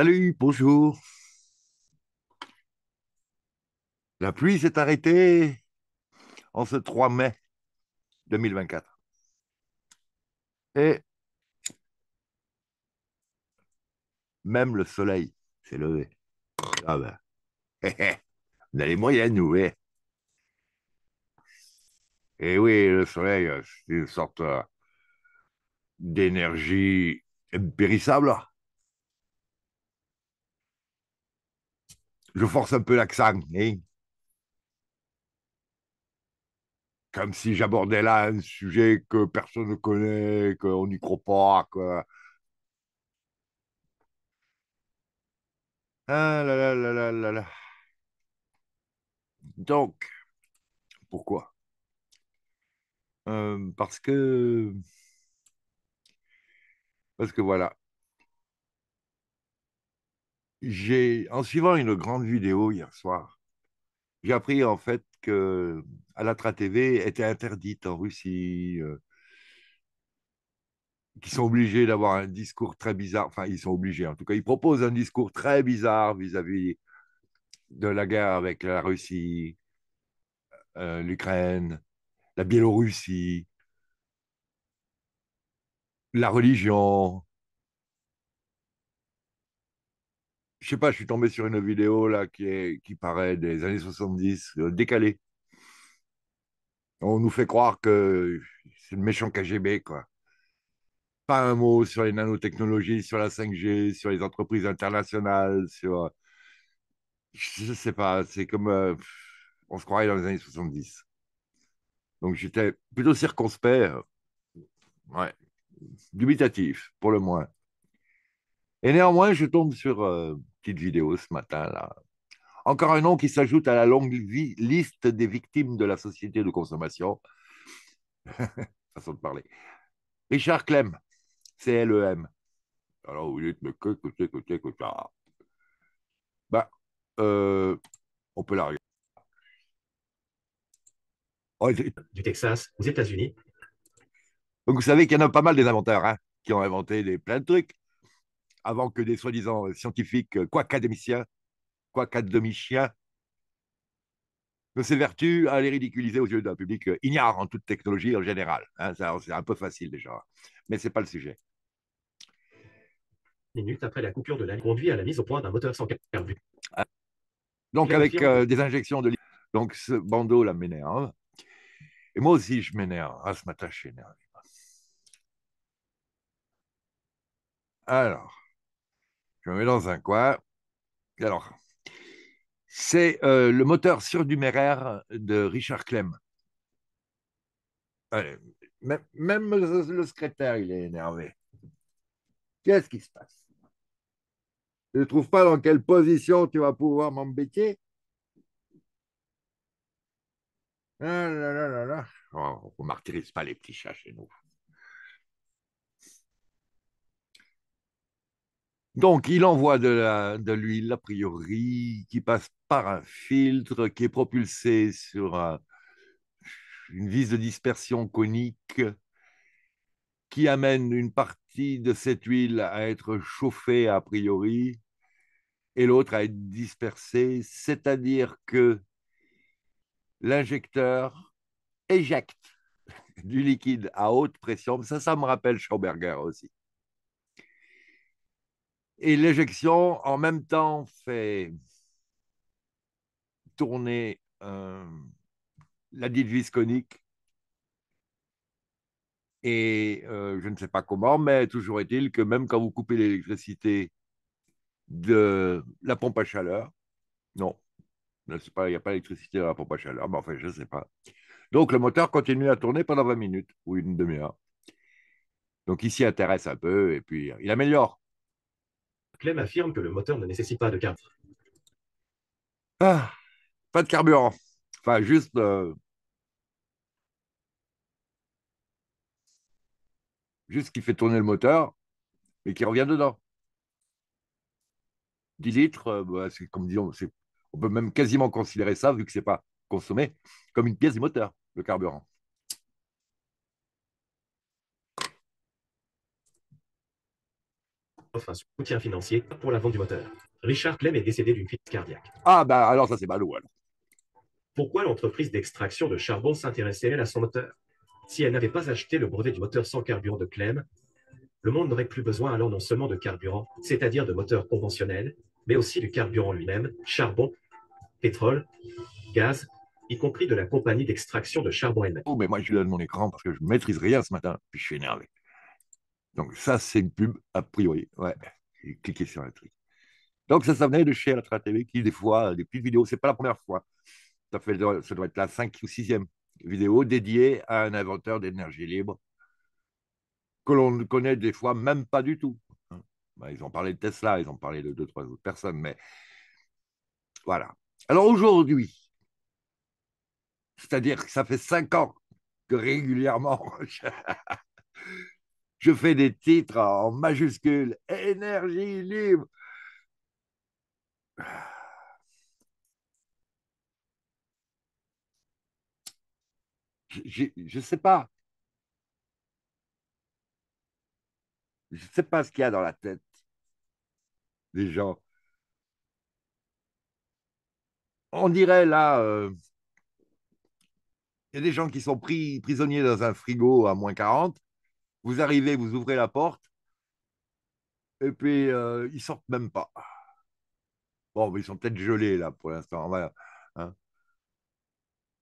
Salut, bonjour. La pluie s'est arrêtée en ce 3 mai 2024. Et même le soleil s'est levé. Ah ben, on a les moyens, nous, Et eh. eh oui, le soleil, c'est une sorte euh, d'énergie impérissable je force un peu l'accent, hein. comme si j'abordais là un sujet que personne ne connaît, qu'on n'y croit pas, quoi. Ah là là là là là là. Donc, pourquoi euh, Parce que. Parce que voilà j'ai, en suivant une grande vidéo hier soir, j'ai appris en fait que Alatra TV était interdite en Russie, Qui euh, qu'ils sont obligés d'avoir un discours très bizarre, enfin ils sont obligés en tout cas, ils proposent un discours très bizarre vis-à-vis de la guerre avec la Russie, euh, l'Ukraine, la Biélorussie, la religion, je ne sais pas, je suis tombé sur une vidéo là qui, qui paraît des années 70, euh, décalée. On nous fait croire que c'est le méchant KGB, quoi. Pas un mot sur les nanotechnologies, sur la 5G, sur les entreprises internationales, sur. Je sais pas, c'est comme. Euh, on se croirait dans les années 70. Donc j'étais plutôt circonspect, ouais, dubitatif, pour le moins. Et néanmoins, je tombe sur. Euh, petite vidéo ce matin. là. Encore un nom qui s'ajoute à la longue liste des victimes de la société de consommation. Façon de parler. Richard Clem, C-L-E-M. Alors, vous dites, mais que, que, que, que ça Ben, euh, on peut la regarder. Oh, du Texas aux États-Unis. Donc, vous savez qu'il y en a pas mal des inventeurs hein, qui ont inventé des, plein de trucs avant que des soi-disant scientifiques, quoi euh, qu'académiciens, quoi qu'académiciens, ne s'évertuent à les ridiculiser aux yeux d'un public euh, ignare en toute technologie en général. Hein, c'est un peu facile déjà, mais c'est pas le sujet. Minutes après la coupure de la conduit à la mise au point d'un moteur sans carburant. Ah. Donc avec euh, des injections de donc ce bandeau là m'énerve. Et moi aussi je m'énerve. Ah ce matin je suis Alors. Je me mets dans un coin. Alors, c'est euh, le moteur surduméraire de Richard Clem. même, le, secrétaire, il est énervé. Qu'est-ce qui se passe Je ne trouve pas dans quelle position tu vas pouvoir m'embêter. Ah là là là là. on oh, ne martyrise pas les petits chats chez nous. Donc, il envoie de l'huile, a priori, qui passe par un filtre, qui est propulsé sur une vis de dispersion conique, qui amène une partie de cette huile à être chauffée a priori, et l'autre à être dispersée, c'est-à-dire que l'injecteur éjecte du liquide à haute pression. Ça, ça me rappelle Schauberger aussi. Et l'éjection, en même temps, fait tourner euh, la dite conique. Et euh, je ne sais pas comment, mais toujours est-il que même quand vous coupez l'électricité de la pompe à chaleur, non, il n'y a pas d'électricité dans la pompe à chaleur, mais enfin, je ne sais pas. Donc, le moteur continue à tourner pendant 20 minutes ou une demi-heure. Donc, il s'y intéresse un peu et puis il améliore. Clem affirme que le moteur ne nécessite pas de carburant. Ah, pas de carburant. Enfin, juste. Euh, juste qui fait tourner le moteur et qui revient dedans. 10 litres, euh, bah, comme disons, on peut même quasiment considérer ça, vu que ce n'est pas consommé, comme une pièce du moteur, le carburant. offre un soutien financier pour la vente du moteur. Richard Clem est décédé d'une crise cardiaque. Ah bah alors ça c'est ballot alors. Pourquoi l'entreprise d'extraction de charbon s'intéressait-elle à son moteur Si elle n'avait pas acheté le brevet du moteur sans carburant de Clem, le monde n'aurait plus besoin alors non seulement de carburant, c'est-à-dire de moteur conventionnel, mais aussi du carburant lui-même, charbon, pétrole, gaz, y compris de la compagnie d'extraction de charbon elle-même. Oh mais moi je lui donne mon écran parce que je maîtrise rien ce matin, puis je suis énervé. Donc ça, c'est une pub a priori. Ouais, j'ai cliqué sur un truc. Donc ça, ça venait de chez Altra TV qui, des fois, des petites vidéos, c'est pas la première fois. Ça, fait, ça doit être la 5 ou sixième vidéo dédiée à un inventeur d'énergie libre que l'on ne connaît des fois même pas du tout. Hein. Bah, ils ont parlé de Tesla, ils ont parlé de deux, trois autres personnes, mais voilà. Alors aujourd'hui, c'est-à-dire que ça fait cinq ans que régulièrement, je fais des titres en majuscules. Énergie libre. Je ne sais pas. Je ne sais pas ce qu'il y a dans la tête des gens. On dirait là, euh, il y a des gens qui sont pris prisonniers dans un frigo à moins 40 vous arrivez, vous ouvrez la porte, et puis euh, ils sortent même pas. Bon, ils sont peut-être gelés là pour l'instant. Hein.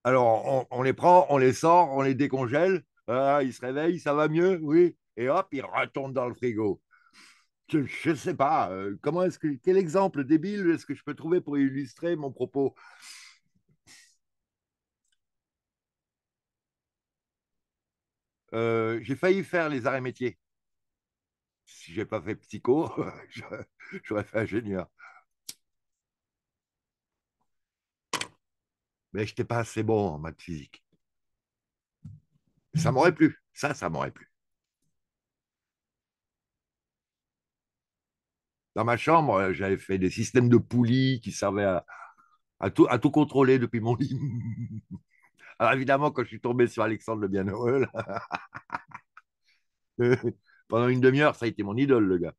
Alors, on, les prend, on les sort, on les décongèle. Ah, ils se réveillent, ça va mieux, oui. Et hop, ils retournent dans le frigo. Je ne sais pas. Euh, comment est-ce que quel exemple débile est-ce que je peux trouver pour illustrer mon propos Euh, j'ai failli faire les arrêts métiers. Si j'ai pas fait psycho, j'aurais fait ingénieur. Mais je n'étais pas assez bon en maths physique. Ça m'aurait plu. Ça, ça m'aurait plu. Dans ma chambre, euh, j'avais fait des systèmes de poulies qui servaient à, tout, à tout contrôler depuis mon lit. Alors évidemment, quand je suis tombé sur Alexandre le Bienheureux, pendant une demi-heure, ça a été mon idole, le gars.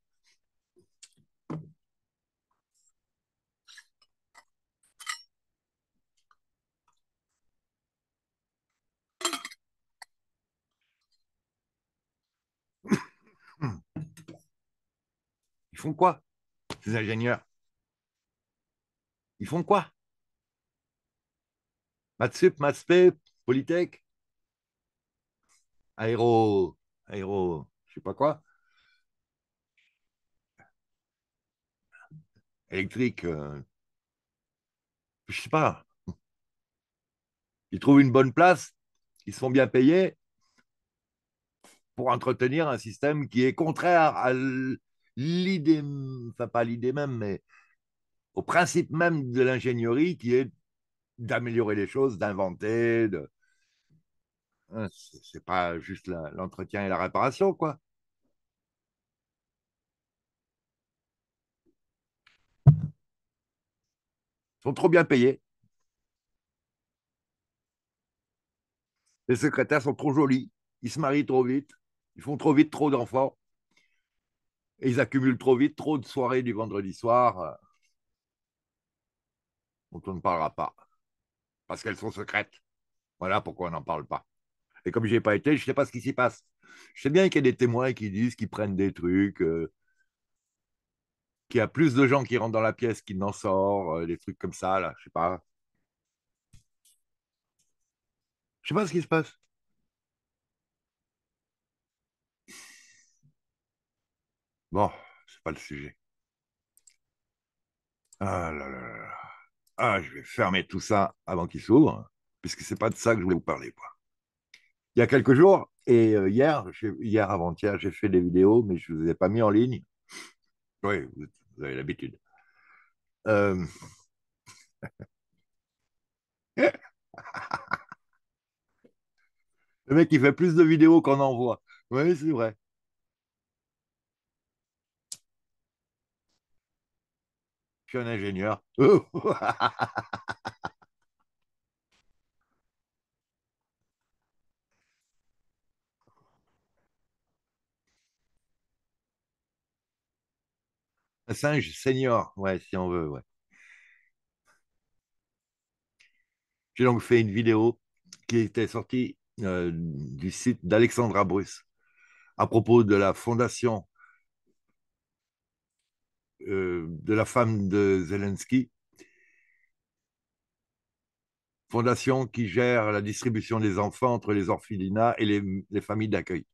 Ils font quoi, ces ingénieurs Ils font quoi Matsup, Matspe, Polytech, Aéro, Aéro, je sais pas quoi. Électrique, je euh, je sais pas. Ils trouvent une bonne place, ils sont bien payés pour entretenir un système qui est contraire à l'idée, enfin pas l'idée même, mais au principe même de l'ingénierie qui est d'améliorer les choses, d'inventer. De... Hein, c'est pas juste l'entretien et la réparation, quoi. Ils sont trop bien payés. Les secrétaires sont trop jolis. Ils se marient trop vite. Ils font trop vite trop d'enfants. Et ils accumulent trop vite trop de soirées du vendredi soir dont on ne parlera pas parce qu'elles sont secrètes. Voilà pourquoi on n'en parle pas. Et comme je ai pas été, je ne sais pas ce qui s'y passe. Je sais bien qu'il y a des témoins qui disent qu'ils prennent des trucs, euh, qu'il y a plus de gens qui rentrent dans la pièce qu'ils n'en sortent, euh, des trucs comme ça, là, je sais pas. Je sais pas ce qui se passe. Bon, c'est pas le sujet. Ah là là là ah, je vais fermer tout ça avant qu'il s'ouvre, puisque ce n'est pas de ça que je voulais vous parler. Il y a quelques jours, et euh, hier, hier avant-hier, j'ai fait des vidéos, mais je ne vous ai pas mis en ligne. Oui, vous, avez l'habitude. Euh. Le mec, il fait plus de vidéos qu'on en voit. Oui, c'est vrai. un ingénieur. Oh. un singe senior, ouais, si on veut, ouais. J'ai donc fait une vidéo qui était sortie euh, du site d'Alexandra Bruce à propos de la fondation euh, de la femme de Zelensky, fondation qui gère la distribution des enfants entre les orphelinats et les, familles d'accueil.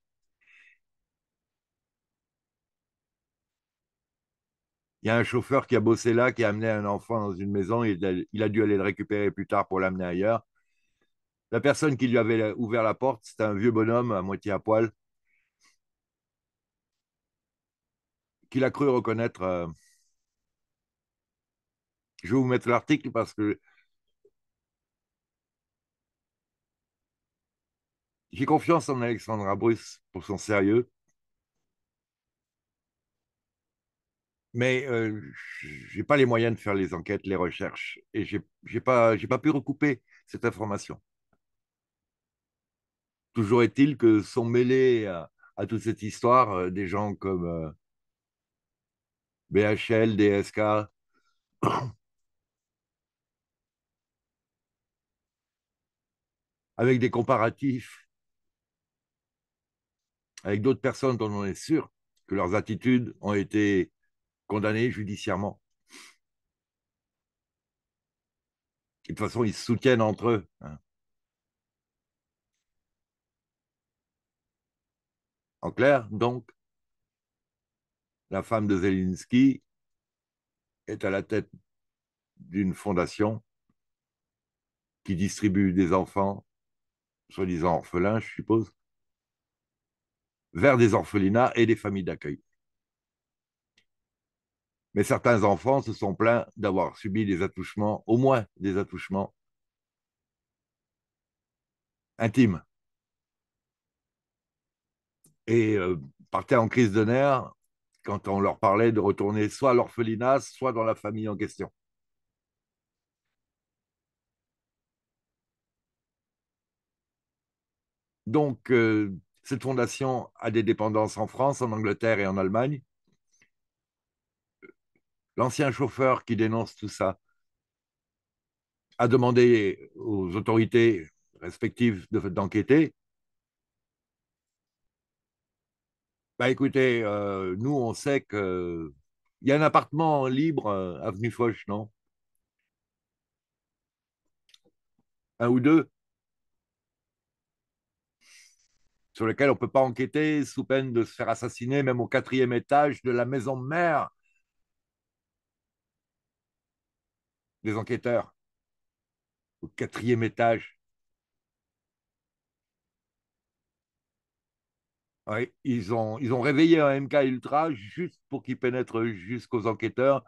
Il y a un chauffeur qui a bossé là, qui a amené un enfant dans une maison, et il a dû aller le récupérer plus tard pour l'amener ailleurs. La personne qui lui avait ouvert la porte, c'était un vieux bonhomme à moitié à poil, qu'il a cru reconnaître. Euh, je vais vous mettre l'article parce que j'ai confiance en Alexandra Bruce pour son sérieux. Mais euh, je n'ai pas les moyens de faire les enquêtes, les recherches. Et je n'ai pas, pas pu recouper cette information. Toujours est-il que sont mêlés à, toute cette histoire euh, des gens comme euh, BHL, DSK. Avec des comparatifs, avec d'autres personnes dont on est sûr que leurs attitudes ont été condamnées judiciairement. de toute façon, ils se soutiennent entre eux. Hein. En clair, donc, la femme de Zelensky est à la tête d'une fondation qui distribue des enfants, soi-disant orphelins, je suppose, vers des orphelinats et des familles d'accueil. Mais certains enfants se sont plaints d'avoir subi des attouchements, au moins des attouchements intimes. Et euh, partaient en crise de nerfs quand on leur parlait de retourner soit à l'orphelinat, soit dans la famille en question. Donc, euh, cette fondation a des dépendances en France, en Angleterre et en Allemagne. L'ancien chauffeur qui dénonce tout ça a demandé aux autorités respectives d'enquêter. Bah, écoutez, euh, nous on sait que il y a un appartement libre euh, avenue Foch, non Un ou deux sur lesquels on ne peut pas enquêter sous peine de se faire assassiner, même au quatrième étage de la maison mère des enquêteurs. Au quatrième étage. Oui, ils ont, ils ont réveillé un MK Ultra juste pour qu'il pénètre jusqu'aux enquêteurs,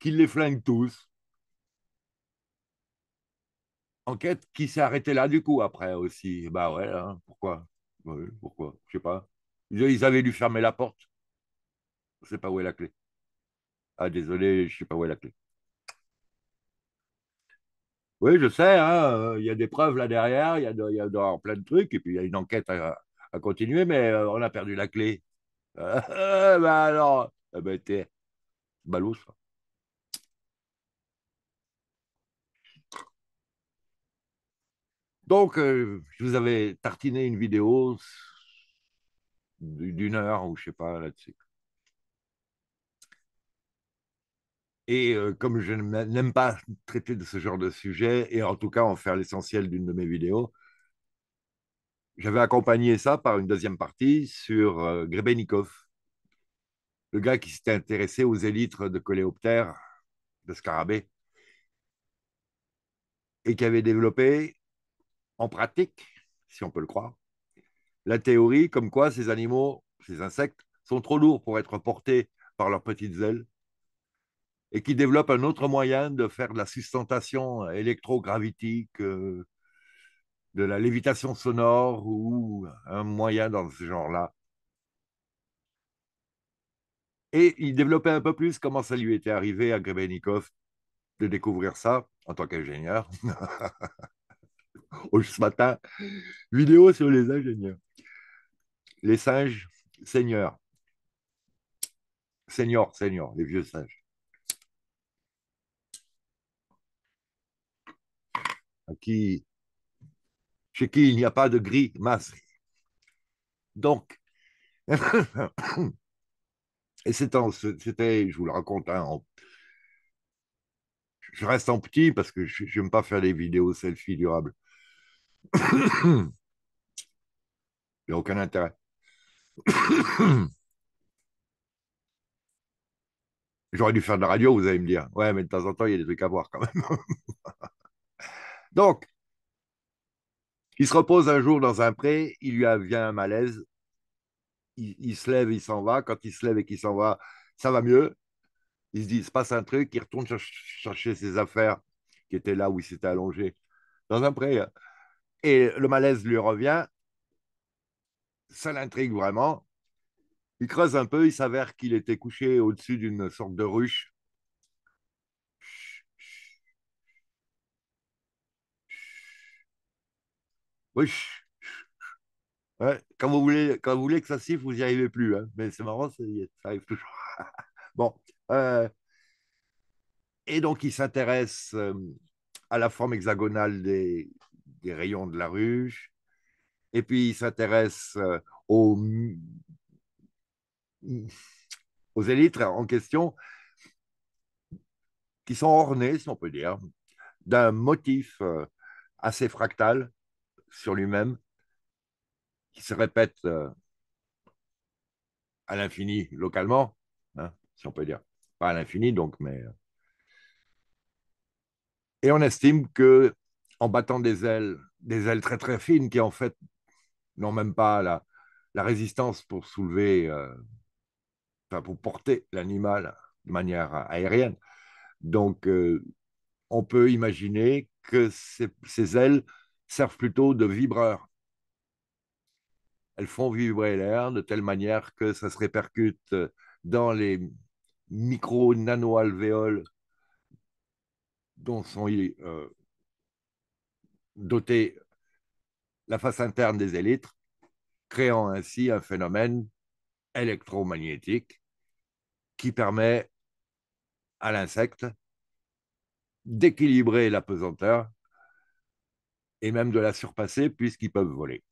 qu'ils les flingue tous. Enquête qui s'est arrêtée là du coup après aussi. Bah ouais, hein, pourquoi Pourquoi Je sais pas. Ils avaient dû fermer la porte. Je sais pas où est la clé. Ah désolé, je ne sais pas où est la clé. Oui, je sais, hein, il y a des preuves là derrière, il y a, a plein de trucs, et puis il y a une enquête à continuer, mais euh, on a perdu la clé. Ah, bah, alors, elle eh ben, t'es Donc, euh, je vous avais tartiné une vidéo d'une heure ou je sais pas là-dessus. Et euh, comme je n'aime pas traiter de ce genre de sujet, et en tout cas en faire l'essentiel d'une de mes vidéos, j'avais accompagné ça par une deuxième partie sur euh, Grebenikov, le gars qui s'était intéressé aux élytres de coléoptères, de scarabées, et qui avait développé en pratique, si on peut le croire, la théorie comme quoi ces animaux, ces insectes, sont trop lourds pour être portés par leurs petites ailes et qui développent un autre moyen de faire de la sustentation électrogravitique, euh, de la lévitation sonore ou un moyen dans ce genre-là. Et il développait un peu plus comment ça lui était arrivé à Grebenikov de découvrir ça en tant qu'ingénieur. ce matin, vidéo sur les ingénieurs. Les singes, seigneurs. Seigneurs, seigneurs, les vieux singes. qui chez qui il n'y a pas de gris masque. Donc, et c'était, je vous le raconte, hein, je reste en petit parce que je n'aime pas faire des vidéos selfie durables. Il n'y a aucun intérêt. J'aurais dû faire de la radio, vous allez me dire. Ouais, mais de temps en temps, il y a des trucs à voir quand même. Donc, il se repose un jour dans un pré, il lui vient un malaise, il, il se lève, il s'en va. Quand il se lève et qu'il s'en va, ça va mieux. Il se dit, il se passe un truc, il retourne chercher ses affaires qui étaient là où il s'était allongé, dans un pré. Et le malaise lui revient. Ça l'intrigue vraiment. Il creuse un peu, il s'avère qu'il était couché au-dessus d'une sorte de ruche Oui. quand, vous voulez, quand vous voulez que ça siffle, vous n'y arrivez plus. Hein. Mais c'est marrant, ça, arrive toujours. bon. Euh, et donc, il s'intéresse euh, à la forme hexagonale des, rayons de la ruche. Et puis, il s'intéresse euh, aux, aux élytres en question qui sont ornés, si on peut dire, d'un motif assez fractal sur lui-même qui se répète euh, à l'infini localement, hein, si on peut dire. Pas à l'infini, donc, mais. Euh. Et on estime que en battant des ailes, des ailes très très fines qui en fait n'ont même pas la, résistance pour soulever, euh, pour porter l'animal de manière aérienne. Donc, on peut imaginer que ces ailes servent plutôt de vibreurs. Elles font vibrer l'air de telle manière que ça se répercute euh, dans les micro-nano-alvéoles dont sont euh, dotées la face interne des élytres, créant ainsi un phénomène électromagnétique qui permet à l'insecte d'équilibrer la pesanteur et même de la surpasser puisqu'ils peuvent voler.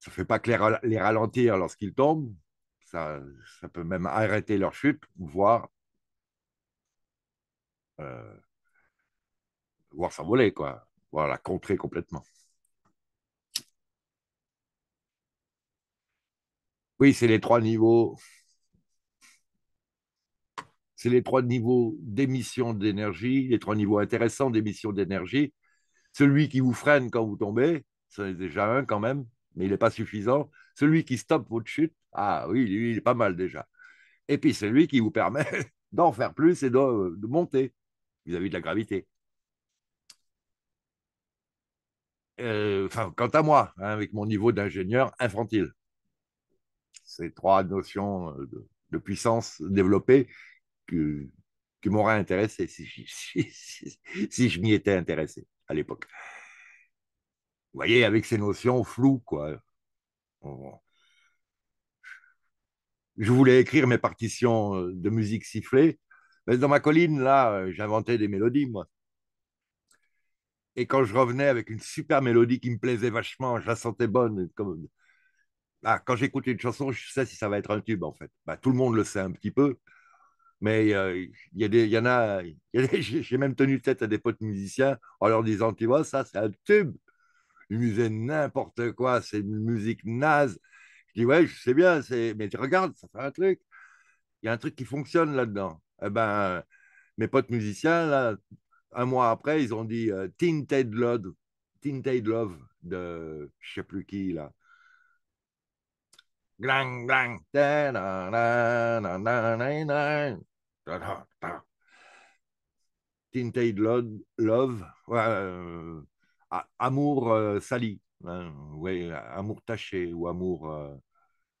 Ça ne fait pas que les, ralentir lorsqu'ils tombent, ça, peut même arrêter leur chute, euh, voire, s'envoler, quoi, voire la contrer complètement. Oui, c'est les trois niveaux. C'est les trois niveaux d'émission d'énergie, les trois niveaux intéressants d'émission d'énergie celui qui vous freine quand vous tombez, c'est déjà un quand même, mais il n'est pas suffisant. Celui qui stoppe votre chute, ah oui, lui, il est pas mal déjà. Et puis celui qui vous permet d'en faire plus et euh, de, monter vis-à-vis de la gravité. Euh, quant à moi, hein, avec mon niveau d'ingénieur infantile, ces trois notions euh, de, puissance développées qui m'auraient intéressé si je m'y étais intéressé à l'époque. Vous voyez, avec ces notions floues, quoi. Je voulais écrire mes partitions euh, de musique sifflée. Mais dans ma colline, là, euh, j'inventais des mélodies, moi. Et quand je revenais avec une super mélodie qui me plaisait vachement, je la sentais bonne. Comme... Ah, quand j'écoute une chanson, je sais si ça va être un tube, en fait. Bah, tout le monde le sait un petit peu. Mais euh, il y, en a, j'ai même tenu tête à des potes musiciens en leur disant, tu vois, ça, c'est un tube. Ils me disaient n'importe quoi, c'est une musique naze. Je dis, ouais, je sais bien, mais tu regardes, ça fait un truc. Il y a un truc qui fonctionne là-dedans. Eh ben, mes potes musiciens, là, un mois après, ils ont dit euh, Tinted Love, Tinted Love de je sais plus qui, là. Tinted Love, love euh, Amour euh, sali, hein, ouais, Amour taché ou Amour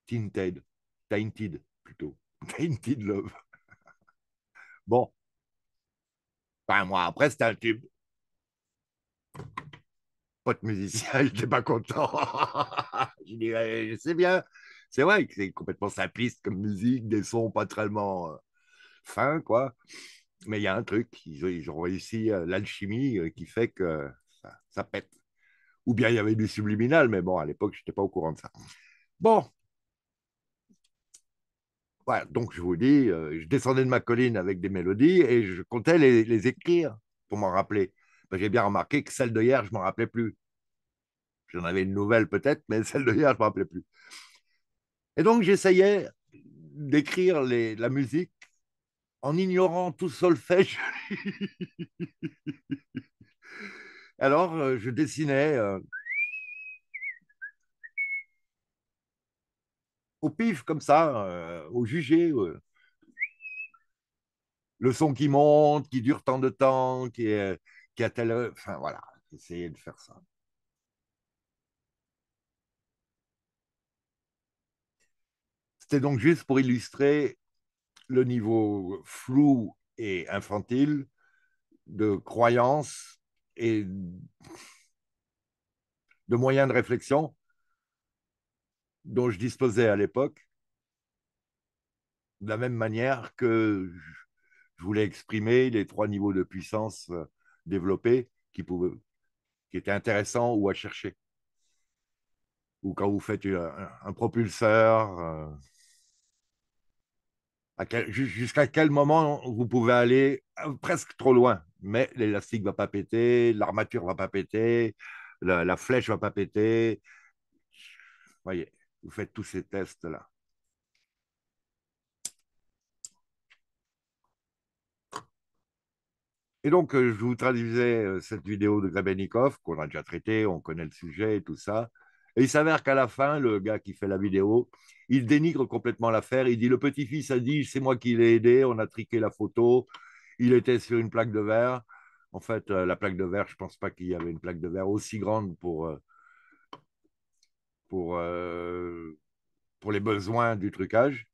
tinted euh, Tinted, Tainted plutôt, Tainted Love. bon, un moi après c'était un tube. Pote musicien, n'étais pas content. je c'est bien, c'est vrai que c'est complètement simpliste comme musique, des sons pas tellement fin, quoi. Mais il y a un truc, ils, ont réussi euh, l'alchimie euh, qui fait que ça, pète. Ou bien il y avait du subliminal, mais bon, à l'époque, je n'étais pas au courant de ça. Bon, voilà, donc je vous dis, euh, je descendais de ma colline avec des mélodies et je comptais les, écrire pour m'en rappeler. Ben, j'ai bien remarqué que celle de hier, je m'en rappelais plus. J'en avais une nouvelle peut-être, mais celle de hier, je ne m'en rappelais plus. Et donc j'essayais d'écrire la musique en ignorant tout solfège. Alors, euh, je dessinais euh, au pif, comme ça, euh, au jugé. le son qui monte, qui dure tant de temps, qui, qui a tel. Enfin, voilà, j'essayais de faire ça. C'était donc juste pour illustrer le niveau flou et infantile de croyances et de moyens de réflexion dont je disposais à l'époque, de la même manière que je voulais exprimer les trois niveaux de puissance euh, développés qui, pouvaient, qui étaient intéressants ou à chercher. Ou quand vous faites euh, un, un propulseur, euh, jusqu'à quel moment vous pouvez aller euh, presque trop loin, mais l'élastique va pas péter, l'armature va pas péter, la, flèche flèche va pas péter. Vous voyez, vous faites tous ces tests-là. Et donc, euh, je vous traduisais euh, cette vidéo de Grabenikov, qu'on a déjà traitée, on connaît le sujet et tout ça. Et il s'avère qu'à la fin, le gars qui fait la vidéo, il dénigre complètement l'affaire. Il dit Le petit-fils a dit, c'est moi qui l'ai aidé, on a triqué la photo, il était sur une plaque de verre. En fait, euh, la plaque de verre, je ne pense pas qu'il y avait une plaque de verre aussi grande pour, euh, pour, euh, pour les besoins du trucage.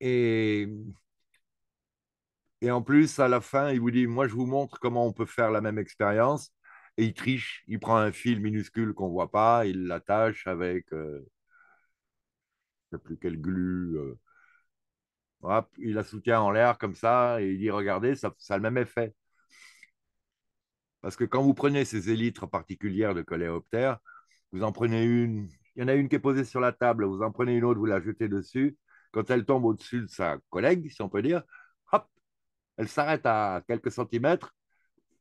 Et, et en plus, à la fin, il vous dit, moi, je vous montre comment on peut faire la même expérience et il triche, il prend un fil minuscule qu'on ne voit pas, il l'attache avec euh, je sais plus quel glu. Euh, hop, il la soutient en l'air comme ça et il dit regardez, ça, ça a le même effet. Parce que quand vous prenez ces élytres particulières de coléoptères, vous en prenez une, il y en a une qui est posée sur la table, vous en prenez une autre, vous la jetez dessus. Quand elle tombe au-dessus de sa collègue, si on peut dire, hop, elle s'arrête à quelques centimètres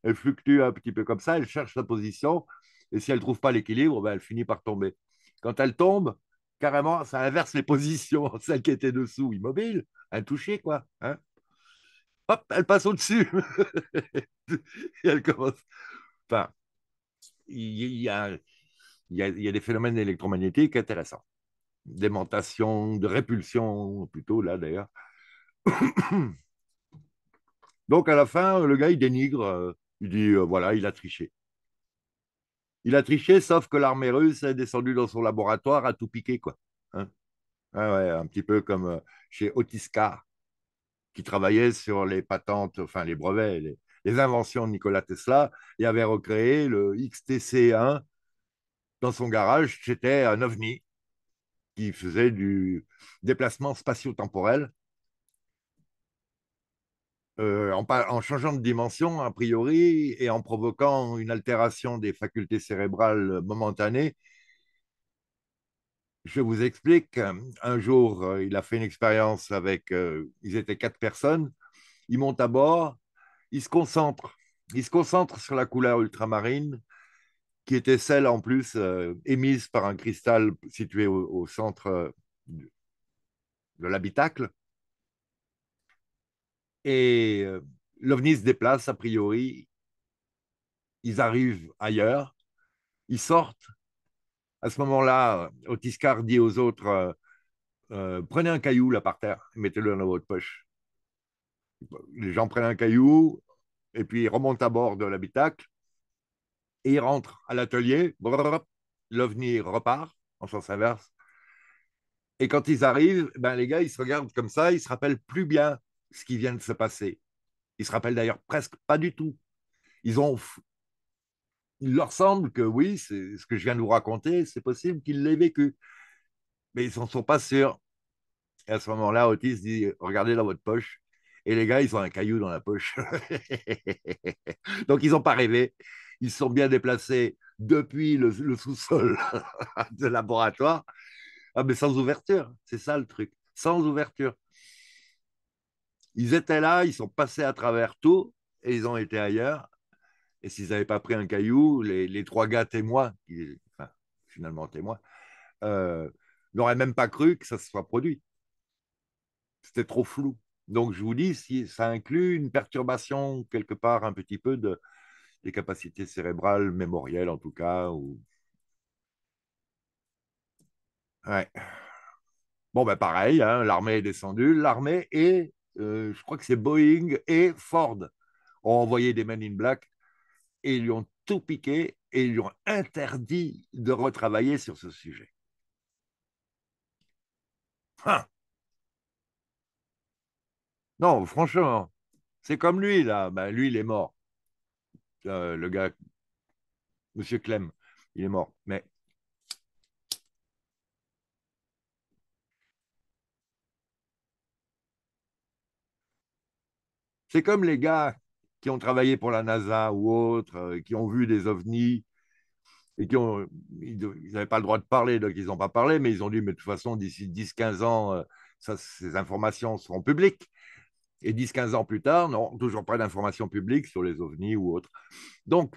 elle fluctue un petit peu comme ça, elle cherche sa position, et si elle ne trouve pas l'équilibre, ben elle finit par tomber. Quand elle tombe, carrément, ça inverse les positions, celle qui était dessous, immobile, intouchée, quoi. Hein. Hop, elle passe au-dessus. et elle commence. Enfin, il y a, y, y a des phénomènes électromagnétiques intéressants. D'aimantation, de répulsion, plutôt là d'ailleurs. Donc à la fin, le gars, il dénigre euh, il dit euh, voilà, il a triché. Il a triché, sauf que l'armée russe est descendue dans son laboratoire à tout piquer, quoi. Hein. Ah un petit peu comme euh, chez Otiska, qui travaillait sur les patentes, enfin les brevets, les, inventions de Nikola Tesla, et avait recréé le XTC1 dans son garage. C'était un ovni qui faisait du déplacement spatio-temporel euh, en, changeant de dimension, a priori, et en provoquant une altération des facultés cérébrales momentanées. Je vous explique, un jour, il a fait une expérience avec, ils étaient quatre personnes, ils montent à bord, ils se concentrent, ils se concentrent sur la couleur ultramarine, qui était celle en plus émise par un cristal situé au centre de l'habitacle. Et euh, l'OVNI se déplace, a priori. Ils arrivent ailleurs. Ils sortent. À ce moment-là, Otiscar dit aux autres euh, euh, Prenez un caillou là par terre mettez-le dans votre poche. Les gens prennent un caillou et puis ils remontent à bord de l'habitacle et ils rentrent à l'atelier. L'OVNI repart en sens inverse. Et quand ils arrivent, ben les gars, ils se regardent comme ça, ils se rappellent plus bien ce qui vient de se passer. Ils se rappellent d'ailleurs presque pas du tout. Ils ont, il leur semble que oui, c'est ce que je viens de vous raconter, c'est possible qu'ils l'aient vécu, mais ils n'en sont pas sûrs. Et à ce moment-là, Otis dit "Regardez dans votre poche." Et les gars, ils ont un caillou dans la poche. Donc ils n'ont pas rêvé. Ils sont bien déplacés depuis le, sous-sol de laboratoire, ah, mais sans ouverture. C'est ça le truc, sans ouverture. Ils étaient là, ils sont passés à travers tout et ils ont été ailleurs. Et s'ils n'avaient pas pris un caillou, les, trois gars témoins, finalement témoins, euh, n'auraient même pas cru que ça se soit produit. C'était trop flou. Donc, je vous dis, si ça inclut une perturbation quelque part, un petit peu de, des capacités cérébrales, mémorielles en tout cas. Ou... Ouais. Bon, ben pareil, hein, l'armée est descendue, l'armée est euh, je crois que c'est Boeing et Ford, ont envoyé des Men in Black et ils lui ont tout piqué et ils lui ont interdit de retravailler sur ce sujet. Hein. non, franchement, c'est comme lui, là. Ben, lui, il est mort. Euh, le gars, Monsieur Clem, il est mort. Mais C'est comme les gars qui ont travaillé pour la NASA ou autre, euh, qui ont vu des ovnis et qui n'avaient pas le droit de parler, donc ils n'ont pas parlé, mais ils ont dit, mais de toute façon, d'ici 10-15 ans, euh, ces informations seront publiques. Et 10-15 ans plus tard, non toujours pas d'informations publiques sur les ovnis ou autres. Donc,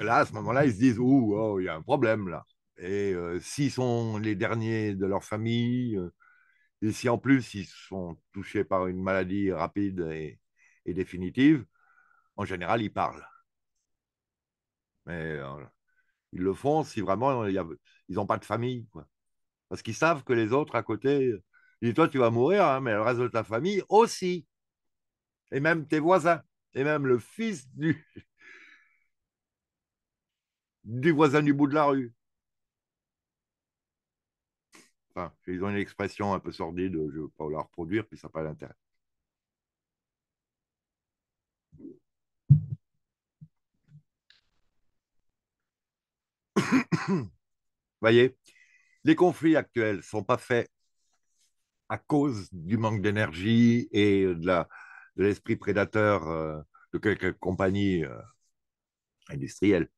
là, à ce moment-là, ils se disent, ouh, oh, il y a un problème là. Et euh, s'ils sont les derniers de leur famille, et si en plus ils sont touchés par une maladie rapide et, définitive, en général, ils parlent. Mais euh, ils le font si vraiment ils n'ont pas de famille. Parce qu'ils savent que les autres à côté, ils Toi, tu vas mourir, hein, mais le reste de ta famille aussi. Et même tes voisins. Et même le fils du, du voisin du bout de la rue ils ont une expression un peu sordide, je ne veux pas la reproduire, puis ça n'a pas d'intérêt. voyez, les conflits actuels ne sont pas faits à cause du manque d'énergie et de l'esprit prédateur euh, de quelques compagnies euh, industrielles.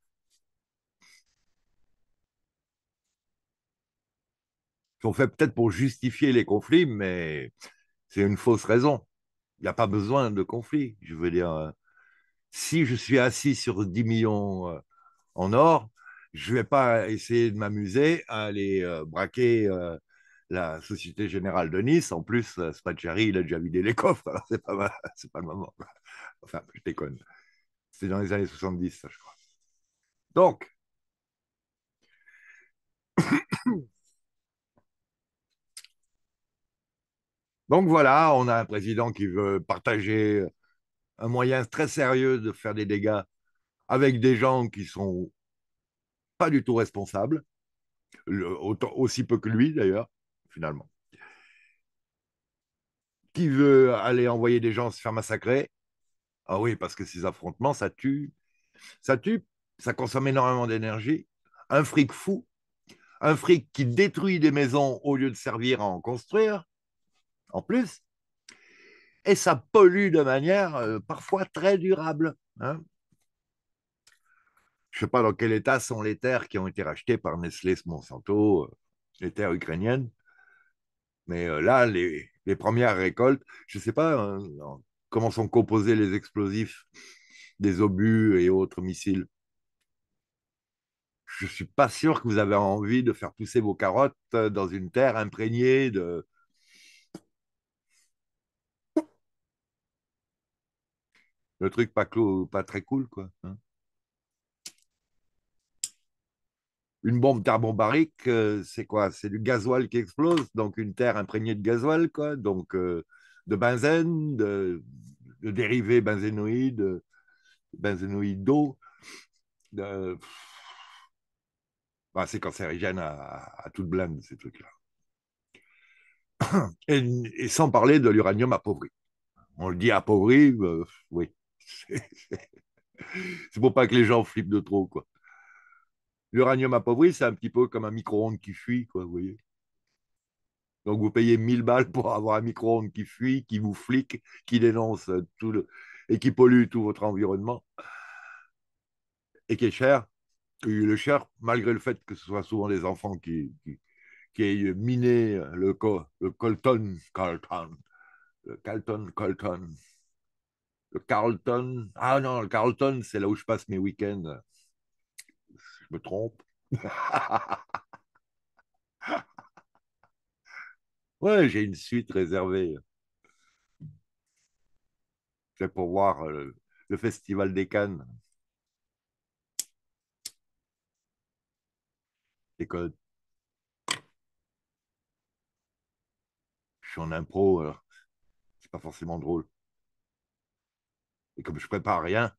sont faits peut-être pour justifier les conflits, mais c'est une fausse raison. Il n'y a pas besoin de conflit. Je veux dire, euh, si je suis assis sur 10 millions euh, en or, je ne vais pas essayer de m'amuser à aller euh, braquer la Société Générale de Nice. En plus, Spatjari il a déjà vidé les coffres, alors c'est pas, pas le moment. Enfin, je déconne. C'est dans les années 70, je crois. Donc, Donc voilà, on a un président qui veut partager un moyen très sérieux de faire des dégâts avec des gens qui sont pas du tout responsables, aussi peu que lui d'ailleurs, finalement. Qui veut aller envoyer des gens se faire massacrer Ah oui, parce que ces affrontements, ça tue. Ça tue, ça consomme énormément d'énergie. Un fric fou, un fric qui détruit des maisons au lieu de servir à en construire en plus. Et ça pollue de manière euh, parfois très durable. Hein. Je ne sais pas dans quel état sont les terres qui ont été rachetées par Nestlé Monsanto, euh, les terres ukrainiennes. Mais euh, là, les, premières récoltes, je ne sais pas hein, comment sont composés les explosifs des obus et autres missiles je ne suis pas sûr que vous avez envie de faire pousser vos carottes dans une terre imprégnée de, le truc pas, pas très cool, quoi. Hein. une bombe thermobarique, euh, c'est quoi C'est du gasoil qui explose, donc une terre imprégnée de gasoil, quoi, donc euh, de benzène, de, dérivés benzénoïdes, benzénoïdes d'eau. Bah, c'est cancérigène à, toute blinde, ces trucs-là. Et, et, sans parler de l'uranium appauvri. On le dit appauvri, euh, oui, c'est pour pas que les gens flippent de trop, quoi. L'uranium appauvri, c'est un petit peu comme un micro-ondes qui fuit, quoi, vous voyez. Donc vous payez 1000 balles pour avoir un micro-ondes qui fuit, qui vous flique, qui dénonce tout et qui pollue tout votre environnement et qui est cher. le cher, malgré le fait que ce soit souvent des enfants qui, qui, aient miné le, le Colton, Colton, Colton, le Carlton. Ah non, le Carlton, c'est là où je passe mes week-ends. Je me trompe. ouais, j'ai une suite réservée. C'est pour voir euh, le, Festival des Cannes. Déconne. Je suis en impro, alors c'est pas forcément drôle. Et comme je ne prépare rien,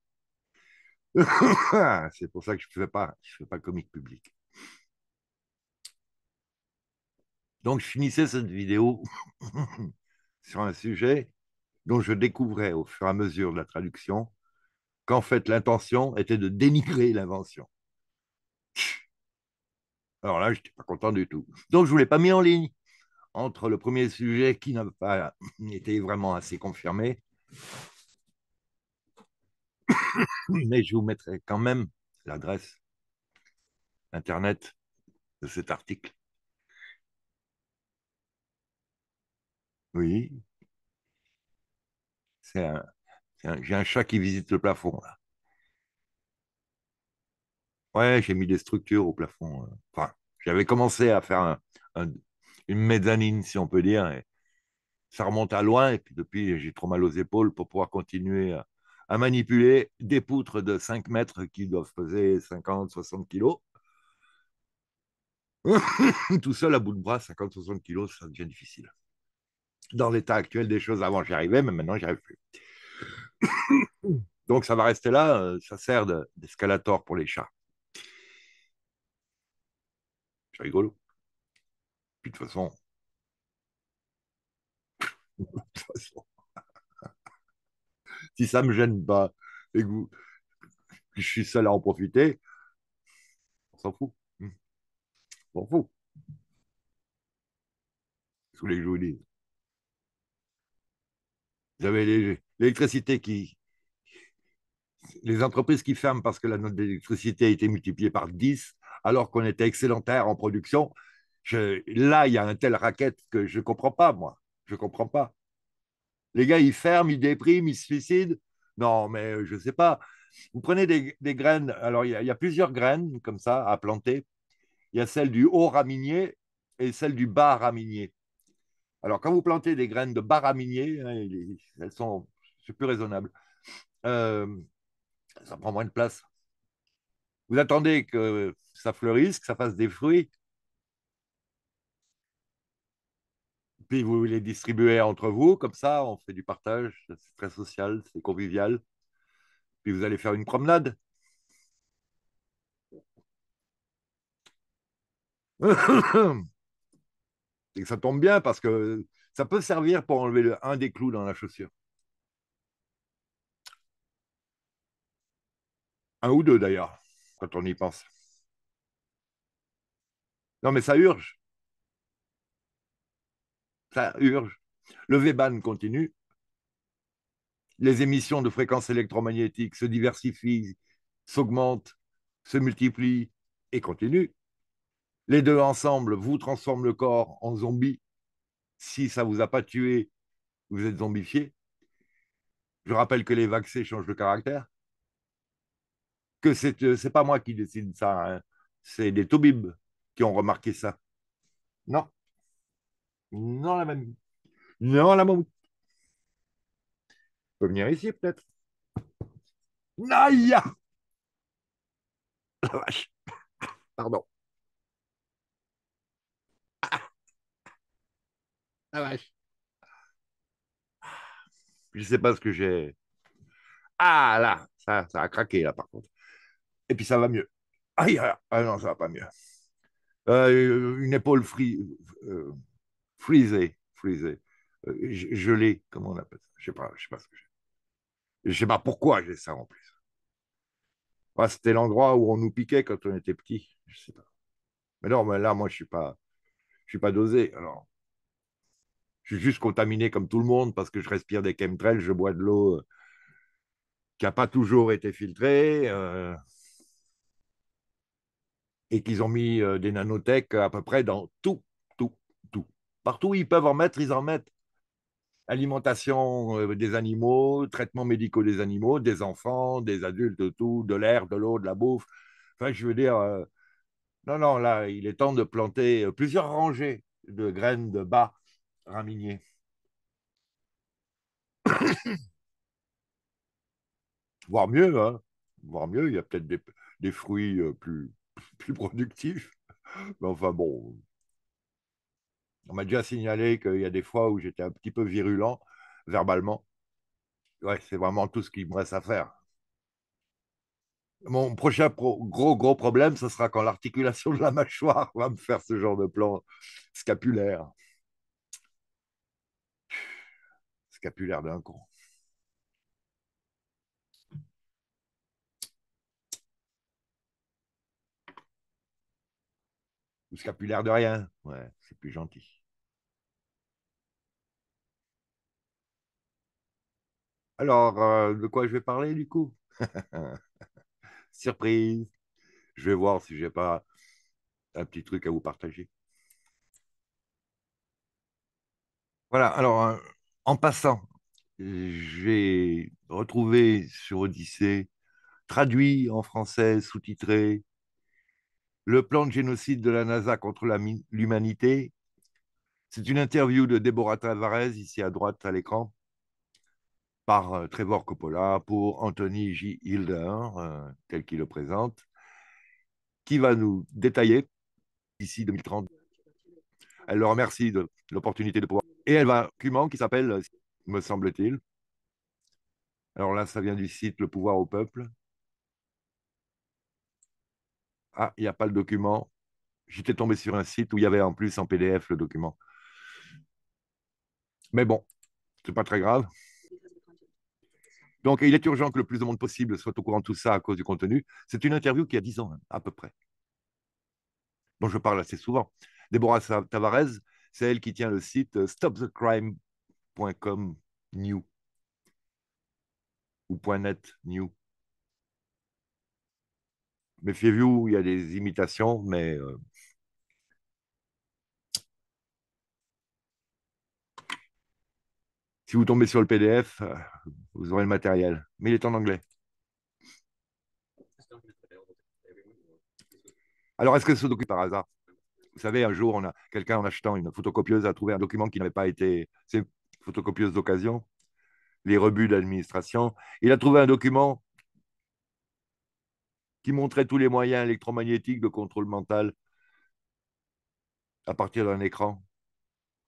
c'est pour ça que je ne fais pas, je fais pas comique public. Donc je finissais cette vidéo sur un sujet dont je découvrais au fur et à mesure de la traduction qu'en fait l'intention était de dénigrer l'invention. Alors là, je n'étais pas content du tout. Donc je ne vous l'ai pas mis en ligne entre le premier sujet qui n'a pas été vraiment assez confirmé mais je vous mettrai quand même l'adresse internet de cet article. Oui. C'est un, j'ai un chat qui visite le plafond Oui, Ouais, j'ai mis des structures au plafond. Euh. Enfin, j'avais commencé à faire une mezzanine, si on peut dire. Et ça remonte à loin, et puis depuis, j'ai trop mal aux épaules pour pouvoir continuer à, à manipuler des poutres de 5 mètres qui doivent peser 50, 60 kg. Tout seul à bout de bras, 50, 60 kg, ça devient difficile. Dans l'état actuel des choses, avant j'y arrivais, mais maintenant j'y arrive plus. Donc ça va rester là, euh, ça sert d'escalator pour les chats. C'est rigolo. Puis de toute façon, de toute façon si ça me gêne pas et que je suis seul à en profiter, on s'en fout. Hmm. On s'en fout. Sous les que je avez l'électricité qui. Les entreprises qui ferment parce que la note d'électricité a été multipliée par 10, alors qu'on était excellentaire en production. là, il y a un tel racket que je ne comprends pas, moi. Je ne comprends pas. Les gars, ils ferment, ils dépriment, ils se suicident. Non, mais euh, je ne sais pas. Vous prenez des, graines. Alors, il y, a plusieurs graines comme ça à planter. Il y a celle du haut raminier et celle du bas raminier. Alors, quand vous plantez des graines de bas raminier, hein, elles sont c'est plus raisonnable. Euh, ça prend moins de place. Vous attendez que ça fleurisse, que ça fasse des fruits. puis vous les distribuez entre vous, comme ça, on fait du partage, c'est très social, c'est convivial. Puis vous allez faire une promenade. Et ça tombe bien parce que ça peut servir pour enlever le, un des clous dans la chaussure. Un ou deux d'ailleurs, quand on y pense. Non mais ça urge ça urge. Le V-BAN continue. Les émissions de fréquences électromagnétiques se diversifient, s'augmentent, se multiplient et continuent. Les deux ensemble vous transforment le corps en zombie. Si ça ne vous a pas tué, vous êtes zombifié. Je rappelle que les vaccins changent de caractère. Que c'est n'est euh, pas moi qui décide ça, hein. c'est des Tobib qui ont remarqué ça. Non, non, la mamie. Non, la mamie. On peut venir ici, peut-être. Naya La vache. Pardon. La vache. Je ne sais pas ce que j'ai. Ah là, ça, a craqué là par contre. Et puis ça va mieux. Aïe, ah non, ça va pas mieux. Euh, une épaule frite. Euh, freezé, euh, je gelé, comment on appelle ça Je sais je sais pas Je sais pas pourquoi j'ai ça en plus. c'était l'endroit où on nous piquait quand on était petit. Je sais pas. Mais non, là, moi, je suis pas, je suis pas dosé. Alors, je suis juste contaminé comme tout le monde parce que je respire des chemtrails, je bois de l'eau euh, qui n'a pas toujours été filtrée. Euh, et qu'ils ont mis des nanotech à peu près dans tout. Partout ils peuvent en mettre, ils en mettent. Alimentation euh, des animaux, traitements médicaux des animaux, des enfants, des adultes, tout, de l'air, de l'eau, de la bouffe. Enfin, je veux dire, euh, non, non, là, il est temps de planter euh, plusieurs rangées de graines de bas raminiers. Voire mieux, hein. Voire mieux, il y a peut-être des, des, fruits plus, plus productifs. Mais enfin bon, on m'a déjà signalé qu'il y a des fois où j'étais un petit peu virulent verbalement. Ouais, c'est vraiment tout ce qu'il me reste à faire. Mon prochain gros gros problème, ce sera quand l'articulation de la mâchoire va me faire ce genre de plan scapulaire. Scapulaire d'un con. scapulaire de rien. Ouais, c'est plus gentil. Alors, euh, de quoi je vais parler du coup Surprise Je vais voir si je n'ai pas un petit truc à vous partager. Voilà, alors euh, en passant, j'ai retrouvé sur Odyssée, traduit en français, sous-titré, le plan de génocide de la NASA contre l'humanité. C'est une interview de Deborah Tavares, ici à droite à l'écran, par euh, Trevor Coppola pour Anthony J. Hilder, euh, tel qu'il le présente, qui va nous détailler ici 2030. Elle le remercie de l'opportunité de pouvoir. Et elle va un document qui s'appelle, me semble-t-il, alors là, ça vient du site Le pouvoir au peuple, ah, il n'y a pas le document. J'étais tombé sur un site où il y avait en plus en PDF le document. Mais bon, ce n'est pas très grave. Donc, il est urgent que le plus de monde possible soit au courant de tout ça à cause du contenu. C'est une interview qui a 10 ans, hein, à peu près. Dont je parle assez souvent. Déborah Tavares, c'est elle qui tient le site euh, stopthecrime.com new ou .net new. Méfiez-vous, il y a des imitations, mais. Euh, si vous tombez sur le PDF, euh, vous aurez le matériel. Mais il est en anglais. Alors, est-ce que ce document par hasard Vous savez, un jour, on a quelqu'un en achetant une photocopieuse a trouvé un document qui n'avait pas été. C'est photocopieuse d'occasion, les rebuts d'administration. Il a trouvé un document qui montrait tous les moyens électromagnétiques de contrôle mental à partir d'un écran,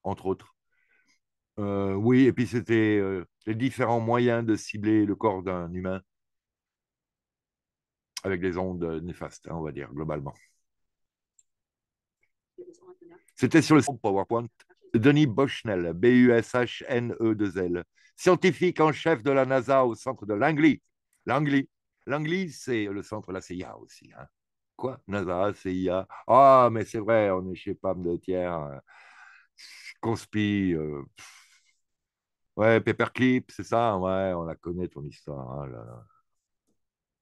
entre autres. Euh, oui, et puis c'était euh, les différents moyens de cibler le corps d'un humain avec des ondes néfastes, hein, on va dire, globalement. C'était sur le PowerPoint. Denis Boschnell, e B-U-S-H-N-E-2-L, scientifique en chef de la NASA au centre de Langley, Langley L'Angleterre, c'est le centre de la CIA aussi. Hein. Quoi NASA, CIA. Ah, mais c'est vrai, on est chez Pam de tiers. Hein. Conspire. Euh, ouais, Paperclip, c'est ça. Ouais, on la connaît, ton histoire. Hein,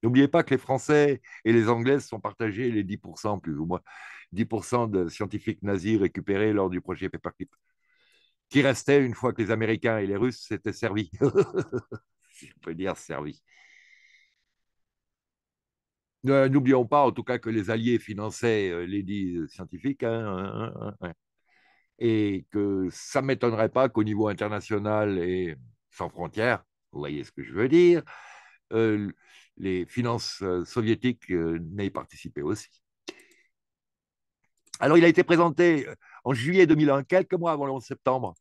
N'oubliez pas que les Français et les Anglais sont partagés les 10%, plus ou moins, 10% de scientifiques nazis récupérés lors du projet Paperclip, qui restait une fois que les Américains et les Russes s'étaient servis. Je peux dire servis. N'oublions pas, en tout cas, que les Alliés finançaient euh, les scientifique scientifiques. Hein, hein, hein, et que ça ne m'étonnerait pas qu'au niveau international et sans frontières, vous voyez ce que je veux dire, euh, les finances euh, soviétiques n'aient participé aussi. Alors, il a été présenté en juillet 2001, quelques mois avant le 11 septembre.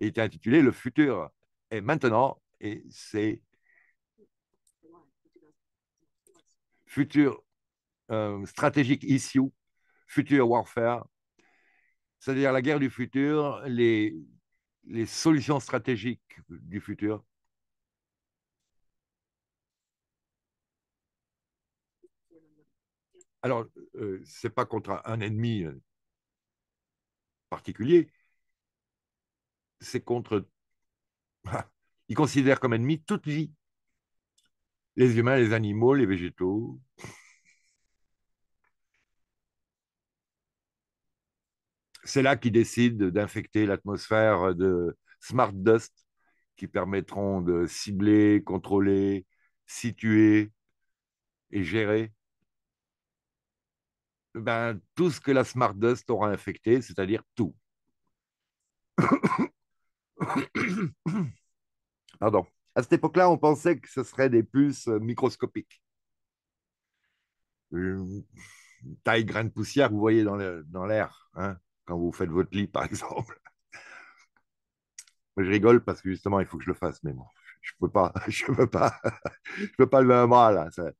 Il était intitulé Le futur est maintenant, et c'est Futur, euh, stratégique issue, futur warfare, c'est-à-dire la guerre du futur, les, les solutions stratégiques du futur. Alors, euh, ce n'est pas contre un ennemi euh, particulier, c'est contre... Il considère comme ennemi toute vie les humains, les animaux, les végétaux. C'est là qu'ils décident d'infecter l'atmosphère de smart dust qui permettront de cibler, contrôler, situer et gérer ben, tout ce que la smart dust aura infecté, c'est-à-dire tout. Pardon. À cette époque-là, on pensait que ce seraient des puces euh, microscopiques. Une taille grain de poussière, vous voyez dans l'air, hein, quand vous faites votre lit, par exemple. Moi, Je rigole parce que justement, il faut que je le fasse, mais bon, je peux pas, je peux pas, je peux pas lever un bras là. Ça,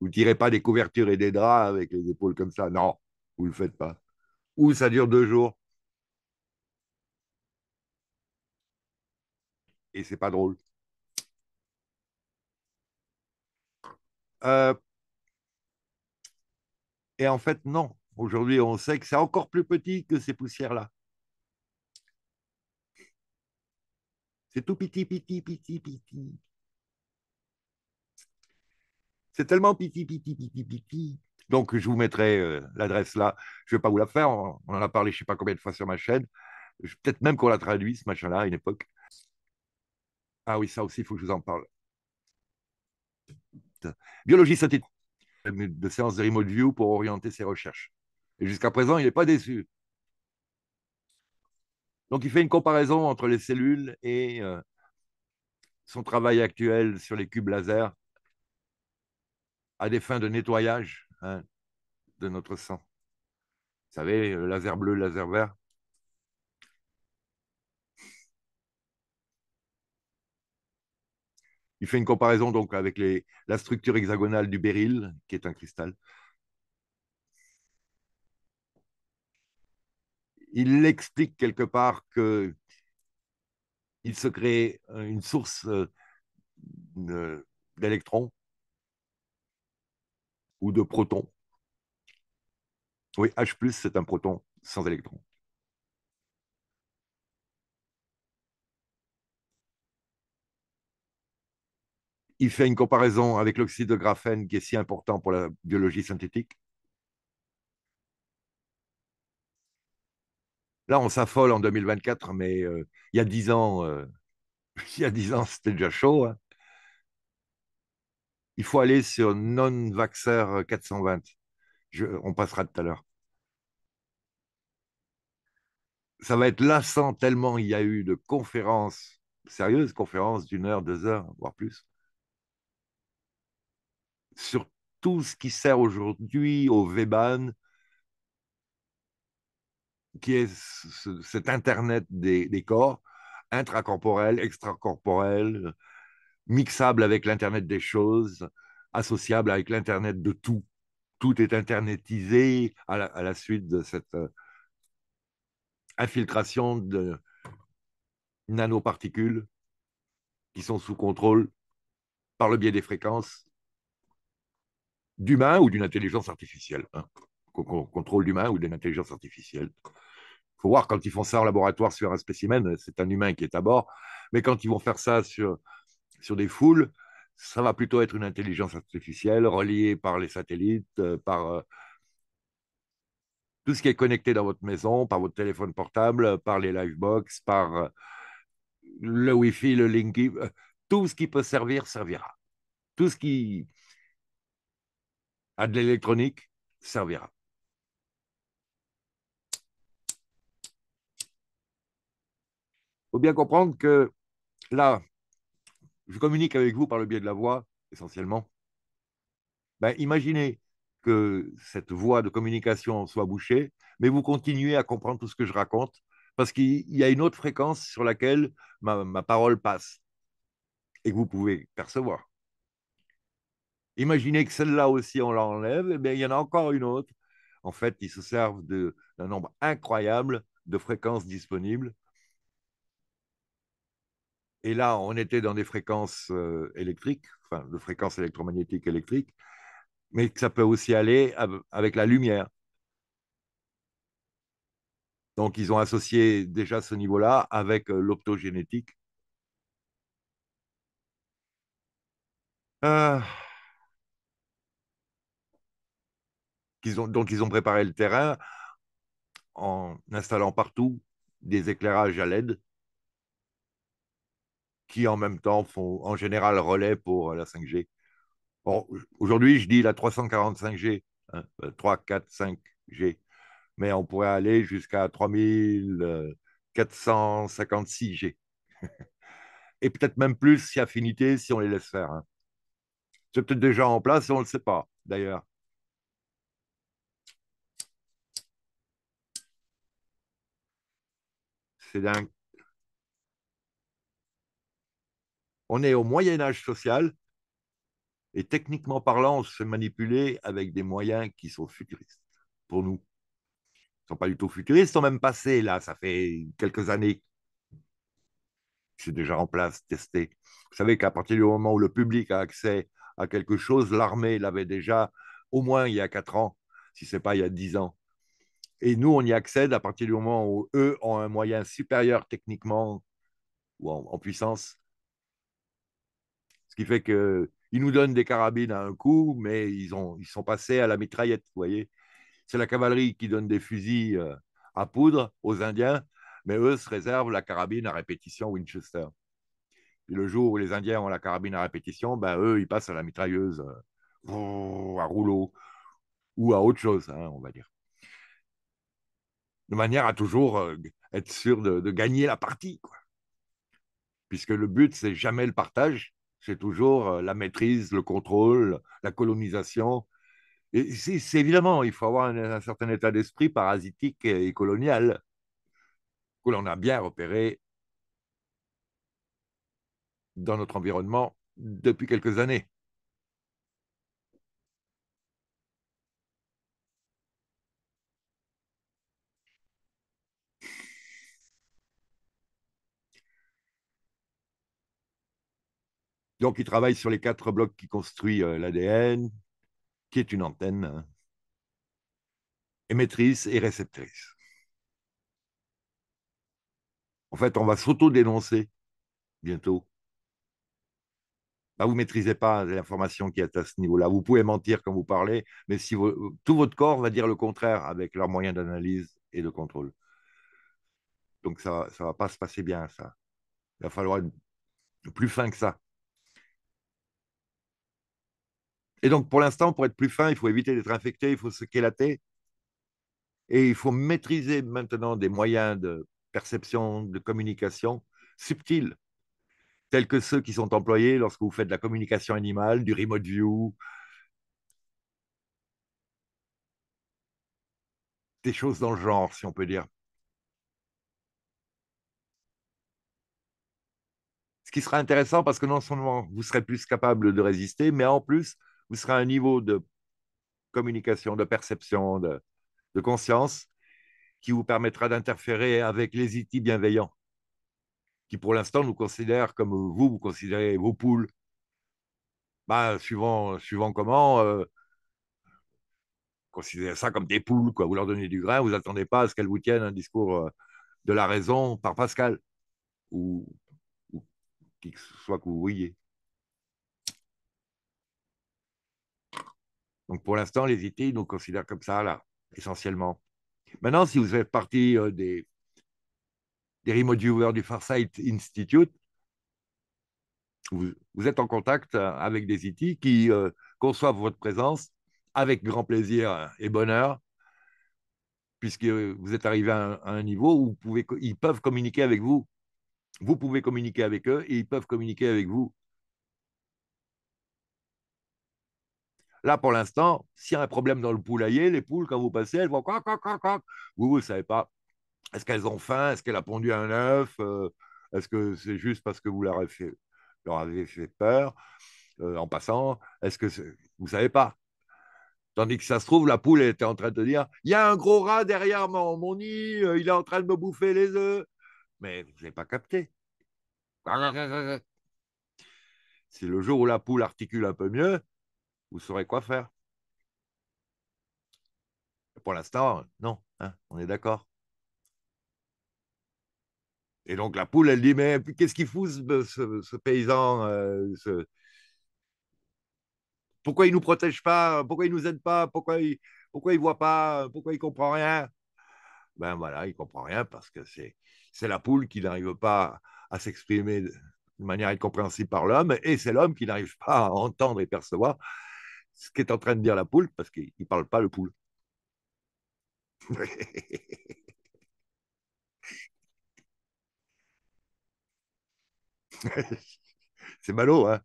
vous tirez pas des couvertures et des draps avec les épaules comme ça. Non, vous ne le faites pas. Ou ça dure deux jours. Et c'est pas drôle. Euh, et en fait, non. Aujourd'hui, on sait que c'est encore plus petit que ces poussières-là. C'est tout petit, petit, petit, petit. C'est tellement petit, petit, petit, petit. Donc, je vous mettrai euh, l'adresse là. Je ne vais pas vous la faire. On, on en a parlé je ne sais pas combien de fois sur ma chaîne. Peut-être même qu'on l'a traduit, ce machin-là, à une époque. Ah oui, ça aussi, il faut que je vous en parle biologie synthétique, de séance de remote view pour orienter ses recherches. Et jusqu'à présent, il n'est pas déçu. Donc, il fait une comparaison entre les cellules et euh, son travail actuel sur les cubes laser à des fins de nettoyage hein, de notre sang. Vous savez, le laser bleu, le laser vert. Il fait une comparaison donc avec la structure hexagonale du béryl, qui est un cristal. Il explique quelque part que il se crée euh, une source euh, d'électrons ou de protons. Oui, H, c'est un proton sans électrons. il fait une comparaison avec l'oxyde de graphène qui est si important pour la biologie synthétique. Là, on s'affole en 2024, mais euh, il y a dix ans, euh, il y a dix ans, c'était déjà chaud. Hein. Il faut aller sur non vaxeur 420. on passera tout à l'heure. Ça va être lassant tellement il y a eu de conférences sérieuses, conférences d'une heure, deux heures, voire plus sur tout ce qui sert aujourd'hui au Weban qui est cet Internet des, corps, intracorporel, extracorporel, mixable avec l'Internet des choses, associable avec l'Internet de tout. Tout est internetisé à la, suite de cette euh, infiltration de nanoparticules qui sont sous contrôle par le biais des fréquences d'humain ou d'une intelligence artificielle. Hein. Contrôle d'humain ou d'une intelligence artificielle. Il faut voir quand ils font ça en laboratoire sur un spécimen, c'est un humain qui est à bord, mais quand ils vont faire ça sur, sur des foules, ça va plutôt être une intelligence artificielle reliée par les satellites, euh, par euh, tout ce qui est connecté dans votre maison, par votre téléphone portable, par les livebox, par euh, le Wi-Fi, le Linky, tout ce qui peut servir, servira. Tout ce qui à de l'électronique servira. Il faut bien comprendre que là, je communique avec vous par le biais de la voix, essentiellement. Ben, imaginez que cette voie de communication soit bouchée, mais vous continuez à comprendre tout ce que je raconte, parce qu'il y a une autre fréquence sur laquelle ma, ma parole passe et que vous pouvez percevoir. Imaginez que celle-là aussi, on l'enlève, et eh bien, il y en a encore une autre. En fait, ils se servent d'un nombre incroyable de fréquences disponibles. Et là, on était dans des fréquences euh, électriques, enfin, de fréquences électromagnétiques électriques, mais ça peut aussi aller avec la lumière. Donc, ils ont associé déjà ce niveau-là avec euh, l'optogénétique. Euh... Donc, ils ont préparé le terrain en installant partout des éclairages à LED qui en même temps font en général relais pour la 5G. aujourd'hui, je dis la 345G, 3, 4, 5G, mais on pourrait aller jusqu'à 3456G. Euh, Et peut-être même plus si Affinité, si on les laisse faire. Hein. C'est peut-être déjà en place, on ne le sait pas d'ailleurs. On est au Moyen Âge social et techniquement parlant, on se fait manipuler avec des moyens qui sont futuristes pour nous. Ils ne sont pas du tout futuristes, ils sont même passés là, ça fait quelques années. C'est déjà en place, testé. Vous savez qu'à partir du moment où le public a accès à quelque chose, l'armée l'avait déjà au moins il y a 4 ans, si ce n'est pas il y a 10 ans. Et nous, on y accède à partir du moment où eux ont un moyen supérieur techniquement ou en, puissance. Ce qui fait qu'ils nous donnent des carabines à un coup, mais ils, ont, ils sont passés à la mitraillette, vous voyez. C'est la cavalerie qui donne des fusils euh, à poudre aux Indiens, mais eux se réservent la carabine à répétition Winchester. Et le jour où les Indiens ont la carabine à répétition, ben eux, ils passent à la mitrailleuse, euh, à rouleau, ou à autre chose, hein, on va dire de manière à toujours euh, être sûr de, gagner la partie. Puisque le but, c'est jamais le partage, c'est toujours euh, la maîtrise, le contrôle, la colonisation. Et c'est évidemment, il faut avoir un, certain état d'esprit parasitique et, et colonial que l'on a bien repéré dans notre environnement depuis quelques années. Donc, ils travaillent sur les quatre blocs qui construisent euh, l'ADN, qui est une antenne émettrice hein, et réceptrice. En fait, on va s'auto-dénoncer bientôt. Bah, vous ne maîtrisez pas l'information qui est à ce niveau-là. Vous pouvez mentir quand vous parlez, mais si tout votre corps va dire le contraire avec leurs moyens d'analyse et de contrôle. Donc ça ne va pas se passer bien, ça. Il va falloir être plus fin que ça. Et donc, pour l'instant, pour être plus fin, il faut éviter d'être infecté, il faut se quélater. Et il faut maîtriser maintenant des moyens de perception, de communication subtils, tels que ceux qui sont employés lorsque vous faites de la communication animale, du remote view, des choses dans le genre, si on peut dire. Ce qui sera intéressant parce que non seulement vous serez plus capable de résister, mais en plus, vous serez un niveau de communication, de perception, de, conscience qui vous permettra d'interférer avec les itis bienveillants, qui pour l'instant nous considèrent comme vous, vous considérez vos poules. Bah, suivant, suivant comment, considérer euh, considérez ça comme des poules, quoi. Vous leur donnez du grain, vous n'attendez pas à ce qu'elles vous tiennent un discours euh, de la raison par Pascal ou, ou qui que ce soit que vous voyez. Donc pour l'instant, les IT nous considèrent comme ça, là, essentiellement. Maintenant, si vous êtes partie euh, des, des remote viewers du Farsight Institute, vous, êtes en contact euh, avec des IT qui euh, conçoivent votre présence avec grand plaisir et bonheur, puisque vous êtes arrivé à un, niveau où vous pouvez, ils peuvent communiquer avec vous. Vous pouvez communiquer avec eux et ils peuvent communiquer avec vous. Là, pour l'instant, s'il y a un problème dans le poulailler, les poules, quand vous passez, elles vont croc, croc, croc ». croc. Vous, vous ne savez pas. Est-ce qu'elles ont faim Est-ce qu'elle a pondu un œuf euh, Est-ce que c'est juste parce que vous leur avez fait, peur euh, en passant Est-ce que vous ne savez pas Tandis que ça se trouve, la poule était en train de dire Il y a un gros rat derrière mon, mon nid, euh, il est en train de me bouffer les œufs. Mais vous n'avez pas capté. C'est le jour où la poule articule un peu mieux vous saurez quoi faire. Pour l'instant, non, hein, on est d'accord. Et donc la poule, elle dit, mais qu'est-ce qu'il fout ce, paysan euh, Pourquoi il ne nous protège pas Pourquoi il ne nous aide pas Pourquoi il ne voit pas Pourquoi il ne comprend rien Ben voilà, il ne comprend rien parce que c'est, c'est la poule qui n'arrive pas à s'exprimer de manière incompréhensible par l'homme et c'est l'homme qui n'arrive pas à entendre et percevoir ce qu'est en train de dire la poule parce qu'il ne parle pas le poule. C'est malo, hein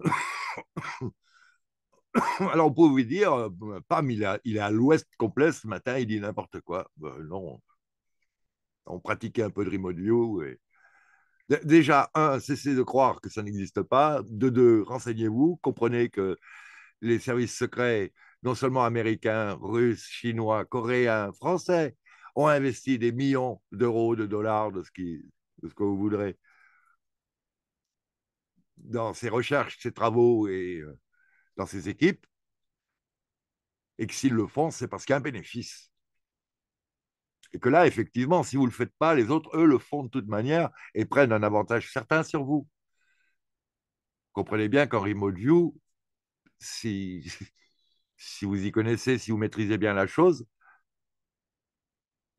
Alors, on peut vous dire, euh, Pam, il, a, est à l'ouest complet ce matin, il dit n'importe quoi. Ben, non. On pratiquait un peu de Rimaudio et Déjà, un, cessez de croire que ça n'existe pas. De deux, renseignez-vous, comprenez que les services secrets, non seulement américains, russes, chinois, coréens, français, ont investi des millions d'euros, de dollars, de ce, ce que vous voudrez, dans ces recherches, ces travaux et euh, dans ces équipes, et que s'ils le font, c'est parce qu'il y a un bénéfice. Et que là, effectivement, si vous ne le faites pas, les autres, eux, le font de toute manière et prennent un avantage certain sur vous. Comprenez bien qu'en remote view, si, si vous y connaissez, si vous maîtrisez bien la chose,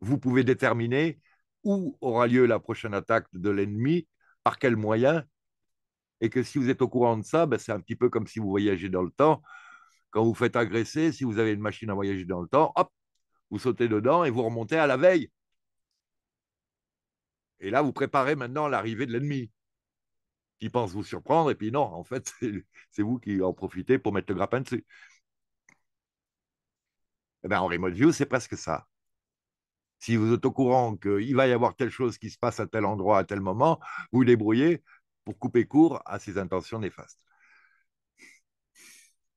vous pouvez déterminer où aura lieu la prochaine attaque de l'ennemi, par quels moyens, et que si vous êtes au courant de ça, ben c'est un petit peu comme si vous voyagez dans le temps. Quand vous faites agresser, si vous avez une machine à voyager dans le temps, hop, vous sautez dedans et vous remontez à la veille. Et là, vous préparez maintenant l'arrivée de l'ennemi qui pense vous surprendre, et puis non, en fait, c'est vous qui en profitez pour mettre le grappin dessus. Eh en remote view, c'est presque ça. Si vous êtes au courant qu'il va y avoir telle chose qui se passe à tel endroit, à tel moment, vous débrouillez pour couper court à ses intentions néfastes.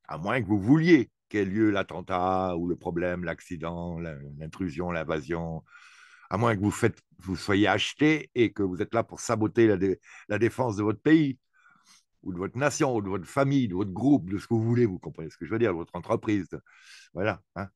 À moins que vous vouliez quel lieu l'attentat ou le problème, l'accident, l'intrusion, l'invasion, à moins que vous, faites, vous soyez acheté et que vous êtes là pour saboter la, défense de votre pays ou de votre nation, ou de votre famille, de votre groupe, de ce que vous voulez, vous comprenez ce que je veux dire, de votre entreprise. Voilà. Hein.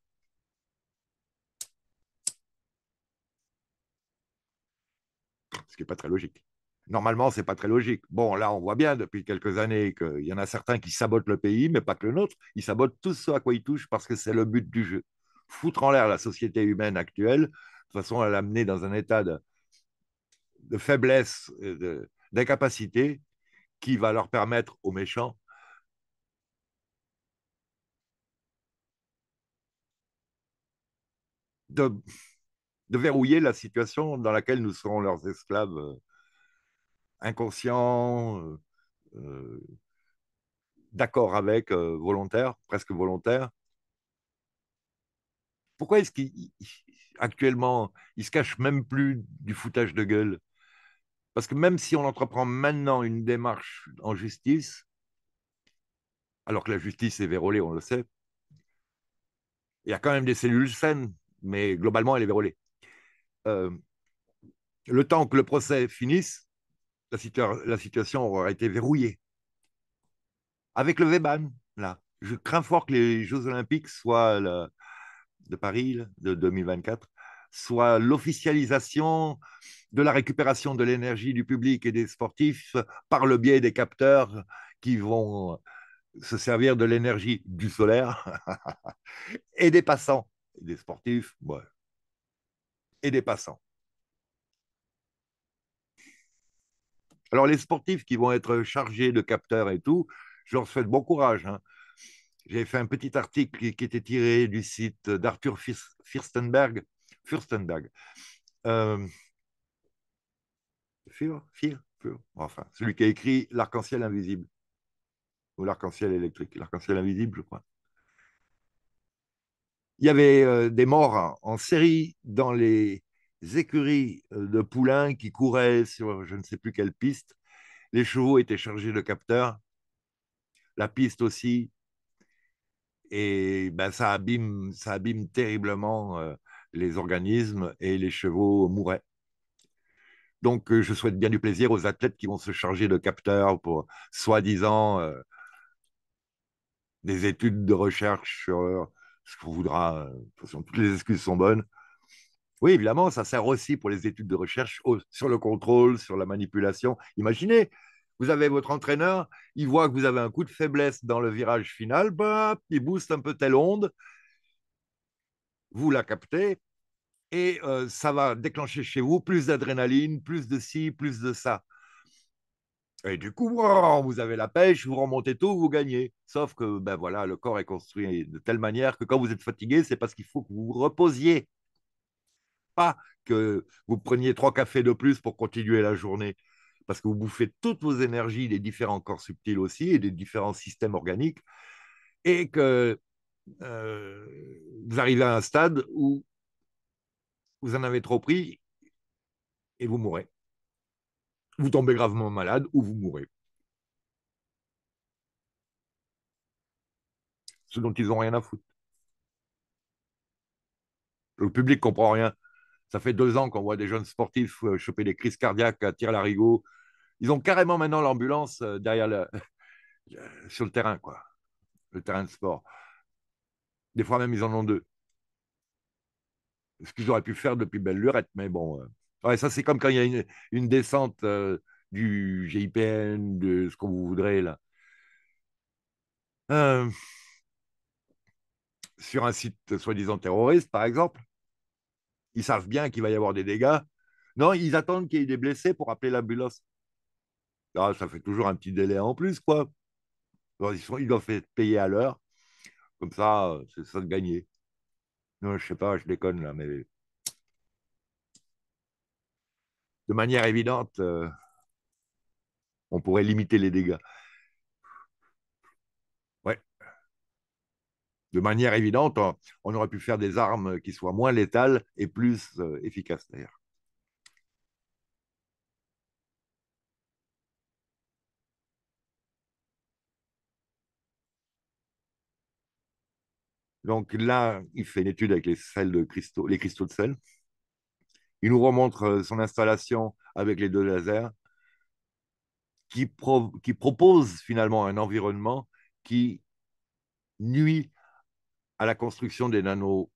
Ce qui n'est pas très logique. Normalement, c'est pas très logique. Bon, là, on voit bien depuis quelques années qu'il y en a certains qui sabotent le pays, mais pas que le nôtre. Ils sabotent tout ce à quoi ils touchent parce que c'est le but du jeu. Foutre en l'air la société humaine actuelle, de toute façon, à l'amener dans un état de, faiblesse, euh, d'incapacité, qui va leur permettre aux méchants de verrouiller la situation dans laquelle nous serons leurs esclaves euh, inconscient, euh, euh, d'accord avec, euh, volontaire, presque volontaire. Pourquoi est-ce qu'actuellement, il, il se cache même plus du foutage de gueule Parce que même si on entreprend maintenant une démarche en justice, alors que la justice est vérolée, on le sait, il y a quand même des cellules saines, mais globalement, elle est vérolée. le temps que le procès finisse, la, situation aura été verrouillée. Avec le Weban, là, je crains fort que les Jeux Olympiques soient le, de Paris de 2024 soit l'officialisation de la récupération de l'énergie du public et des sportifs par le biais des capteurs qui vont se servir de l'énergie du solaire et des passants, des sportifs, ouais. et des passants. Alors, les sportifs qui vont être chargés de capteurs et tout, je leur souhaite bon courage. Hein. J'ai fait un petit article qui, était tiré du site d'Arthur Fürstenberg. Fürstenberg. Euh, enfin, celui qui a écrit L'arc-en-ciel invisible. Ou l'arc-en-ciel électrique, l'arc-en-ciel invisible, je crois. Il y avait euh, des morts en série dans les écuries euh, de poulains qui couraient sur je ne sais plus quelle piste. Les chevaux étaient chargés de capteurs, la piste aussi. Et ben, ça, abîme, ça abîme terriblement euh, les organismes et les chevaux mouraient. Donc, euh, je souhaite bien du plaisir aux athlètes qui vont se charger de capteurs pour soi-disant des études de recherche sur ce qu'on voudra. toutes les excuses sont bonnes oui, évidemment, ça sert aussi pour les études de recherche sur le contrôle, sur la manipulation. Imaginez, vous avez votre entraîneur, il voit que vous avez un coup de faiblesse dans le virage final, il booste un peu telle onde, vous la captez, et euh, ça va déclencher chez vous plus d'adrénaline, plus de ci, plus de ça. Et du coup, vous avez la pêche, vous remontez tout, vous gagnez. Sauf que ben voilà, le corps est construit de telle manière que quand vous êtes fatigué, c'est parce qu'il faut que vous vous reposiez pas que vous preniez trois cafés de plus pour continuer la journée, parce que vous bouffez toutes vos énergies des différents corps subtils aussi et des différents systèmes organiques, et que euh, vous arrivez à un stade où vous en avez trop pris et vous mourrez. Vous tombez gravement malade ou vous mourrez. Ce dont ils n'ont rien à foutre. Le public comprend rien. Ça fait deux ans qu'on voit des jeunes sportifs euh, choper des crises cardiaques à la larigot. Ils ont carrément maintenant l'ambulance euh, derrière euh, sur le terrain, quoi. Le terrain de sport. Des fois même, ils en ont deux. Ce qu'ils auraient pu faire depuis belle lurette, mais bon. ça, c'est comme quand il y a une, descente du GIPN, de ce qu'on vous voudrez, là. sur un site soi-disant terroriste, par exemple. Ils savent bien qu'il va y avoir des dégâts. Non, ils attendent qu'il y ait des blessés pour appeler l'ambulance. Ah, ça fait toujours un petit délai en plus, quoi. ils, sont, ils doivent être payés à l'heure. Comme ça, c'est ça de gagner. Non, je sais pas, je déconne là, mais de manière évidente, euh, on pourrait limiter les dégâts. de manière évidente, on aurait pu faire des armes qui soient moins létales et plus euh, efficaces d'ailleurs. Donc là, il fait une étude avec les, cristaux, les cristaux de sel. Il nous remontre euh, son installation avec les deux lasers qui, qui propose finalement un environnement qui nuit à la construction des nanotechnologies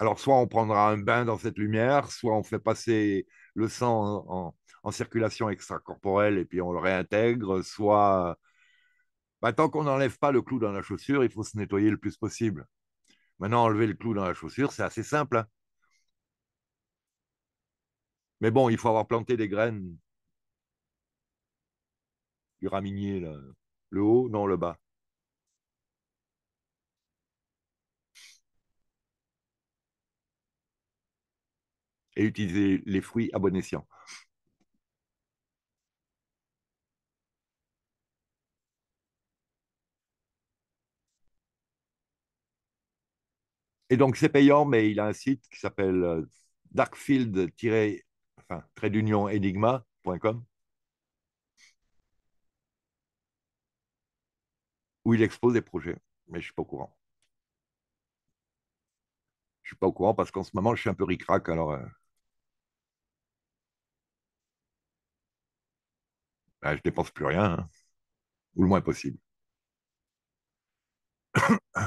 Alors, soit on prendra un bain dans cette lumière, soit on fait passer le sang en, circulation extracorporelle et puis on le réintègre, soit. Bah, tant qu'on n'enlève pas le clou dans la chaussure, il faut se nettoyer le plus possible. Maintenant, enlever le clou dans la chaussure, c'est assez simple. Hein. Mais bon, il faut avoir planté des graines du raminier, le haut, non, le bas. Et utiliser les fruits à bon Et donc, c'est payant, mais il a un site qui s'appelle euh, darkfield- enfin, enigma.com où il expose des projets, mais je ne suis pas au courant. Je ne suis pas au courant parce qu'en ce moment, je suis un peu ricrac, alors. Euh. Ben, je ne dépense plus rien, hein. ou le moins possible.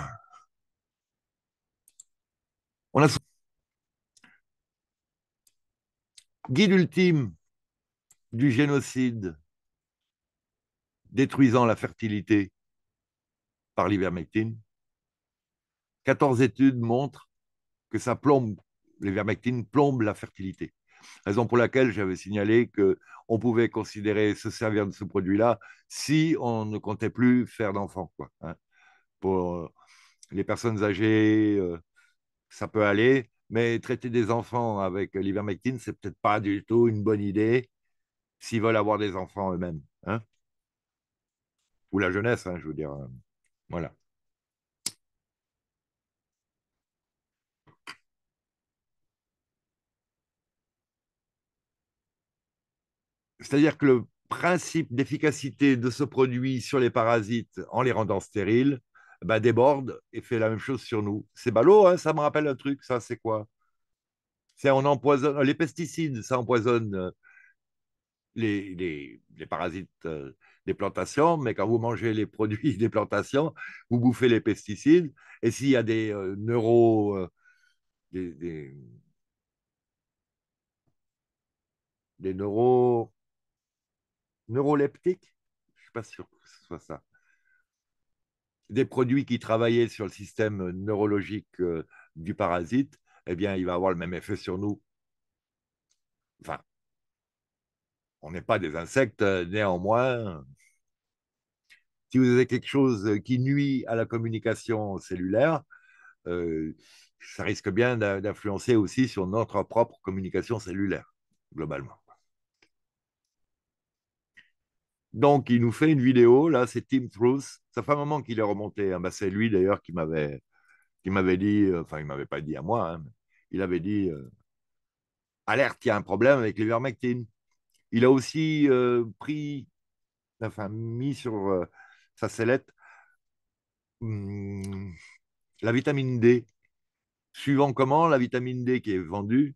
On a... Guide ultime du génocide détruisant la fertilité par l'ivermectine. 14 études montrent que ça plombe, l'ivermectine plombe la fertilité. Raison pour laquelle j'avais signalé qu'on pouvait considérer se servir de ce produit-là si on ne comptait plus faire d'enfants. Hein. Pour euh, les personnes âgées, euh, ça peut aller, mais traiter des enfants avec l'ivermectine, c'est peut-être pas du tout une bonne idée s'ils veulent avoir des enfants eux-mêmes. Hein Ou la jeunesse, hein, je veux dire. Euh, voilà. C'est-à-dire que le principe d'efficacité de ce produit sur les parasites en les rendant stériles bah, déborde et fait la même chose sur nous. C'est ballot, hein, ça me rappelle un truc, ça c'est quoi C'est on empoisonne les pesticides, ça empoisonne euh, les, les, les parasites euh, des plantations, mais quand vous mangez les produits des plantations, vous bouffez les pesticides. Et s'il y a des euh, neuro. Euh, des, neuro, neuroleptiques, je ne suis pas sûr que ce soit ça. Des produits qui travaillaient sur le système neurologique euh, du parasite, eh bien, il va avoir le même effet sur nous. Enfin, on n'est pas des insectes, euh, néanmoins, si vous avez quelque chose euh, qui nuit à la communication cellulaire, euh, ça risque bien d'influencer aussi sur notre propre communication cellulaire, globalement. Donc, il nous fait une vidéo, là, c'est Tim Truth. Ça fait un moment qu'il est remonté. Hein. Ben, c'est lui, d'ailleurs, qui m'avait dit, enfin, il ne m'avait pas dit à moi, hein, il avait dit, alerte, il y a un problème avec l'ivermectine. Il a aussi euh, pris, enfin, mis sur euh, sa sellette hmm, la vitamine D. Suivant comment, la vitamine D qui est vendue,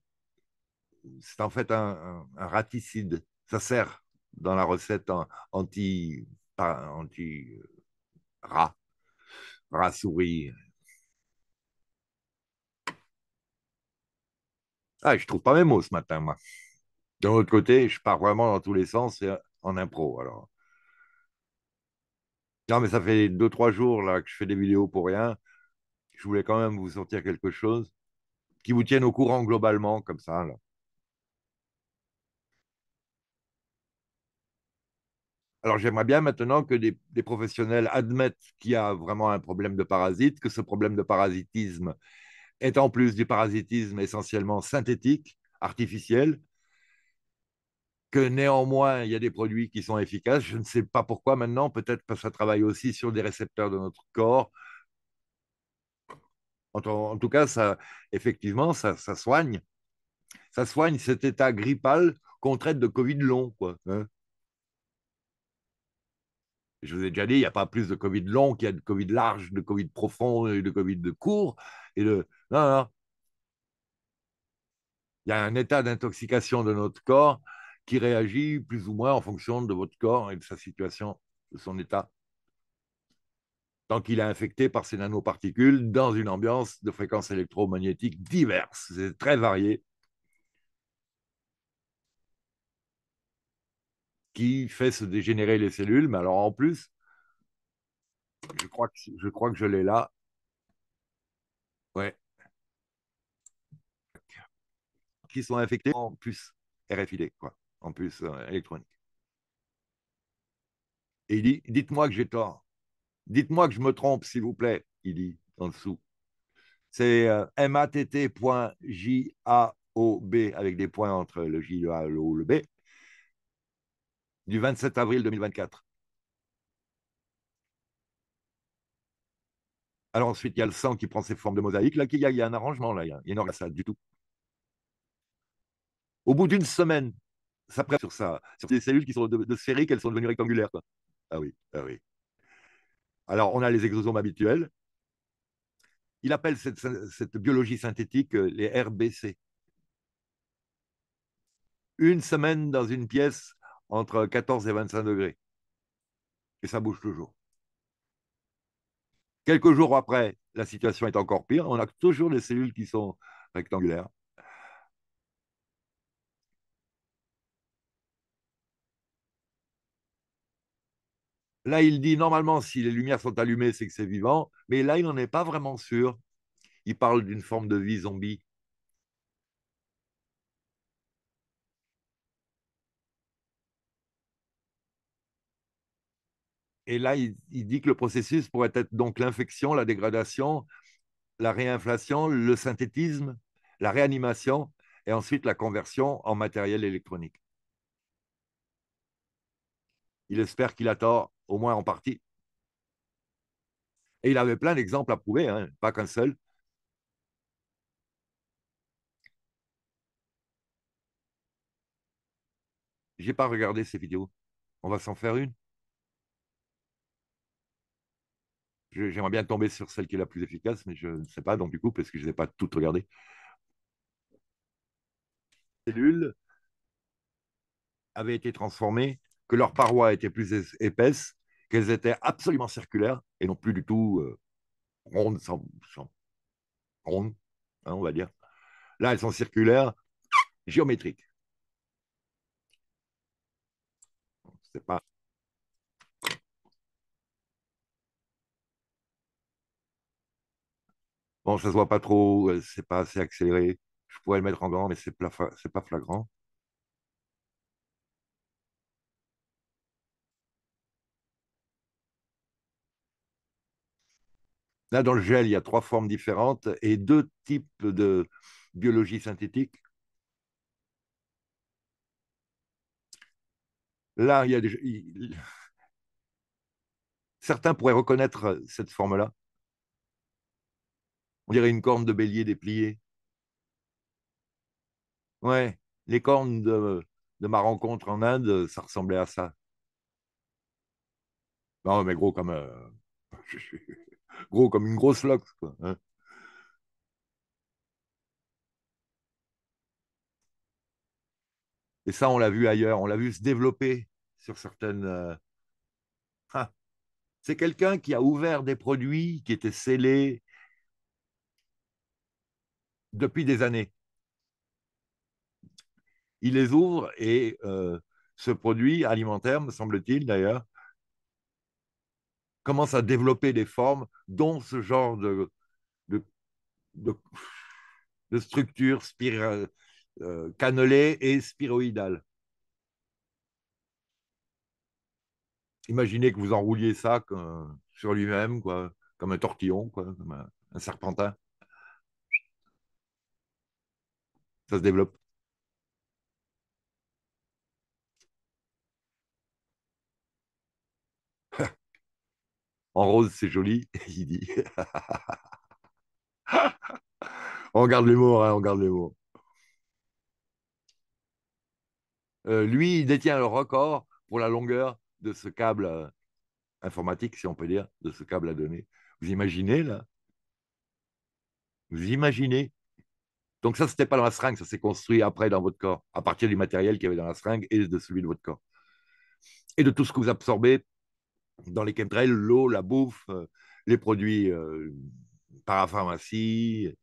c'est en fait un, raticide. Ça sert dans la recette anti, anti euh, rat, rat souris. Ah, je trouve pas mes mots ce matin, moi. D'un autre côté, je pars vraiment dans tous les sens et euh, en impro. Alors. Non, mais ça fait deux, trois jours là, que je fais des vidéos pour rien. Je voulais quand même vous sortir quelque chose qui vous tienne au courant globalement, comme ça. Alors j'aimerais bien maintenant que des, des professionnels admettent qu'il y a vraiment un problème de parasite, que ce problème de parasitisme est en plus du parasitisme essentiellement synthétique, artificiel, néanmoins, il y a des produits qui sont efficaces. Je ne sais pas pourquoi maintenant, peut-être parce que ça travaille aussi sur des récepteurs de notre corps. En, tout cas, ça, effectivement, ça, soigne. Ça soigne cet état grippal qu'on traite de Covid long. Hein. je vous ai déjà dit, il n'y a pas plus de Covid long qu'il y a de Covid large, de Covid profond, et de Covid de court. Et de... Non, non. Il y a un état d'intoxication de notre corps qui réagit plus ou moins en fonction de votre corps et de sa situation, de son état. Tant qu'il est infecté par ces nanoparticules dans une ambiance de fréquences électromagnétiques diverses, c'est très varié, qui fait se dégénérer les cellules. Mais alors en plus, je crois que je, crois que je l'ai là. Ouais. Qui sont infectés en plus RFID, quoi en plus, euh, électronique. Et il dit Dites-moi que j'ai tort. Dites-moi que je me trompe, s'il vous plaît. Il dit en dessous. C'est euh, o b avec des points entre le J, le A, le O, le B, du 27 avril 2024. Alors ensuite, il y a le sang qui prend ses formes de mosaïque. Là, il y a, un arrangement, là, il y a, il a du tout. Au bout d'une semaine, sur ça, sur des cellules qui sont de, sphériques, elles sont devenues rectangulaires. Ah oui, ah oui. Alors, on a les exosomes habituels. Il appelle cette, cette biologie synthétique euh, les RBC. Une semaine dans une pièce entre 14 et 25 degrés. Et ça bouge toujours. Quelques jours après, la situation est encore pire. On a toujours des cellules qui sont rectangulaires. Là, il dit normalement, si les lumières sont allumées, c'est que c'est vivant, mais là, il n'en est pas vraiment sûr. Il parle d'une forme de vie zombie. Et là, il, il dit que le processus pourrait être donc l'infection, la dégradation, la réinflation, le synthétisme, la réanimation et ensuite la conversion en matériel électronique. Il espère qu'il a tort au moins en partie. Et il avait plein d'exemples à prouver, hein, pas qu'un seul. J'ai pas regardé ces vidéos. On va s'en faire une. J'aimerais bien tomber sur celle qui est la plus efficace, mais je ne sais pas, donc du coup, parce que je n'ai pas toutes regardées. Cellules avaient été transformées, que leur paroi était plus épaisse, qu'elles étaient absolument circulaires et non plus du tout euh, rondes, sans, hein, on va dire. Là, elles sont circulaires, géométriques. C'est pas Bon, ça se voit pas trop, euh, c'est pas assez accéléré. Je pourrais le mettre en grand, mais c'est pas flagrant. Là, dans le gel, il y a trois formes différentes et deux types de biologie synthétique. Là, il y a certains pourraient reconnaître cette forme-là. On dirait une corne de bélier dépliée. Ouais, les cornes de, ma rencontre en Inde, ça ressemblait à ça. Non, mais gros, comme. Euh, gros comme une grosse loque. Hein. Et ça, on l'a vu ailleurs, on l'a vu se développer sur certaines. Euh, C'est quelqu'un qui a ouvert des produits qui étaient scellés depuis des années. Il les ouvre et euh, ce produit alimentaire, me semble-t-il d'ailleurs, commence à développer des formes, dont ce genre de, de, structure euh, cannelée et spiroïdale. Imaginez que vous enrouliez ça sur lui-même, quoi, comme un tortillon, quoi, comme un serpentin. Ça se développe. En rose, c'est joli. il dit On garde l'humour, hein, on garde l'humour. Euh, lui, il détient le record pour la longueur de ce câble euh, informatique, si on peut dire, de ce câble à donner. Vous imaginez, là Vous imaginez Donc ça, ce n'était pas dans la seringue, ça s'est construit après dans votre corps, à partir du matériel qu'il y avait dans la seringue et de celui de votre corps. Et de tout ce que vous absorbez dans les chemtrails, l'eau, la bouffe, euh, les produits euh, parapharmacie,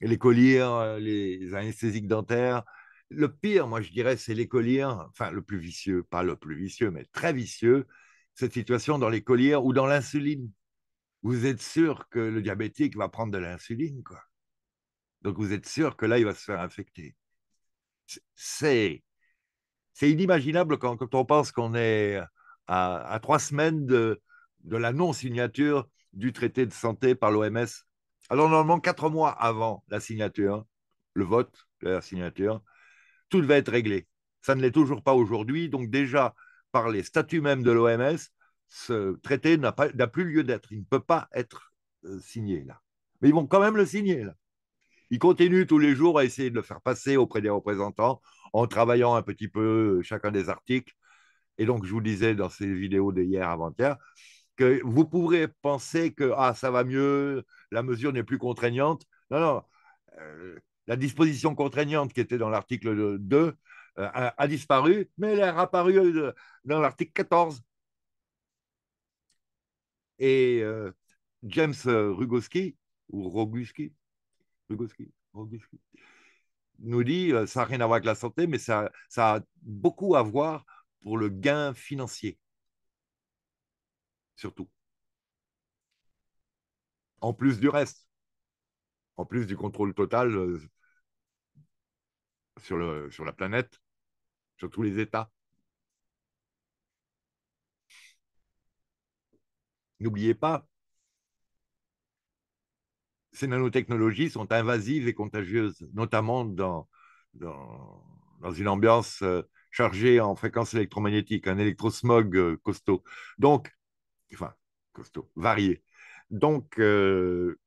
les colliers, euh, les anesthésiques dentaires. Le pire, moi je dirais, c'est les colliers, enfin le plus vicieux, pas le plus vicieux, mais très vicieux, cette situation dans les colliers ou dans l'insuline. Vous êtes sûr que le diabétique va prendre de l'insuline, quoi. Donc vous êtes sûr que là, il va se faire infecter. C'est, inimaginable quand, quand on pense qu'on est à, trois semaines de, la non-signature du traité de santé par l'OMS. Alors normalement, quatre mois avant la signature, le vote de la signature, tout devait être réglé. Ça ne l'est toujours pas aujourd'hui, donc déjà, par les statuts même de l'OMS, ce traité n'a plus lieu d'être. Il ne peut pas être euh, signé là. Mais ils vont quand même le signer là. Ils continuent tous les jours à essayer de le faire passer auprès des représentants en travaillant un petit peu euh, chacun des articles et donc, je vous disais dans ces vidéos d'hier avant-hier que vous pourrez penser que ah, ça va mieux, la mesure n'est plus contraignante. Non, non. Euh, la disposition contraignante qui était dans l'article 2 euh, a, disparu, mais elle est apparue euh, dans l'article 14. Et James Rugoski ou Roguski, nous dit ça n'a rien à voir avec la santé, mais ça, ça a beaucoup à voir pour le gain financier, surtout. En plus du reste, en plus du contrôle total euh, sur, la planète, sur tous les États. N'oubliez pas, ces nanotechnologies sont invasives et contagieuses, notamment dans une ambiance euh, chargé en fréquence électromagnétique un électrosmog euh, costaud. Donc, enfin, costaud, varié. Donc, euh,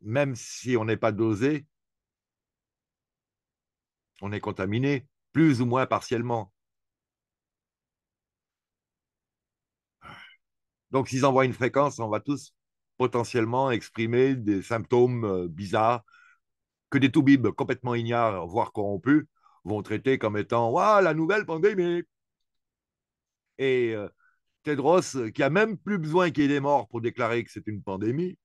même si on n'est pas dosé, on est contaminé, plus ou moins partiellement. Donc, s'ils envoient une fréquence, on va tous potentiellement exprimer des symptômes euh, bizarres que des toubibs complètement ignares, voire corrompus, vont traiter comme étant la nouvelle pandémie. Et euh, Tedros, qui a même plus besoin qu'il y ait des morts pour déclarer que c'est une pandémie,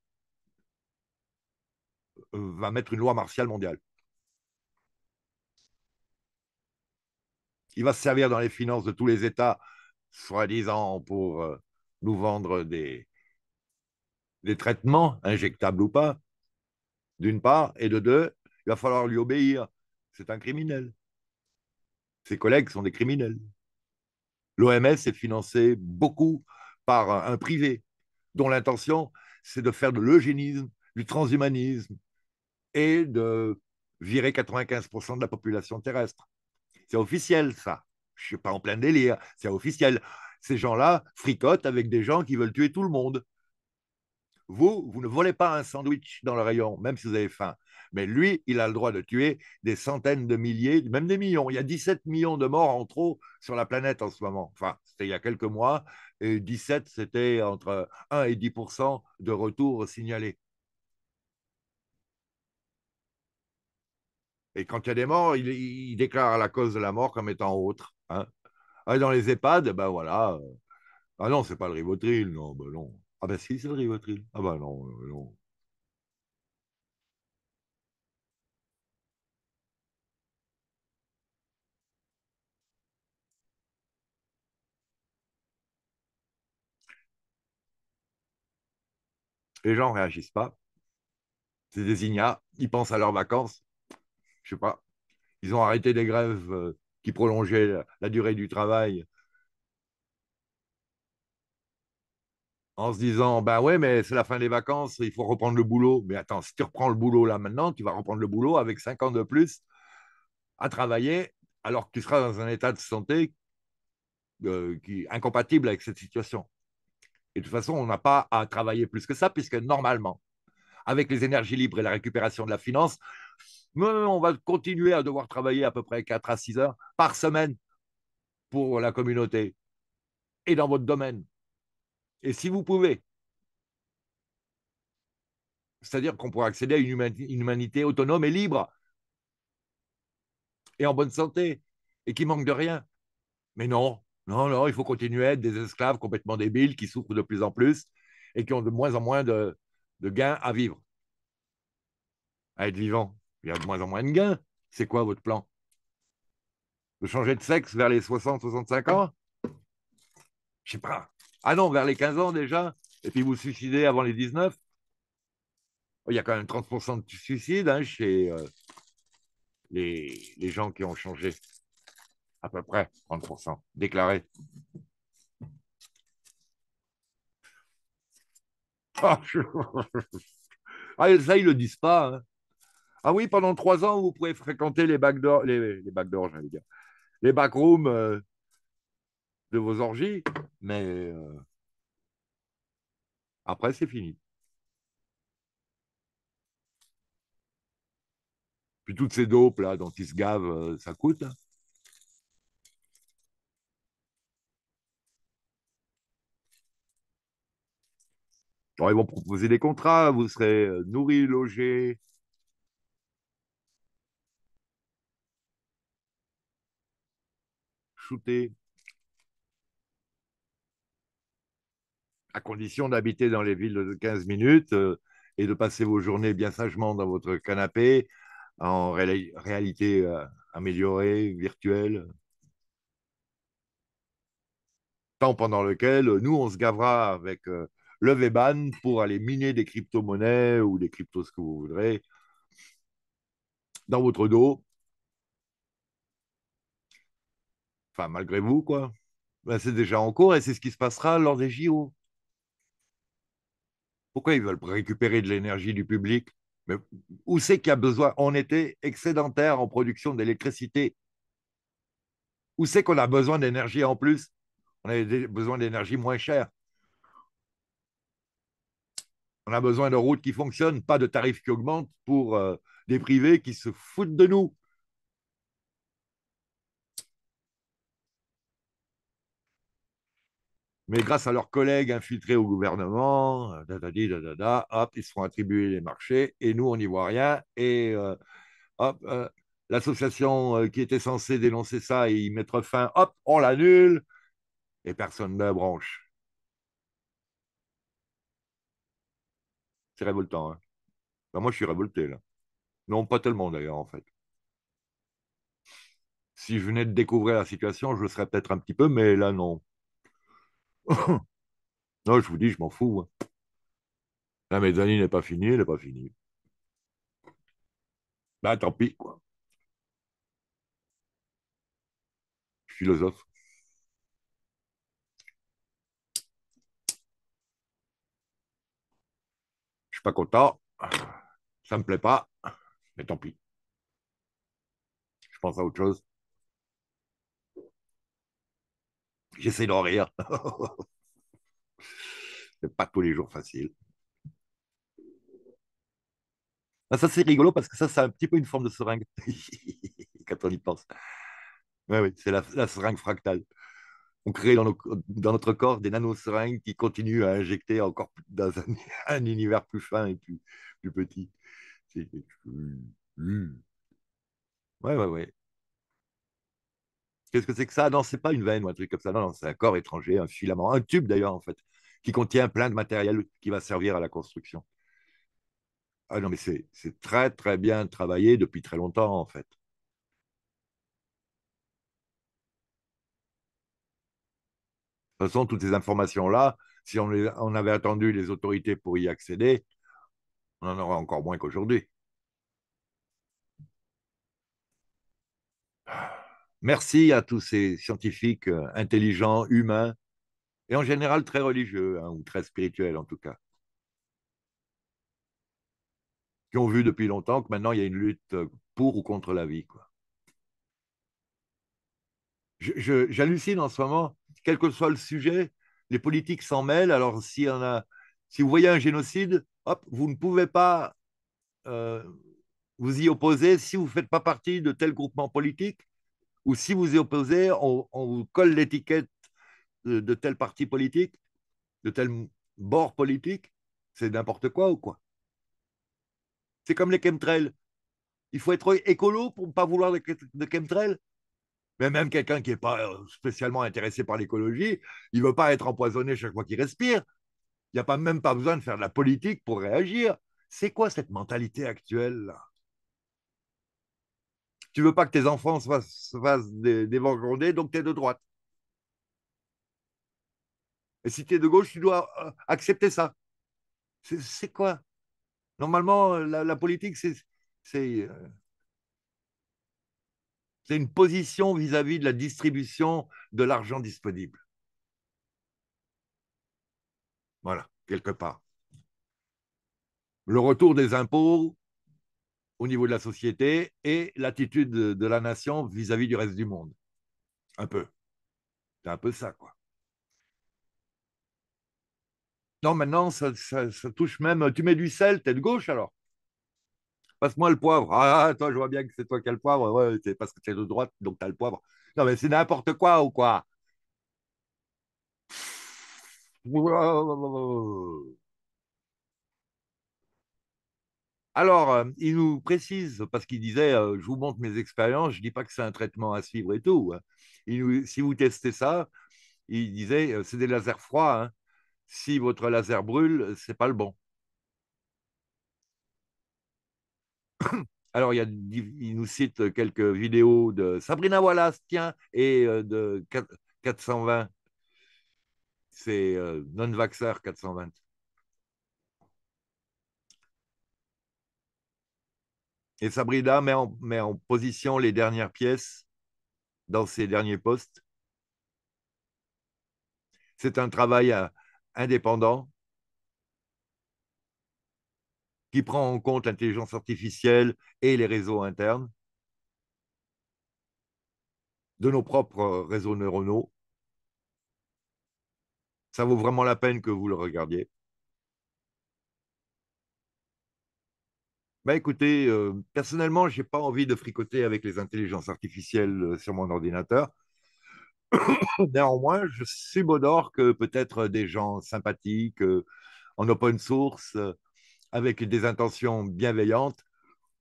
euh, va mettre une loi martiale mondiale. Il va se servir dans les finances de tous les États, soi-disant, pour euh, nous vendre des, des traitements, injectables ou pas, d'une part, et de deux, il va falloir lui obéir. C'est un criminel ses collègues sont des criminels. L'OMS est financée beaucoup par un privé dont l'intention, c'est de faire de l'eugénisme, du transhumanisme et de virer 95% de la population terrestre. C'est officiel, ça. Je ne suis pas en plein délire, c'est officiel. Ces gens-là fricotent avec des gens qui veulent tuer tout le monde. Vous, vous ne volez pas un sandwich dans le rayon, même si vous avez faim. Mais lui, il a le droit de tuer des centaines de milliers, même des millions. Il y a 17 millions de morts en trop sur la planète en ce moment. Enfin, c'était il y a quelques mois, et 17, c'était entre 1 et 10 de retours signalés. Et quand il y a des morts, il, déclare la cause de la mort comme étant autre. Hein. Ah, dans les EHPAD, ben voilà. Ah non, c'est pas le rivotril, non, ben non. Ah ben si, c'est le rivotril. Ah ben non, euh, non. Les gens ne réagissent pas. C'est des ignats. Ils pensent à leurs vacances. Je sais pas. Ils ont arrêté des grèves euh, qui prolongeaient la, durée du travail en se disant ben ouais mais c'est la fin des vacances il faut reprendre le boulot mais attends si tu reprends le boulot là maintenant tu vas reprendre le boulot avec cinq ans de plus à travailler alors que tu seras dans un état de santé euh, incompatible avec cette situation et de toute façon, on n'a pas à travailler plus que ça, puisque normalement, avec les énergies libres et la récupération de la finance, on va continuer à devoir travailler à peu près 4 à 6 heures par semaine pour la communauté et dans votre domaine. Et si vous pouvez, c'est-à-dire qu'on pourra accéder à une, humanité autonome et libre et en bonne santé et qui manque de rien. Mais non, non, non, il faut continuer à être des esclaves complètement débiles qui souffrent de plus en plus et qui ont de moins en moins de, gains à vivre, à être vivant. Il y a de moins en moins de gains. C'est quoi votre plan De changer de sexe vers les 60-65 ans Je sais pas. Ah non, vers les 15 ans déjà Et puis vous suicidez avant les 19 Il y a quand même 30% de suicides hein, chez euh, les gens qui ont changé à peu près 30% Déclaré. Ah, ah ça, ils ne le disent pas. Hein. Ah oui, pendant trois ans, vous pouvez fréquenter les backdoors, les, les backdoors, j'allais dire, les backrooms euh, de vos orgies, mais euh, après, c'est fini. Puis toutes ces dopes là dont ils se gavent, euh, ça coûte. Hein. Alors, ils vont proposer des contrats, vous serez euh, nourri, logé. Shooté. À condition d'habiter dans les villes de 15 minutes euh, et de passer vos journées bien sagement dans votre canapé, en réalité euh, améliorée, virtuelle. Temps pendant lequel nous, on se gavera avec le V-BAN pour aller miner des crypto-monnaies ou des cryptos, ce que vous voudrez, dans votre dos. Enfin, malgré vous, quoi. Ben, c'est déjà en cours et c'est ce qui se passera lors des JO. Pourquoi ils veulent récupérer de l'énergie du public Mais où c'est qu'il y a besoin On était excédentaire en production d'électricité. Où c'est qu'on a besoin d'énergie en plus On avait besoin d'énergie moins chère. On a besoin de routes qui fonctionnent, pas de tarifs qui augmentent pour euh, des privés qui se foutent de nous. Mais grâce à leurs collègues infiltrés au gouvernement, euh, hop, ils se font attribuer les marchés et nous, on n'y voit rien. Et euh, hop, l'association qui était censée dénoncer ça et y mettre fin, hop, on l'annule et personne ne branche. révoltant. Hein. Bah, moi, je suis révolté, là. Non, pas tellement d'ailleurs, en fait. Si je venais de découvrir la situation, je serais peut-être un petit peu, mais là, non. non, je vous dis, je m'en fous. Hein. La mezzanine n'est pas finie, elle n'est pas finie. Ben, tant pis, quoi. Philosophe. pas content, ça me plaît pas, mais tant pis. Je pense à autre chose. J'essaie d'en rire. C'est pas tous les jours facile. Ah, ça, c'est rigolo parce que ça, c'est un petit peu une forme de seringue quand on y pense. Ouais, oui, c'est la seringue fractale on crée dans, notre corps des nanoseringues qui continuent à injecter encore dans un, univers plus fin et plus, petit. Ouais, ouais, Qu'est-ce que c'est que ça Non, c'est pas une veine ou un truc comme ça. Non, c'est un corps étranger, un filament, un tube d'ailleurs, en fait, qui contient plein de matériel qui va servir à la construction. Ah non, mais c'est, c'est très, très bien travaillé depuis très longtemps, en fait. De toute façon, toutes ces informations-là, si on, avait attendu les autorités pour y accéder, on en aurait encore moins qu'aujourd'hui. Merci à tous ces scientifiques euh, intelligents, humains, et en général très religieux, hein, ou très spirituels en tout cas, qui ont vu depuis longtemps que maintenant il y a une lutte pour ou contre la vie. Quoi j'hallucine en ce moment, quel que soit le sujet, les politiques s'en mêlent. Alors, si, on a, si vous voyez un génocide, hop, vous ne pouvez pas euh, vous y opposer si vous ne faites pas partie de tel groupement politique ou si vous y opposez, on, vous colle l'étiquette de, tel parti politique, de tel bord politique. C'est n'importe quoi ou quoi C'est comme les chemtrails. Il faut être écolo pour ne pas vouloir de, de chemtrails mais même quelqu'un qui n'est pas euh, spécialement intéressé par l'écologie, il ne veut pas être empoisonné chaque fois qu'il respire. Il n'y a pas, même pas besoin de faire de la politique pour réagir. C'est quoi cette mentalité actuelle là Tu veux pas que tes enfants se fassent, des, des donc tu es de droite. Et si tu es de gauche, tu dois euh, accepter ça. C'est quoi Normalement, euh, la politique, c'est c'est une position vis-à-vis de la distribution de l'argent disponible. Voilà, quelque part. Le retour des impôts au niveau de la société et l'attitude de la nation vis-à-vis du reste du monde. Un peu. C'est un peu ça, quoi. Non, maintenant, ça, ça touche même. Tu mets du sel, t'es de gauche alors passe-moi le poivre. Ah, ah, toi, je vois bien que c'est toi qui as le poivre. c'est parce que tu es de droite, donc tu as le poivre. Non, mais c'est n'importe quoi ou quoi Alors, euh, il nous précise, parce qu'il disait, euh, je vous montre mes expériences, je ne dis pas que c'est un traitement à suivre et tout. Hein. si vous testez ça, il disait, euh, c'est des lasers froids. Hein. Si votre laser brûle, ce n'est pas le bon. Alors, il, nous cite quelques vidéos de Sabrina Wallace, tiens, et euh, de 420. C'est euh, non 420. Et Sabrina met en position les dernières pièces dans ses derniers postes. C'est un travail euh, indépendant qui prend en compte l'intelligence artificielle et les réseaux internes de nos propres euh, réseaux neuronaux. Ça vaut vraiment la peine que vous le regardiez. Bah écoutez, euh, personnellement, je n'ai pas envie de fricoter avec les intelligences artificielles euh, sur mon ordinateur. Néanmoins, je subodore que peut-être des gens sympathiques en open source avec des intentions bienveillantes,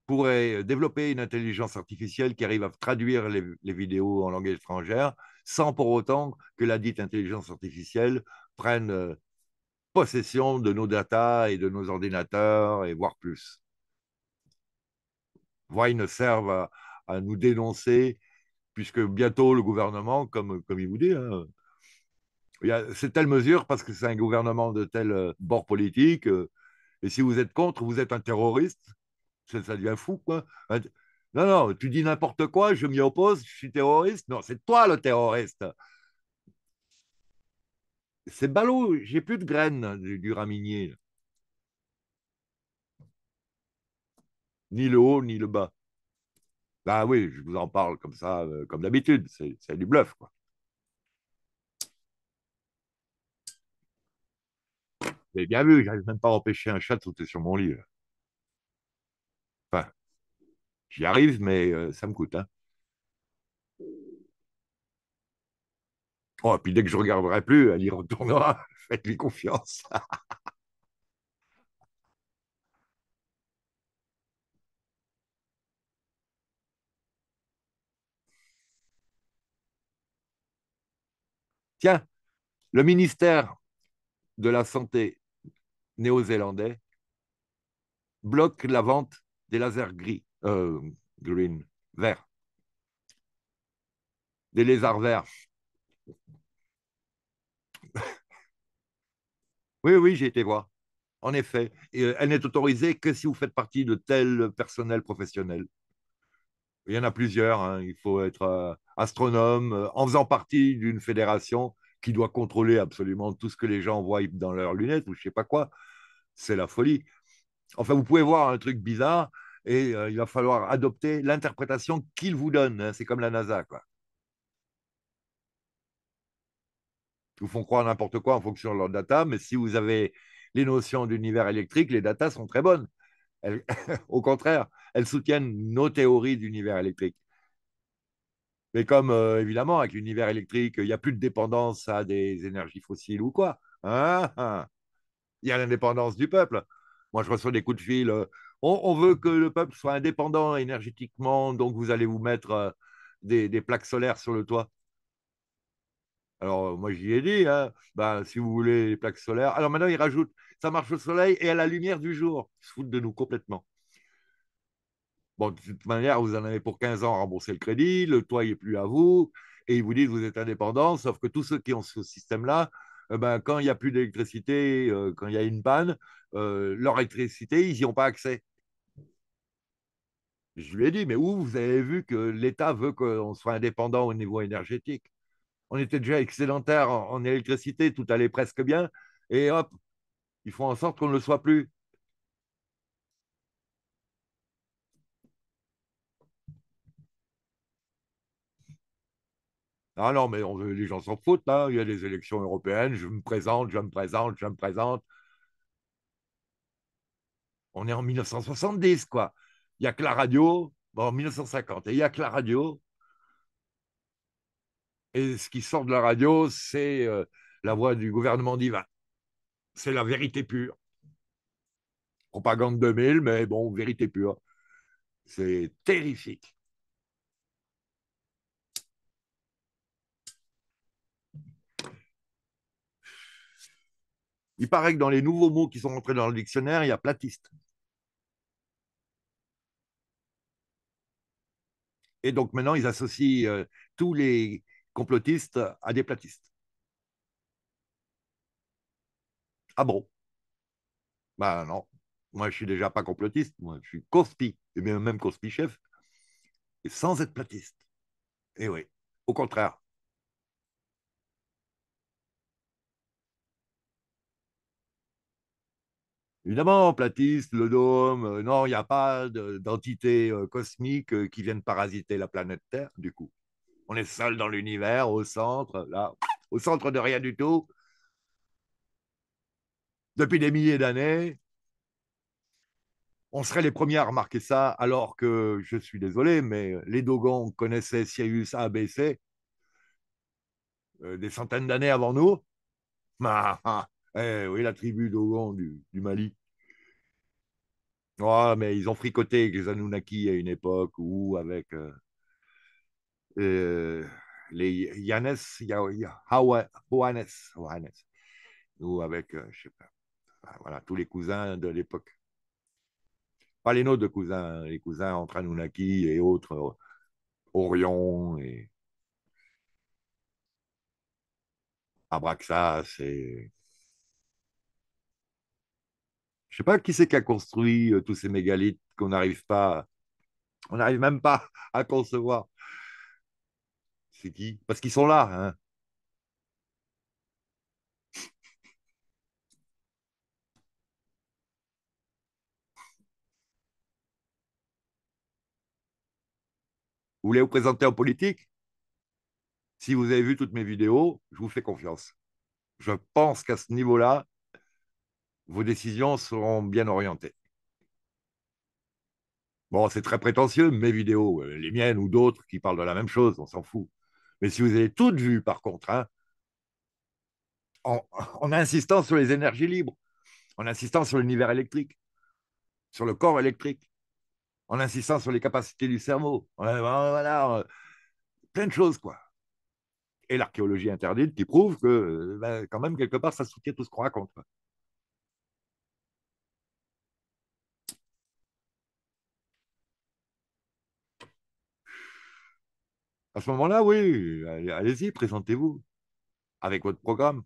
pourrait euh, développer une intelligence artificielle qui arrive à traduire les, vidéos en langue étrangère, sans pour autant que la dite intelligence artificielle prenne euh, possession de nos data et de nos ordinateurs, et voire plus. Ils serve à, à nous dénoncer, puisque bientôt le gouvernement, comme, il vous dit, hein, c'est telle mesure parce que c'est un gouvernement de tel euh, bord politique, et si vous êtes contre, vous êtes un terroriste. Ça, devient fou, quoi. Non, non, tu dis n'importe quoi, je m'y oppose, je suis terroriste. Non, c'est toi le terroriste. C'est ballot, j'ai plus de graines hein, du, du raminier. Ni le haut, ni le bas. Ben oui, je vous en parle comme ça, euh, comme d'habitude, c'est du bluff, quoi. Vous bien vu, j'arrive même pas à empêcher un chat de sauter sur mon lit. Enfin, j'y arrive, mais euh, ça me coûte. Hein. Oh, puis dès que je ne regarderai plus, elle y retournera. Faites-lui confiance. Tiens, le ministère de la Santé néo-zélandais bloque la vente des lasers gris, euh, green, verts, des lézards verts. oui, oui, j'ai été voir. En effet, euh, elle n'est autorisée que si vous faites partie de tel personnel professionnel. Il y en a plusieurs. Hein. Il faut être euh, astronome en faisant partie d'une fédération qui doit contrôler absolument tout ce que les gens voient dans leurs lunettes ou je sais pas quoi, c'est la folie. Enfin, vous pouvez voir un truc bizarre et euh, il va falloir adopter l'interprétation qu'il vous donne. Hein. C'est comme la NASA, quoi. Ils vous font croire n'importe quoi en fonction de leurs data, mais si vous avez les notions d'univers électrique, les datas sont très bonnes. au contraire, elles soutiennent nos théories d'univers électrique. Mais comme euh, évidemment, avec l'univers électrique, il n'y a plus de dépendance à des énergies fossiles ou quoi. Hein, hein. il y a l'indépendance du peuple. Moi, je reçois des coups de fil. Euh, on, veut que le peuple soit indépendant énergétiquement, donc vous allez vous mettre euh, des, plaques solaires sur le toit. Alors, moi, j'y ai dit, hein, ben, si vous voulez les plaques solaires. Alors maintenant, il rajoute, ça marche au soleil et à la lumière du jour. Ils se foutent de nous complètement. Bon, de toute manière, vous en avez pour 15 ans remboursé le crédit, le toit n'est plus à vous, et ils vous disent vous êtes indépendant, sauf que tous ceux qui ont ce système-là, eh ben, quand il n'y a plus d'électricité, euh, quand il y a une panne, euh, leur électricité, ils n'y ont pas accès. Je lui ai dit, mais où vous avez vu que l'État veut qu'on soit indépendant au niveau énergétique On était déjà excédentaires en électricité, tout allait presque bien, et hop, ils font en sorte qu'on ne le soit plus. Ah non, mais les gens s'en foutent, hein, Il y a des élections européennes. Je me présente, je me présente, je me présente. On est en 1970, quoi. Il n'y a que la radio. Bon, en 1950. Et il n'y a que la radio. Et ce qui sort de la radio, c'est euh, la voix du gouvernement divin. C'est la vérité pure. Propagande 2000, mais bon, vérité pure. C'est terrifique. Il paraît que dans les nouveaux mots qui sont rentrés dans le dictionnaire, il y a platiste. Et donc maintenant, ils associent euh, tous les complotistes à des platistes. Ah bon Ben non, moi je suis déjà pas complotiste, moi je suis cospi, et même cospi chef, sans être platiste. Et eh oui, au contraire. Évidemment, platiste, le dôme, euh, non, il n'y a pas d'entité euh, cosmique euh, qui vienne parasiter la planète Terre, du coup. On est seul dans l'univers, au centre, là, au centre de rien du tout. Depuis des milliers d'années, on serait les premiers à remarquer ça, alors que, je suis désolé, mais les Dogons connaissaient Sirius ABC euh, des centaines d'années avant nous. Eh oui, la tribu Dogon du Mali. Ah, mais ils ont fricoté avec les Anunnaki à une époque euh, euh, ou avec euh, les Yannes, ou avec, je sais pas, voilà, tous les cousins de l'époque. Pas les nôtres de cousins, hein, les cousins entre Anunnaki et autres, euh, Orion et Abraxas et je sais pas qui c'est qui a construit euh, tous ces mégalithes qu'on n'arrive pas, on n'arrive même pas à concevoir. C'est qui Parce qu'ils sont là. Hein. Vous voulez vous présenter en politique Si vous avez vu toutes mes vidéos, je vous fais confiance. Je pense qu'à ce niveau-là, vos décisions seront bien orientées. Bon, c'est très prétentieux, mes vidéos, euh, les miennes ou d'autres qui parlent de la même chose, on s'en fout. Mais si vous avez toutes vues, par contre, hein, en, insistant sur les énergies libres, en insistant sur l'univers électrique, sur le corps électrique, en insistant sur les capacités du cerveau, voilà, euh, plein de choses, quoi. Et l'archéologie interdite qui prouve que, euh, ben, quand même, quelque part, ça soutient tout ce qu'on raconte. À ce moment-là, oui, euh, allez-y, présentez-vous avec votre programme.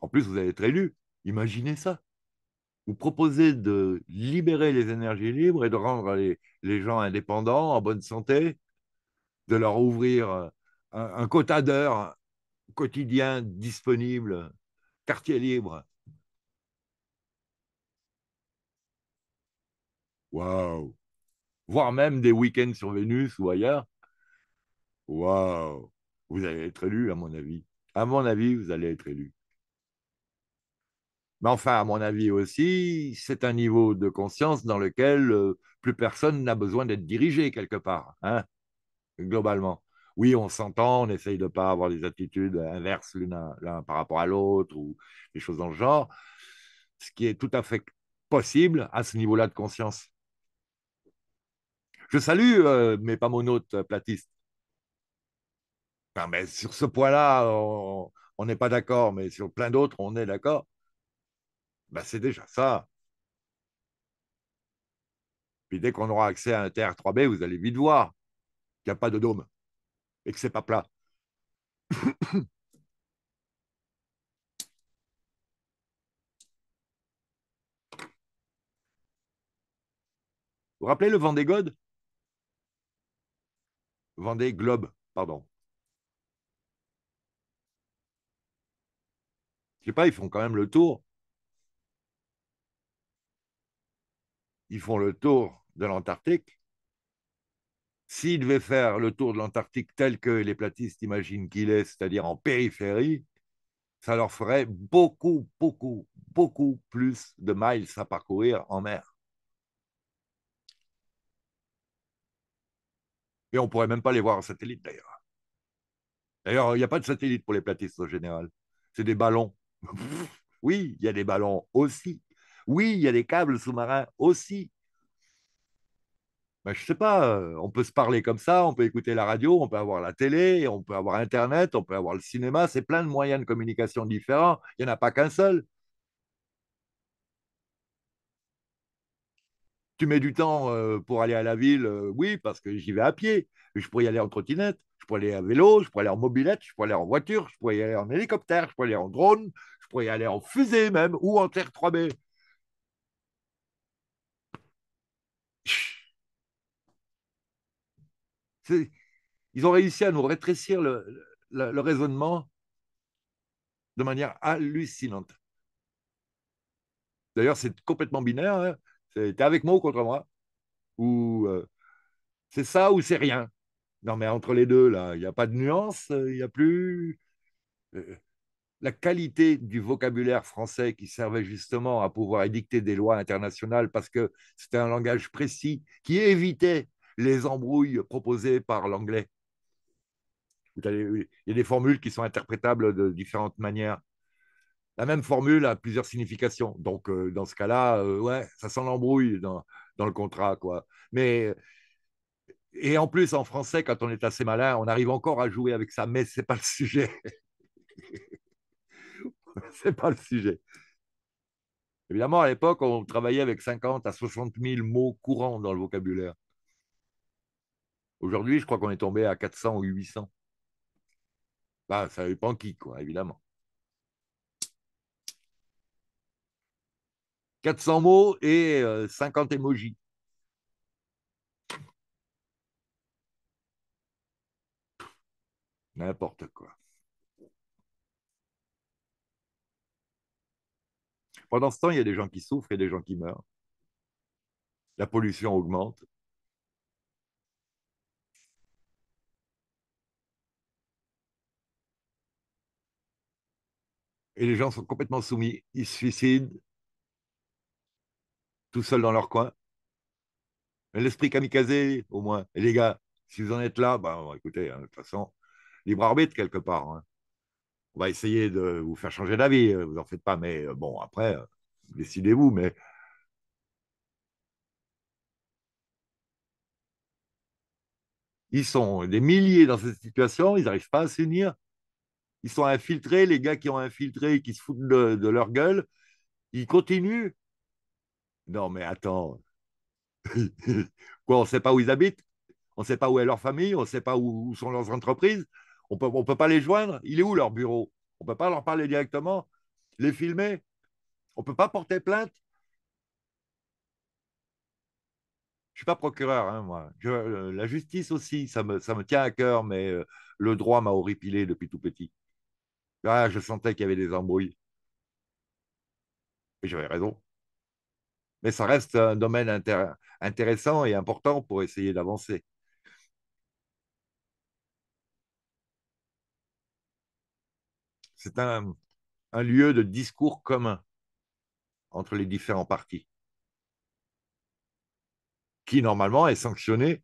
En plus, vous allez être élu. Imaginez ça. Vous proposez de libérer les énergies libres et de rendre les, gens indépendants, en bonne santé, de leur ouvrir euh, un, un quota d'heures quotidien disponible, quartier libre, Waouh Voire même des week-ends sur Vénus ou ailleurs. Waouh Vous allez être élu, à mon avis. À mon avis, vous allez être élu. Mais enfin, à mon avis aussi, c'est un niveau de conscience dans lequel euh, plus personne n'a besoin d'être dirigé quelque part, hein, globalement. Oui, on s'entend, on essaye de ne pas avoir des attitudes inverses l'un par rapport à l'autre ou des choses dans le genre, ce qui est tout à fait possible à ce niveau-là de conscience. Je salue mais euh, mes pamonautes euh, platistes. mais sur ce point-là, on n'est pas d'accord, mais sur plein d'autres, on est d'accord. Ben, c'est déjà ça. Puis dès qu'on aura accès à un TR3B, vous allez vite voir qu'il n'y a pas de dôme et que c'est pas plat. vous rappelez le vent des godes Vendée Globe, pardon. Je sais pas, ils font quand même le tour. Ils font le tour de l'Antarctique. S'ils devaient faire le tour de l'Antarctique tel que les platistes imaginent qu'il est, c'est-à-dire en périphérie, ça leur ferait beaucoup, beaucoup, beaucoup plus de miles à parcourir en mer. Et on ne pourrait même pas les voir en satellite d'ailleurs. D'ailleurs, il n'y a pas de satellite pour les platistes en général. C'est des ballons. oui, il y a des ballons aussi. Oui, il y a des câbles sous-marins aussi. Ben, je ne sais pas, euh, on peut se parler comme ça, on peut écouter la radio, on peut avoir la télé, on peut avoir Internet, on peut avoir le cinéma, c'est plein de moyens de communication différents, il n'y en a pas qu'un seul. Tu mets du temps pour aller à la ville, oui, parce que j'y vais à pied. Je pourrais y aller en trottinette, je pourrais aller à vélo, je pourrais aller en mobilette, je pourrais aller en voiture, je pourrais y aller en hélicoptère, je pourrais aller en drone, je pourrais y aller en fusée même, ou en terre 3B. Ils ont réussi à nous rétrécir le, raisonnement de manière hallucinante. D'ailleurs, c'est complètement binaire. Hein. T'es avec moi ou contre moi Ou euh, c'est ça ou c'est rien Non, mais entre les deux, là, il n'y a pas de nuance, euh, il n'y a plus. Euh, la qualité du vocabulaire français qui servait justement à pouvoir édicter des lois internationales parce que c'était un langage précis qui évitait les embrouilles proposées par l'anglais. Il y a des formules qui sont interprétables de différentes manières la même formule a plusieurs significations. Donc, euh, dans ce cas-là, euh, ouais, ça s'en embrouille dans, le contrat, quoi. Mais et en plus, en français, quand on est assez malin, on arrive encore à jouer avec ça, mais c'est pas le sujet. c'est pas le sujet. Évidemment, à l'époque, on travaillait avec 50 à 60 000 mots courants dans le vocabulaire. Aujourd'hui, je crois qu'on est tombé à 400 ou 800. Bah, ça dépend qui, quoi, évidemment. 400 mots et 50 euh, émojis. N'importe quoi. Pendant ce temps, il y a des gens qui souffrent et des gens qui meurent. La pollution augmente. Et les gens sont complètement soumis. Ils se suicident, tout seuls dans leur coin. L'esprit kamikaze, au moins. Et les gars, si vous en êtes là, bah, écoutez, hein, de toute façon, libre arbitre quelque part. Hein. On va essayer de vous faire changer d'avis, euh, vous en faites pas, mais euh, bon, après, euh, décidez-vous, mais. Ils sont des milliers dans cette situation, ils n'arrivent pas à s'unir. Ils sont infiltrés, les gars qui ont infiltré, qui se foutent de leur gueule, ils continuent non, mais attends. Quoi, on ne sait pas où ils habitent On ne sait pas où est leur famille On ne sait pas où, sont leurs entreprises On peut, ne on peut pas les joindre Il est où leur bureau On ne peut pas leur parler directement, les filmer On ne peut pas porter plainte Je ne suis pas procureur, hein, moi. Euh, la justice aussi, ça me, tient à cœur, mais euh, le droit m'a horripilé depuis tout petit. Ah, je sentais qu'il y avait des embrouilles. Et j'avais raison mais ça reste un domaine intéressant et important pour essayer d'avancer. C'est un, lieu de discours commun entre les différents partis, qui normalement est sanctionné.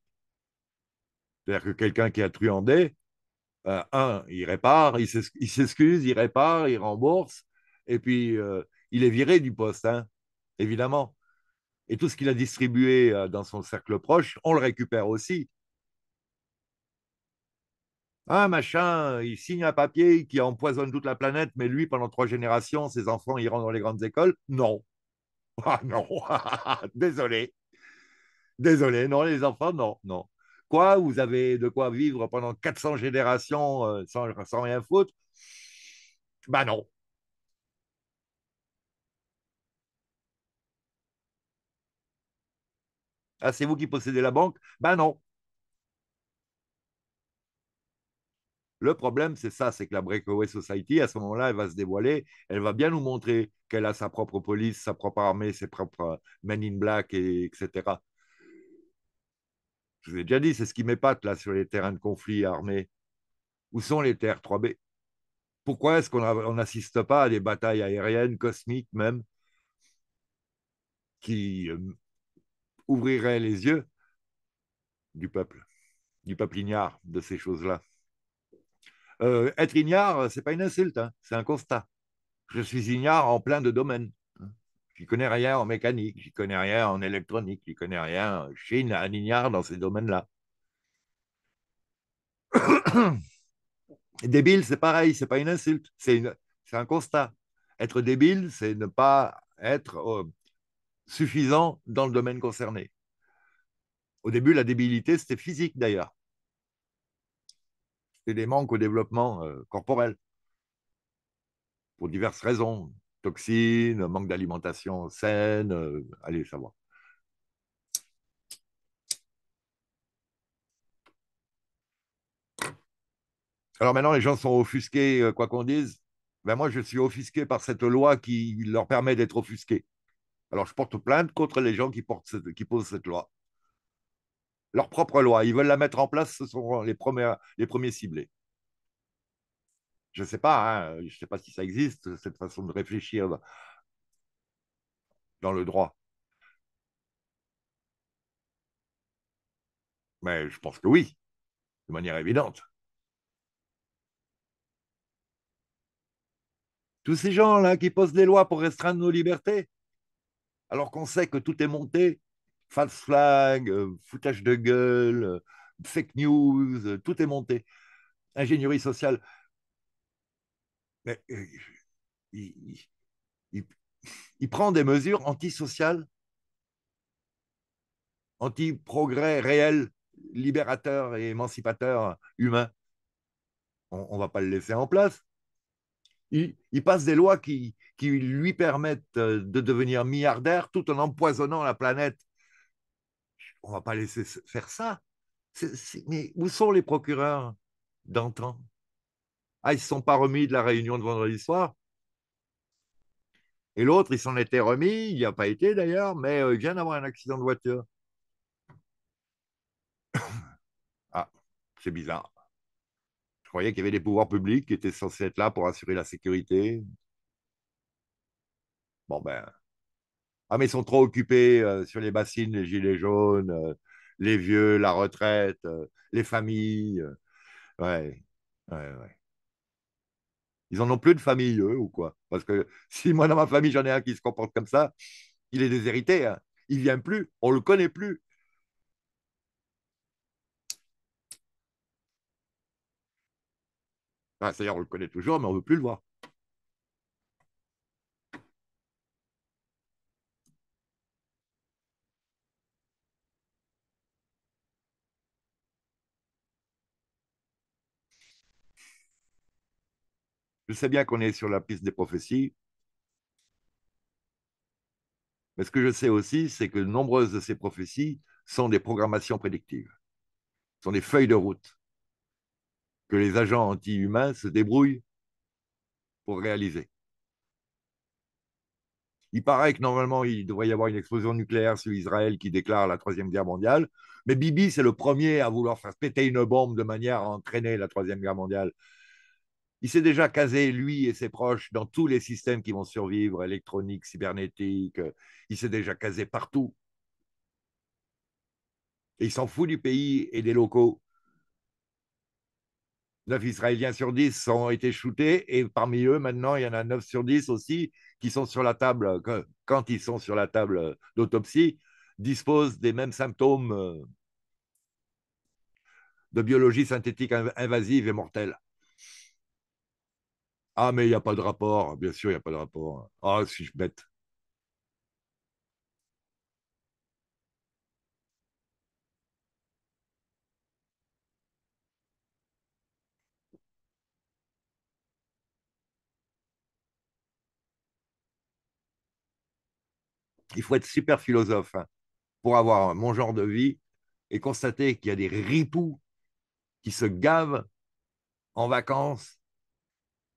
C'est-à-dire que quelqu'un qui a truandé, euh, un, il répare, il s'excuse, il répare, il rembourse, et puis euh, il est viré du poste, hein, évidemment et tout ce qu'il a distribué euh, dans son cercle proche, on le récupère aussi. Ah, machin, il signe un papier qui empoisonne toute la planète, mais lui, pendant trois générations, ses enfants iront dans les grandes écoles Non. Ah non, désolé. Désolé, non, les enfants, non, non. Quoi, vous avez de quoi vivre pendant 400 générations euh, sans, rien foutre ben non, Ah, c'est vous qui possédez la banque Ben non. Le problème, c'est ça, c'est que la Breakaway Society, à ce moment-là, elle va se dévoiler, elle va bien nous montrer qu'elle a sa propre police, sa propre armée, ses propres euh, men in black, et, etc. Je vous ai déjà dit, c'est ce qui m'épate là sur les terrains de conflit armés. Où sont les terres 3B Pourquoi est-ce qu'on n'assiste pas à des batailles aériennes, cosmiques même, qui euh, ouvrirait les yeux du peuple, du peuple ignare de ces choses-là. Euh, être ignare, n'est pas une insulte, hein, c'est un constat. Je suis ignare en plein de domaines. J'y connais rien en mécanique, j'y connais rien en électronique, j'y connais rien. Chine, un ignare dans ces domaines-là. débile, c'est pareil, c'est pas une insulte, c'est un constat. Être débile, c'est ne pas être euh, suffisant dans le domaine concerné. Au début, la débilité, c'était physique d'ailleurs. C'était des manques au développement euh, corporel, pour diverses raisons. Toxines, manque d'alimentation saine, euh, allez savoir. Alors maintenant, les gens sont offusqués, euh, quoi qu'on dise. Ben moi, je suis offusqué par cette loi qui leur permet d'être offusqué. Alors je porte plainte contre les gens qui, posent cette loi. Leur propre loi, ils veulent la mettre en place, ce sont les, premiers, ciblés. Je ne sais pas, hein, je ne sais pas si ça existe, cette façon de réfléchir dans le droit. Mais je pense que oui, de manière évidente. Tous ces gens-là qui posent des lois pour restreindre nos libertés, alors qu'on sait que tout est monté. False flag, euh, foutage de gueule, euh, fake news, euh, tout est monté. Ingénierie sociale. Mais, il, prend des mesures antisociales, anti-progrès réel, libérateur et émancipateur humain. On ne va pas le laisser en place il, passe des lois qui, qui lui permettent euh, de devenir milliardaire tout en empoisonnant la planète. On va pas laisser faire ça. mais où sont les procureurs d'antan Ah, ils ne se sont pas remis de la réunion de vendredi soir. Et l'autre, il s'en était remis, il n'y a pas été d'ailleurs, mais euh, il vient d'avoir un accident de voiture. ah, c'est bizarre. Je croyais qu'il y avait des pouvoirs publics qui étaient censés être là pour assurer la sécurité. Bon, ben. Ah, mais ils sont trop occupés euh, sur les bassines, les gilets jaunes, euh, les vieux, la retraite, euh, les familles. ouais, ouais, ouais. Ils en ont plus de famille, eux, ou quoi Parce que si moi, dans ma famille, j'en ai un qui se comporte comme ça, il est déshérité. Hein. Il vient plus, on le connaît plus. Bah, c'est-à-dire, on le connaît toujours, mais on ne veut plus le voir. Je sais bien qu'on est sur la piste des prophéties. Mais ce que je sais aussi, c'est que nombreuses de ces prophéties sont des programmations prédictives, sont des feuilles de route que les agents anti-humains se débrouillent pour réaliser. Il paraît que normalement, il devrait y avoir une explosion nucléaire sur Israël qui déclare la Troisième Guerre mondiale. Mais Bibi, c'est le premier à vouloir faire péter une bombe de manière à entraîner la Troisième Guerre mondiale. Il s'est déjà casé, lui et ses proches, dans tous les systèmes qui vont survivre, électroniques, cybernétiques, Il s'est déjà casé partout. Et il s'en fout du pays et des locaux. 9 Israéliens sur 10 ont été shootés et parmi eux, maintenant, il y en a 9 sur 10 aussi qui sont sur la table, quand ils sont sur la table d'autopsie, disposent des mêmes symptômes euh, de biologie synthétique invasive et mortelle. Ah, mais il n'y a pas de rapport, bien sûr, il n'y a pas de rapport. Ah, si je bête. il faut être super philosophe hein, pour avoir mon genre de vie et constater qu'il y a des ripoux qui se gavent en vacances,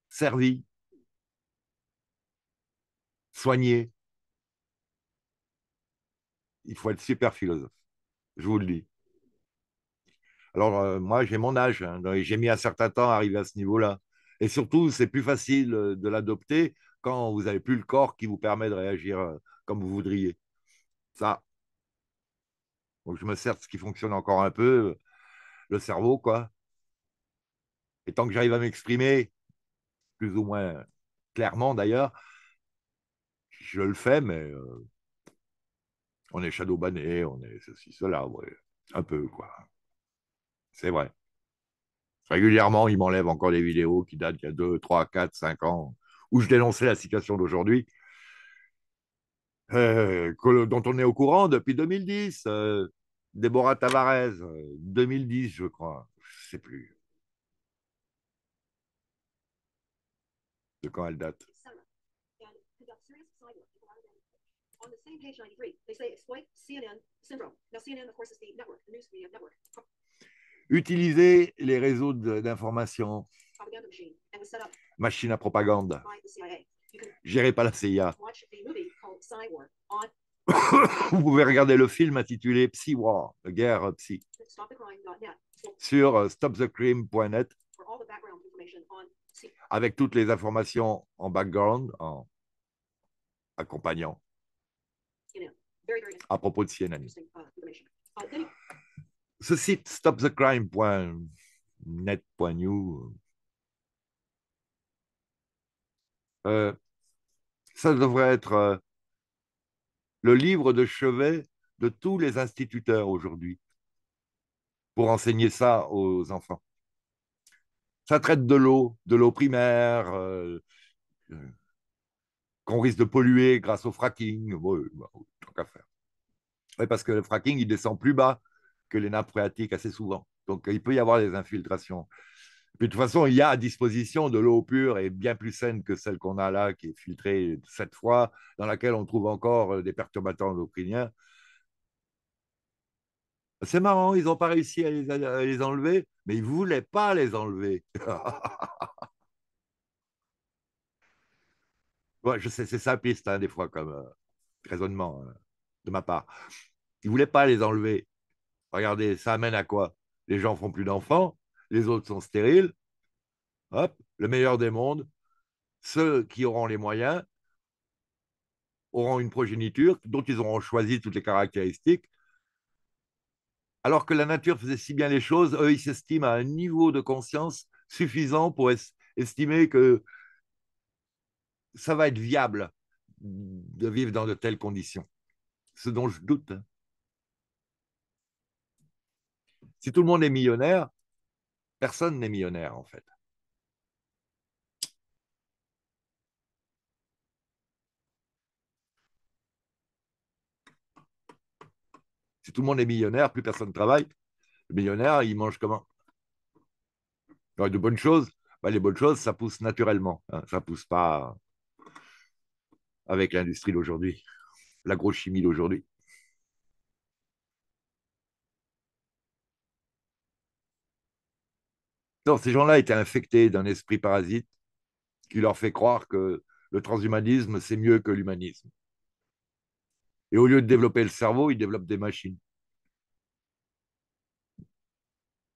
servis, soignés. Il faut être super philosophe, je vous le dis. Alors, euh, moi, j'ai mon âge, hein, j'ai mis un certain temps à arriver à ce niveau-là. Et surtout, c'est plus facile euh, de l'adopter quand vous n'avez plus le corps qui vous permet de réagir euh, comme vous voudriez. Ça. Donc je me sers de ce qui fonctionne encore un peu, euh, le cerveau, quoi. Et tant que j'arrive à m'exprimer, plus ou moins clairement d'ailleurs, je le fais, mais euh, on est shadowbanné, on est ceci, cela, un peu, quoi. C'est vrai. Régulièrement, il m'enlève encore des vidéos qui datent d'il y a 2, 3, 4, 5 ans, où je dénonçais la situation d'aujourd'hui. Eh, que, dont on est au courant depuis 2010. Euh, Déborah Tavares, 2010, euh, je crois. Je ne sais plus. De quand elle date Utiliser les réseaux d'information. Machine à propagande. Géré par la CIA. Vous pouvez regarder le film intitulé Psy War, la guerre psy, sur euh, stopthecrime.net avec toutes les informations en background, en accompagnant à propos de CNN. Ce site stopthecrime.net.new Euh, ça devrait être euh, le livre de chevet de tous les instituteurs aujourd'hui pour enseigner ça aux enfants. Ça traite de l'eau, de l'eau primaire, euh, qu'on risque de polluer grâce au fracking. Bon, bah, tant qu'à faire. parce que le fracking, il descend plus bas que les nappes phréatiques assez souvent. Donc, il peut y avoir des infiltrations de toute façon, il y a à disposition de l'eau pure et bien plus saine que celle qu'on a là, qui est filtrée cette fois, dans laquelle on trouve encore euh, des perturbateurs endocriniens. C'est marrant, ils n'ont pas réussi à les, enlever, mais ils ne voulaient pas les enlever. ouais, je sais, c'est simpliste, hein, des fois, comme euh, raisonnement hein, de ma part. Ils ne voulaient pas les enlever. Regardez, ça amène à quoi Les gens font plus d'enfants, les autres sont stériles. Hop, le meilleur des mondes, ceux qui auront les moyens auront une progéniture dont ils auront choisi toutes les caractéristiques. Alors que la nature faisait si bien les choses, eux, ils s'estiment à un niveau de conscience suffisant pour estimer que ça va être viable de vivre dans de telles conditions. Ce dont je doute. Hein. Si tout le monde est millionnaire, Personne n'est millionnaire, en fait. Si tout le monde est millionnaire, plus personne ne travaille. Le millionnaire, il mange comment De bonnes choses bah, Les bonnes choses, ça pousse naturellement. Hein. Ça ne pousse pas avec l'industrie d'aujourd'hui, l'agrochimie d'aujourd'hui. ces gens-là étaient infectés d'un esprit parasite qui leur fait croire que le transhumanisme, c'est mieux que l'humanisme. Et au lieu de développer le cerveau, ils développent des machines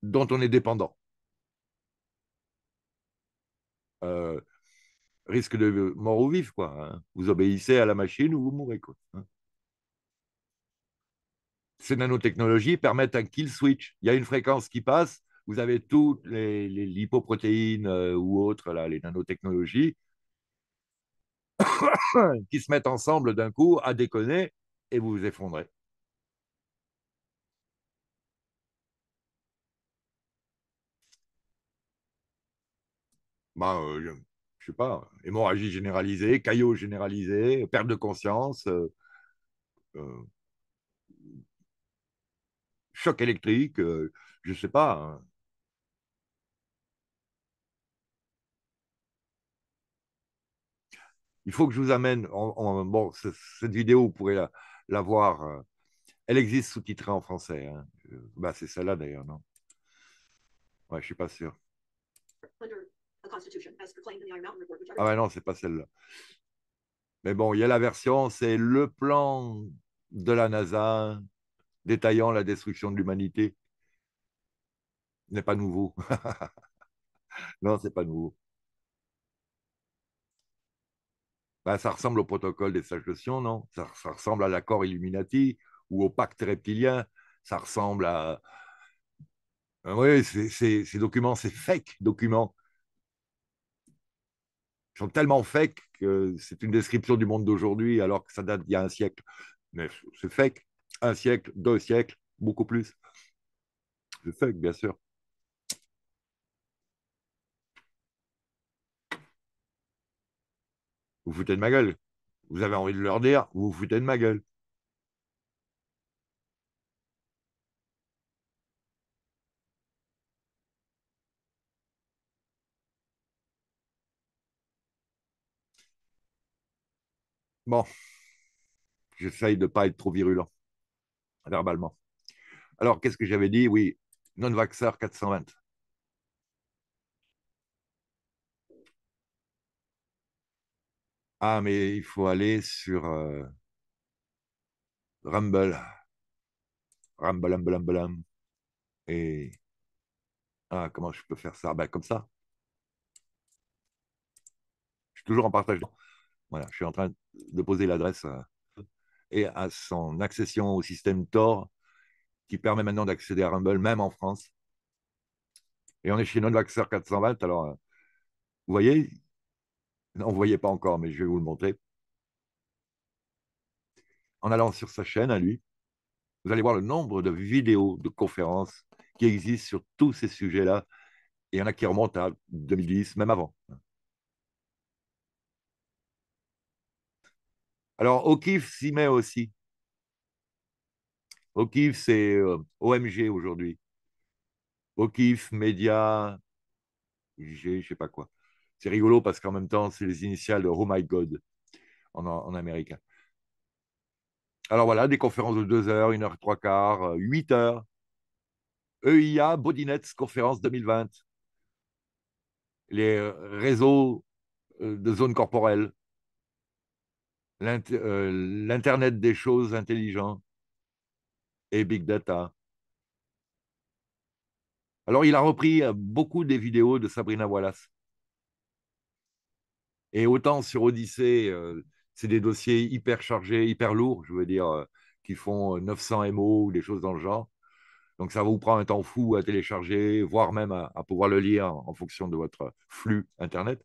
dont on est dépendant. Euh, risque de mort ou vif, quoi. Hein. Vous obéissez à la machine ou vous mourrez, quoi. Hein. Ces nanotechnologies permettent un kill switch. Il y a une fréquence qui passe, vous avez toutes les, lipoprotéines euh, ou autres, là, les nanotechnologies, qui se mettent ensemble d'un coup à déconner et vous vous effondrez. Ben, euh, je ne sais pas, hémorragie généralisée, caillot généralisé, perte de conscience, euh, choc électrique, je ne sais pas. Hein. Il faut que je vous amène. En, bon, cette vidéo, vous pourrez la, voir. Euh, elle existe sous-titrée en français. Hein. Euh, bah, c'est celle-là d'ailleurs, non Ouais, je suis pas sûr. Ah ben non, c'est pas celle-là. Mais bon, il y a la version, c'est le plan de la NASA détaillant la destruction de l'humanité. N'est pas nouveau. non, c'est pas nouveau. Ben, ça ressemble au protocole des sages de Sion, non ça, ressemble à l'accord Illuminati ou au pacte reptilien. Ça ressemble à. Ah oui, ces documents, c'est fake documents, Ils sont tellement fake que c'est une description du monde d'aujourd'hui alors que ça date d'il y a un siècle. Mais c'est fake. Un siècle, deux siècles, beaucoup plus. C'est fake, bien sûr. vous foutez de ma gueule. Vous avez envie de leur dire, vous vous foutez de ma gueule. Bon, j'essaye de ne pas être trop virulent verbalement. Alors, qu'est-ce que j'avais dit Oui, non vaxeur 420. Ah, mais il faut aller sur euh, Rumble. Rumble, Rumble, Rumble, Et. Ah, comment je peux faire ça bah, Comme ça. Je suis toujours en partage. Voilà, je suis en train de poser l'adresse euh, et à son accession au système Tor qui permet maintenant d'accéder à Rumble, même en France. Et on est chez nos 400 Alors, euh, vous voyez, on ne voyait pas encore, mais je vais vous le montrer. En allant sur sa chaîne à lui, vous allez voir le nombre de vidéos de conférences qui existent sur tous ces sujets-là. Et il y en a qui remontent à 2010, même avant. Alors, okif s'y met aussi. okif c'est euh, OMG aujourd'hui. okif Média, G, je ne sais pas quoi. C'est rigolo parce qu'en même temps, c'est les initiales de Oh My God en, américain. Alors voilà, des conférences de 2 heures, 1 heure, trois quarts, 8 euh, heures. EIA, Bodinets, conférence 2020. Les euh, réseaux euh, de zones corporelles. L'Internet des choses intelligents. et Big Data. Alors, il a repris beaucoup des vidéos de Sabrina Wallace. Et autant sur Odyssée, euh, c'est des dossiers hyper chargés, hyper lourds, je veux dire, euh, qui font 900 euh, MO ou des choses dans le genre. Donc ça vous prend un temps fou à télécharger, voire même à, pouvoir le lire en fonction de votre flux Internet.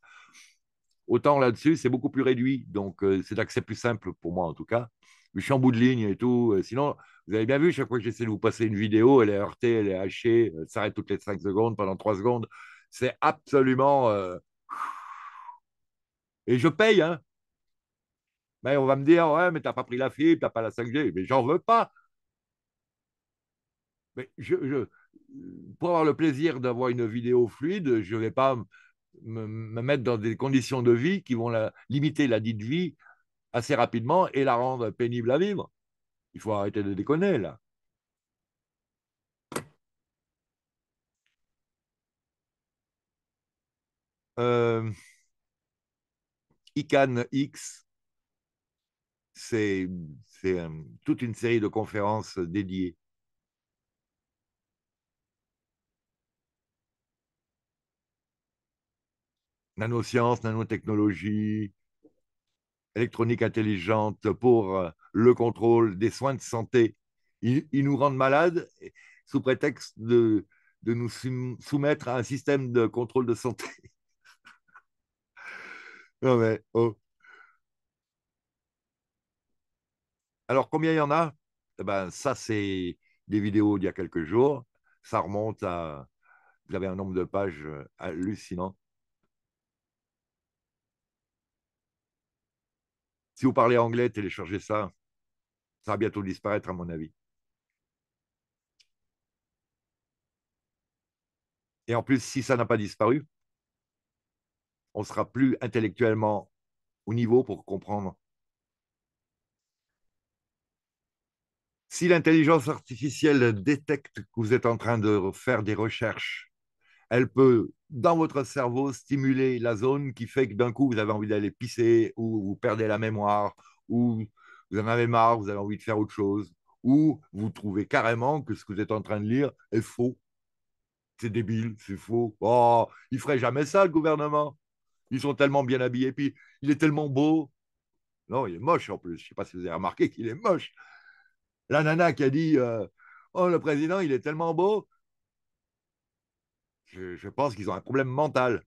Autant là-dessus, c'est beaucoup plus réduit. Donc c'est d'accès plus simple pour moi en tout cas. Je suis en bout de ligne et tout. Sinon, vous avez bien vu, chaque fois que j'essaie de vous passer une vidéo, elle est heurtée, elle est hachée, elle s'arrête toutes les 5 secondes pendant 3 secondes. C'est absolument et je paye. Hein. Mais on va me dire, ouais, mais t'as pas pris la fibre, t'as pas la 5G, mais j'en veux pas. Mais je, pour avoir le plaisir d'avoir une vidéo fluide, je ne vais pas me, mettre dans des conditions de vie qui vont limiter la dite vie assez rapidement et la rendre pénible à vivre. Il faut arrêter de déconner là. Euh... ICANN X, c'est euh, toute une série de conférences euh, dédiées. Nanosciences, nanotechnologie, électronique intelligente pour euh, le contrôle des soins de santé. Ils, nous rendent malades sous prétexte de, de nous soumettre à un système de contrôle de santé. Oh. Alors, combien il y en a eh ben, Ça, c'est des vidéos d'il y a quelques jours. Ça remonte à. Vous avez un nombre de pages euh, hallucinant. Si vous parlez anglais, téléchargez ça. Ça va bientôt disparaître, à mon avis. Et en plus, si ça n'a pas disparu, on sera plus intellectuellement au niveau pour comprendre. Si l'intelligence artificielle détecte que vous êtes en train de faire des recherches, elle peut, dans votre cerveau, stimuler la zone qui fait que d'un coup, vous avez envie d'aller pisser ou vous perdez la mémoire ou vous en avez marre, vous avez envie de faire autre chose ou vous trouvez carrément que ce que vous êtes en train de lire est faux. C'est débile, c'est faux. Oh, il ferait jamais ça, le gouvernement. Ils sont tellement bien habillés, puis il est tellement beau. Non, il est moche en plus. Je ne sais pas si vous avez remarqué qu'il est moche. La nana qui a dit euh, Oh, le président, il est tellement beau. Je, pense qu'ils ont un problème mental.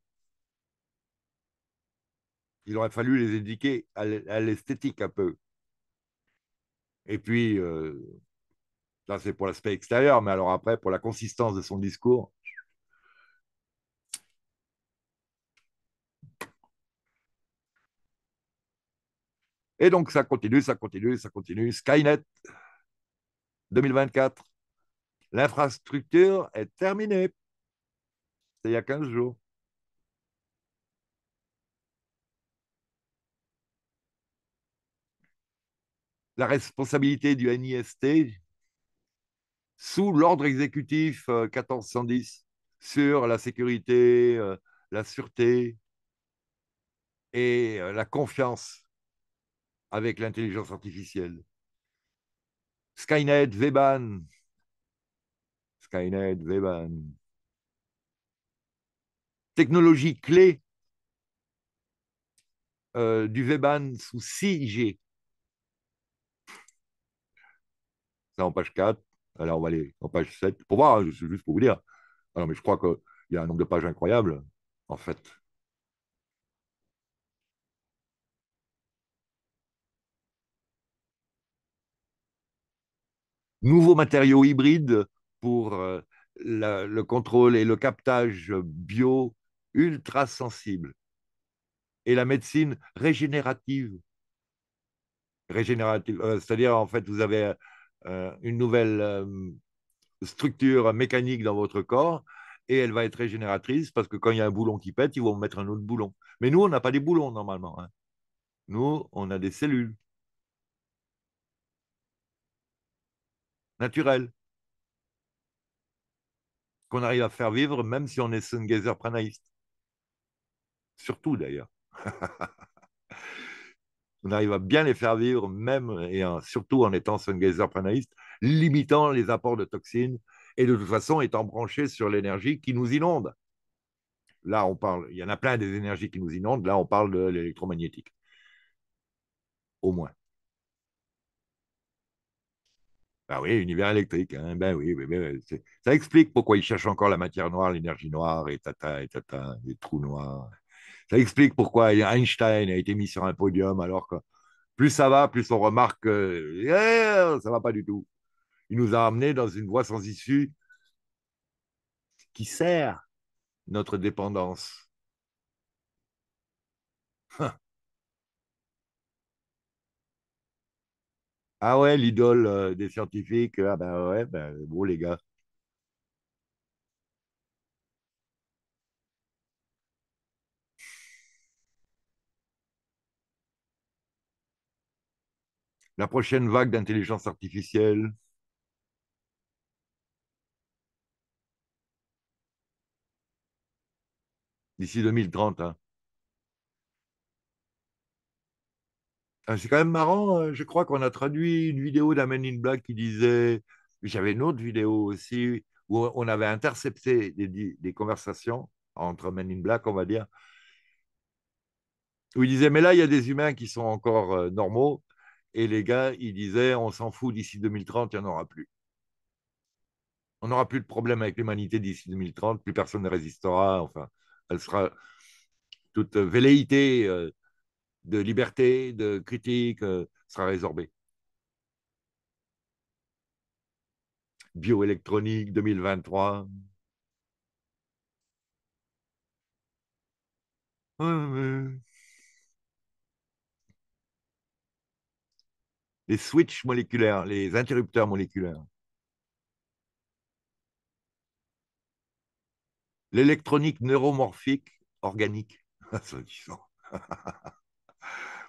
Il aurait fallu les éduquer à l'esthétique un peu. Et puis, euh, ça c'est pour l'aspect extérieur, mais alors après, pour la consistance de son discours, Et donc, ça continue, ça continue, ça continue. Skynet 2024. L'infrastructure est terminée. C'est il y a 15 jours. La responsabilité du NIST sous l'ordre exécutif 1410 euh, sur la sécurité, euh, la sûreté et euh, la confiance avec l'intelligence artificielle. Skynet, Weban. Skynet, Weban. Technologie clé euh, du Weban sous 6G. C'est en page 4. Alors, on va aller en page 7. Pour voir, hein, juste pour vous dire. Alors, ah mais je crois qu'il y a un nombre de pages incroyable, en fait. nouveaux matériaux hybrides pour euh, le contrôle et le captage bio ultra sensible. Et la médecine régénérative. Régénérative, euh, c'est-à-dire en fait, vous avez euh, une nouvelle structure mécanique dans votre corps et elle va être régénératrice parce que quand il y a un boulon qui pète, ils vont mettre un autre boulon. Mais nous, on n'a pas des boulons normalement. Hein. Nous, on a des cellules. naturel, qu'on arrive à faire vivre même si on est gazer pranaïste. Surtout d'ailleurs. on arrive à bien les faire vivre même et surtout en étant gazer pranaïste, limitant les apports de toxines et de toute façon étant branché sur l'énergie qui nous inonde. Là, on parle, il y en a plein des énergies qui nous inondent, là on parle de l'électromagnétique. Au moins. Ben oui, univers électrique. Hein. ben oui, ça explique pourquoi ils cherchent encore la matière noire, l'énergie noire, et tata, et tata, les trous noirs. Ça explique pourquoi Einstein a été mis sur un podium alors que plus ça va, plus on remarque que ça eh, ça va pas du tout. Il nous a amenés dans une voie sans issue qui sert notre dépendance. Ah ouais, l'idole euh, des scientifiques. Euh, ah ben ouais, ben, bon les gars. La prochaine vague d'intelligence artificielle. D'ici 2030, hein. Ah, c'est quand même marrant, hein. je crois qu'on a traduit une vidéo d'Amen in Black qui disait, j'avais une autre vidéo aussi, où on avait intercepté des, conversations entre Men in Black, on va dire, où il disait, mais là, il y a des humains qui sont encore euh, normaux, et les gars, ils disaient, on s'en fout, d'ici 2030, il n'y en aura plus. On n'aura plus de problème avec l'humanité d'ici 2030, plus personne ne résistera, enfin, elle sera toute euh, velléité. Euh, de liberté, de critique euh, sera résorbée. Bioélectronique 2023. Les switches moléculaires, les interrupteurs moléculaires. L'électronique neuromorphique organique.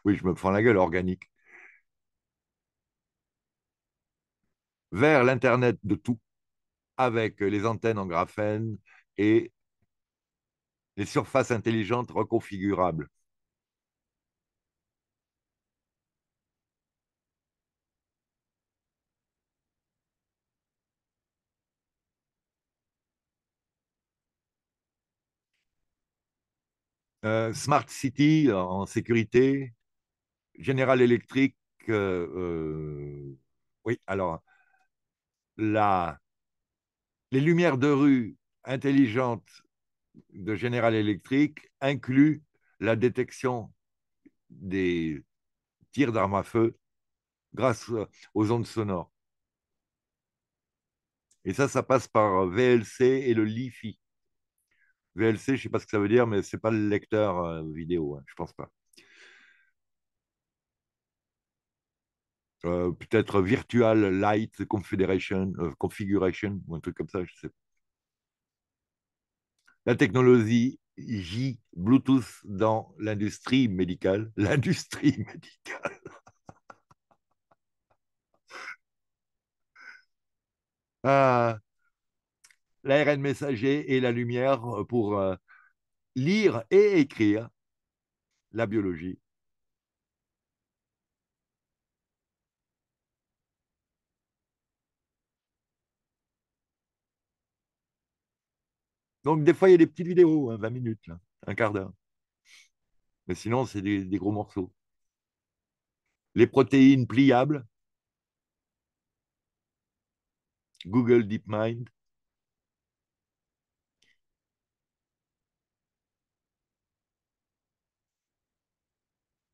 Oui, je me prends la gueule, organique. Vers l'Internet de tout, avec les antennes en graphène et les surfaces intelligentes reconfigurables. Euh, Smart City en sécurité, General Electric, euh, euh, oui, alors, les lumières de rue intelligentes de General Electric incluent la détection des tirs d'armes à feu grâce euh, aux ondes sonores. Et ça, ça passe par VLC et le LiFi. VLC, je ne sais pas ce que ça veut dire, mais ce n'est pas le lecteur vidéo, hein, je ne pense pas. Euh, peut-être Virtual Light Confederation, euh, Configuration ou un truc comme ça, je ne sais pas. La technologie J, Bluetooth dans l'industrie médicale. L'industrie médicale. L'ARN ah. messager et la lumière pour euh, lire et écrire la biologie Donc, des fois, il y a des petites vidéos, 20 hein, minutes, un quart d'heure. Mais sinon, c'est des, des, gros morceaux. Les protéines pliables. Google DeepMind.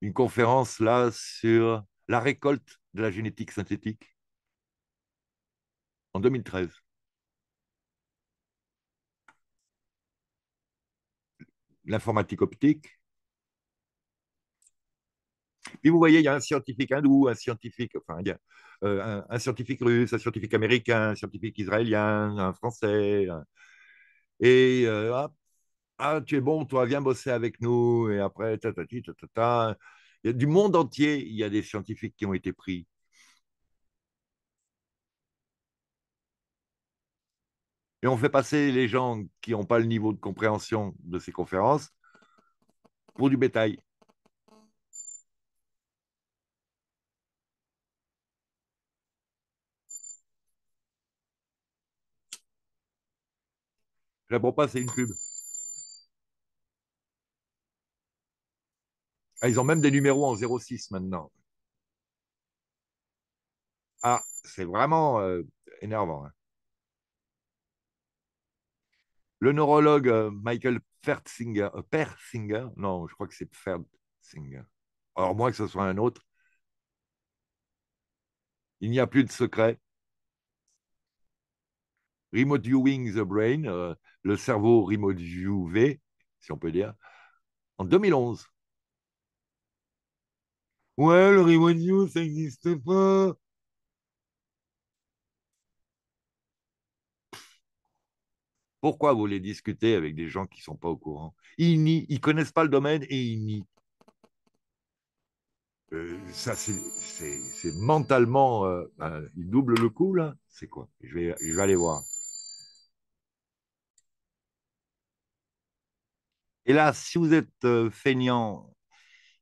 Une conférence là sur la récolte de la génétique synthétique en 2013. l'informatique optique. Puis vous voyez, il y a un scientifique hindou, un scientifique, enfin, euh, un, un, scientifique russe, un scientifique américain, un scientifique israélien, un français. Et euh, ah, tu es bon, toi, viens bosser avec nous. Et après, du monde entier, il y a des scientifiques qui ont été pris. et on fait passer les gens qui n'ont pas le niveau de compréhension de ces conférences pour du bétail. Je réponds pas, c'est une pub. Ah, ils ont même des numéros en 06 maintenant. Ah, c'est vraiment euh, énervant. Hein. Le neurologue euh, Michael Persinger, euh, non, je crois que c'est Fertzinger. Alors, moi, que ce soit un autre, il n'y a plus de secret. Remote viewing the brain, euh, le cerveau remote viewé, si on peut dire, en 2011. Ouais, le remote view, ça n'existe pas. Pourquoi vous voulez discuter avec des gens qui ne sont pas au courant Ils nient, ils connaissent pas le domaine et ils nient. Euh, ça, c'est mentalement. Euh, ben, ils doublent le coup, là C'est quoi je vais, je vais aller voir. Et là, si vous êtes euh, feignant,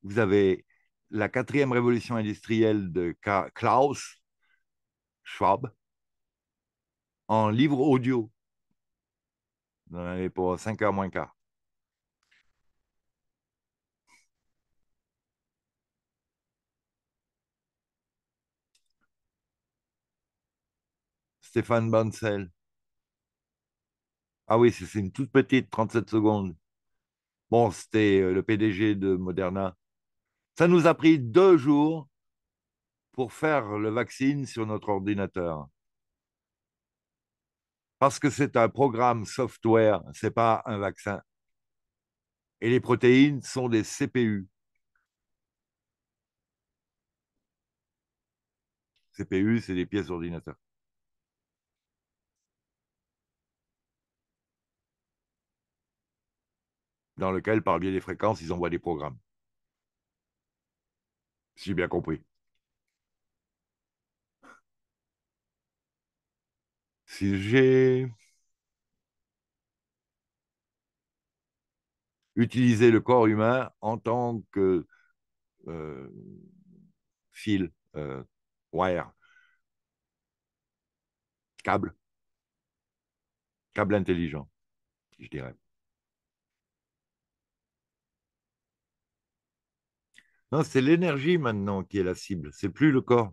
vous avez la quatrième révolution industrielle de Klaus Schwab en livre audio. On est pour 5 h moins quart. Stéphane Bancel. Ah oui, c'est une toute petite, 37 secondes. Bon, c'était euh, le PDG de Moderna. Ça nous a pris deux jours pour faire le vaccin sur notre ordinateur parce que c'est un programme software, ce n'est pas un vaccin. Et les protéines sont des CPU. CPU, c'est des pièces d'ordinateur. Dans lequel, par le biais des fréquences, ils envoient des programmes. Si j'ai bien compris. si j'ai utilisé le corps humain en tant que euh, fil, euh, wire, câble, câble intelligent, je dirais. Non, c'est l'énergie maintenant qui est la cible, c'est plus le corps.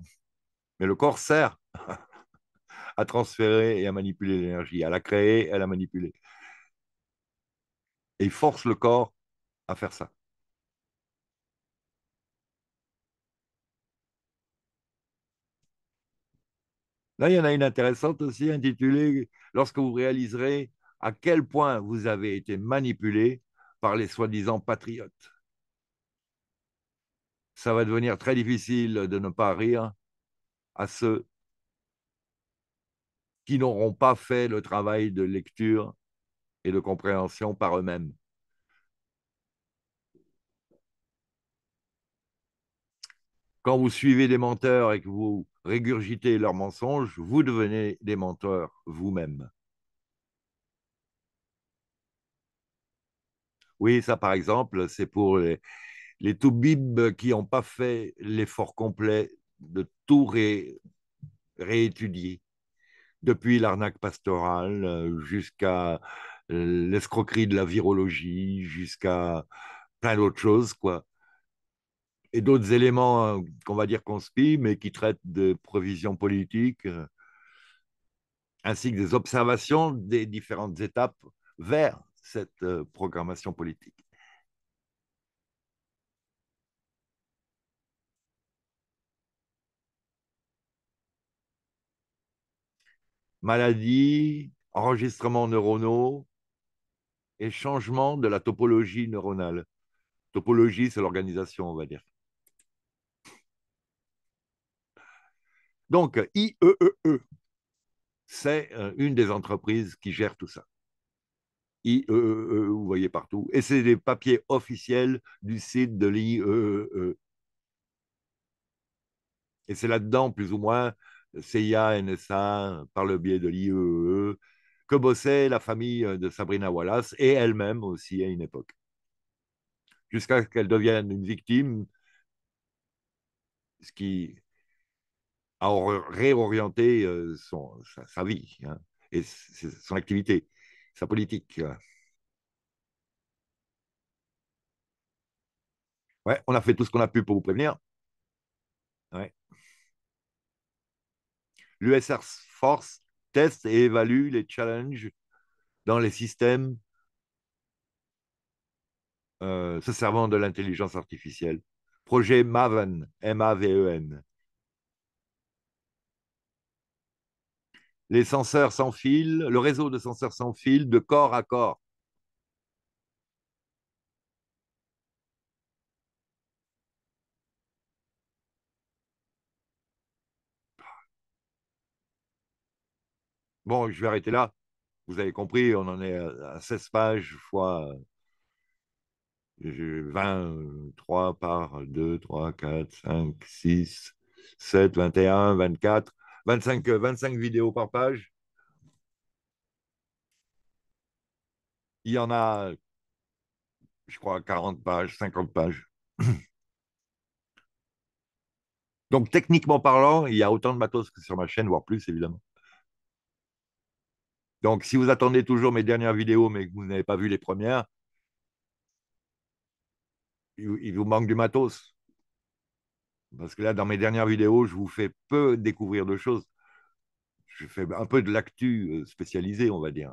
Mais le corps sert à transférer et à manipuler l'énergie. à la et à la manipuler, Et force le corps à faire ça. Là, il y en a une intéressante aussi intitulée Lorsque vous réaliserez à quel point vous avez été manipulé par les soi-disant patriotes. Ça va devenir très difficile de ne pas rire à ceux qui n'auront pas fait le travail de lecture et de compréhension par eux-mêmes. Quand vous suivez des menteurs et que vous régurgitez leurs mensonges, vous devenez des menteurs vous-même. Oui, ça par exemple, c'est pour les, les toubibs qui n'ont pas fait l'effort complet de tout réétudier depuis l'arnaque pastorale euh, jusqu'à euh, l'escroquerie de la virologie, jusqu'à plein d'autres choses, quoi. Et d'autres éléments euh, qu'on va dire conspire, mais qui traitent de provisions politiques, ainsi que des observations des différentes étapes vers cette programmation politique. maladies, enregistrements neuronaux et changement de la topologie neuronale. Topologie, c'est l'organisation, on va dire. Donc, IEEE, e e, c'est euh, une des entreprises qui gère tout ça. IEEE, e vous voyez partout. Et c'est des papiers officiels du site de l'IEEE. Et c'est là-dedans, plus ou moins, CIA, NSA, par le biais de l'IEE, e, que bossait la famille euh, de Sabrina Wallace et elle-même aussi à une époque. Jusqu'à ce qu'elle devienne une victime, ce qui a réorienté euh, son, sa, vie hein, et son activité, sa politique. Euh. on a fait tout ce qu'on a pu pour vous prévenir. l'USR Force teste et évalue les challenges dans les systèmes se euh, servant de l'intelligence artificielle. Projet MAVEN, M-A-V-E-N. Les sans fil, le réseau de senseurs sans fil de corps à corps Bon, je vais arrêter là. Vous avez compris, on en est à 16 pages fois 23 euh, par 2, 3, 4, 5, 6, 7, 21, 24, 25, 25 vidéos par page. Il y en a, je crois, 40 pages, 50 pages. Donc, techniquement parlant, il y a autant de matos que sur ma chaîne, voire plus, évidemment. Donc, si vous attendez toujours mes dernières vidéos, mais que vous n'avez pas vu les premières, il vous manque du matos. Parce que là, dans mes dernières vidéos, je vous fais peu découvrir de choses. Je fais un peu de l'actu euh, spécialisée, on va dire.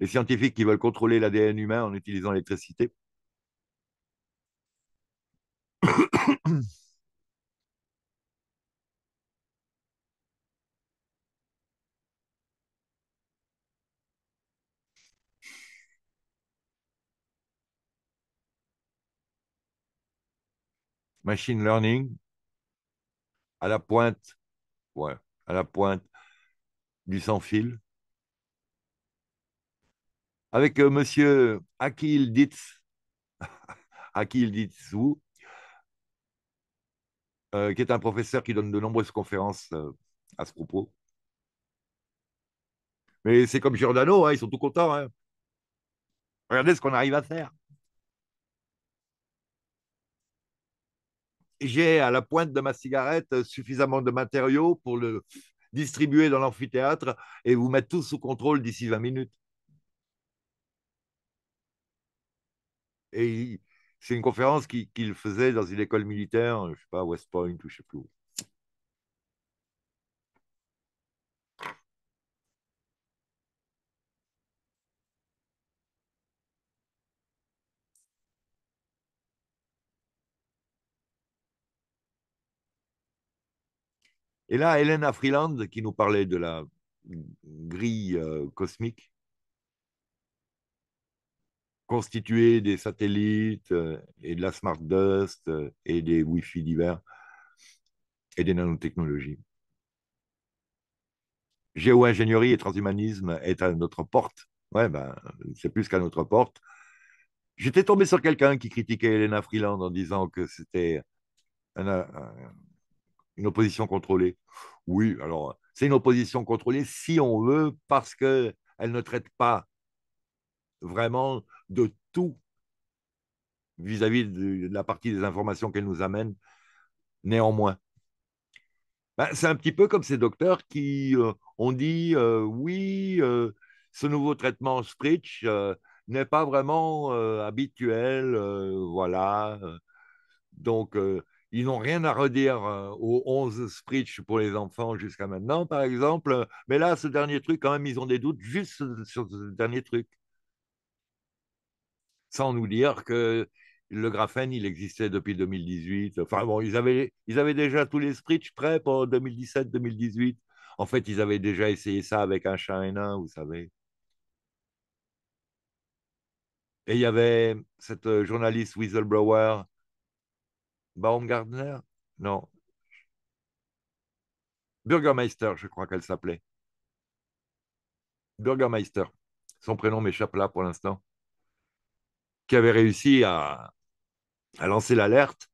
les scientifiques qui veulent contrôler l'ADN humain en utilisant l'électricité. Machine learning à la pointe, à la pointe du sans fil avec M. Euh, monsieur Akil Ditz, Akil euh, qui est un professeur qui donne de nombreuses conférences euh, à ce propos. Mais c'est comme Giordano, hein, ils sont tout contents. Hein. Regardez ce qu'on arrive à faire. J'ai à la pointe de ma cigarette suffisamment de matériaux pour le distribuer dans l'amphithéâtre et vous mettre tout sous contrôle d'ici 20 minutes. et c'est une conférence qu'il faisait dans une école militaire, je ne sais pas, West Point ou je ne sais plus où. Et là, Hélène Freeland, qui nous parlait de la grille euh, cosmique, constitué des satellites euh, et de la smart dust euh, et des Wi-Fi divers et des nanotechnologies. Géo-ingénierie et transhumanisme est à notre porte. Ouais, ben, c'est plus qu'à notre porte. J'étais tombé sur quelqu'un qui critiquait Elena Freeland en disant que c'était une opposition contrôlée. Oui, alors c'est une opposition contrôlée si on veut, parce qu'elle ne traite pas vraiment de tout vis-à-vis de la partie des informations qu'elle nous amène, néanmoins. Ben, c'est un petit peu comme ces docteurs qui euh, ont dit euh, oui, euh, ce nouveau traitement Spritch n'est pas vraiment habituel, voilà. Donc, ils n'ont rien à redire aux 11 Spritch pour les enfants jusqu'à maintenant, par exemple. Mais là, ce dernier truc, quand même, ils ont des doutes juste sur ce dernier truc sans nous dire que le graphène, il existait depuis 2018. Enfin bon, ils avaient, ils avaient déjà tous les sprits prêts pour 2017-2018. En fait, ils avaient déjà essayé ça avec un chat et vous savez. Et il y avait cette euh, journaliste whistleblower, Baumgartner Non. Burgermeister, je crois qu'elle s'appelait. Burgermeister. Son prénom m'échappe là pour l'instant qui avait réussi à, à lancer l'alerte.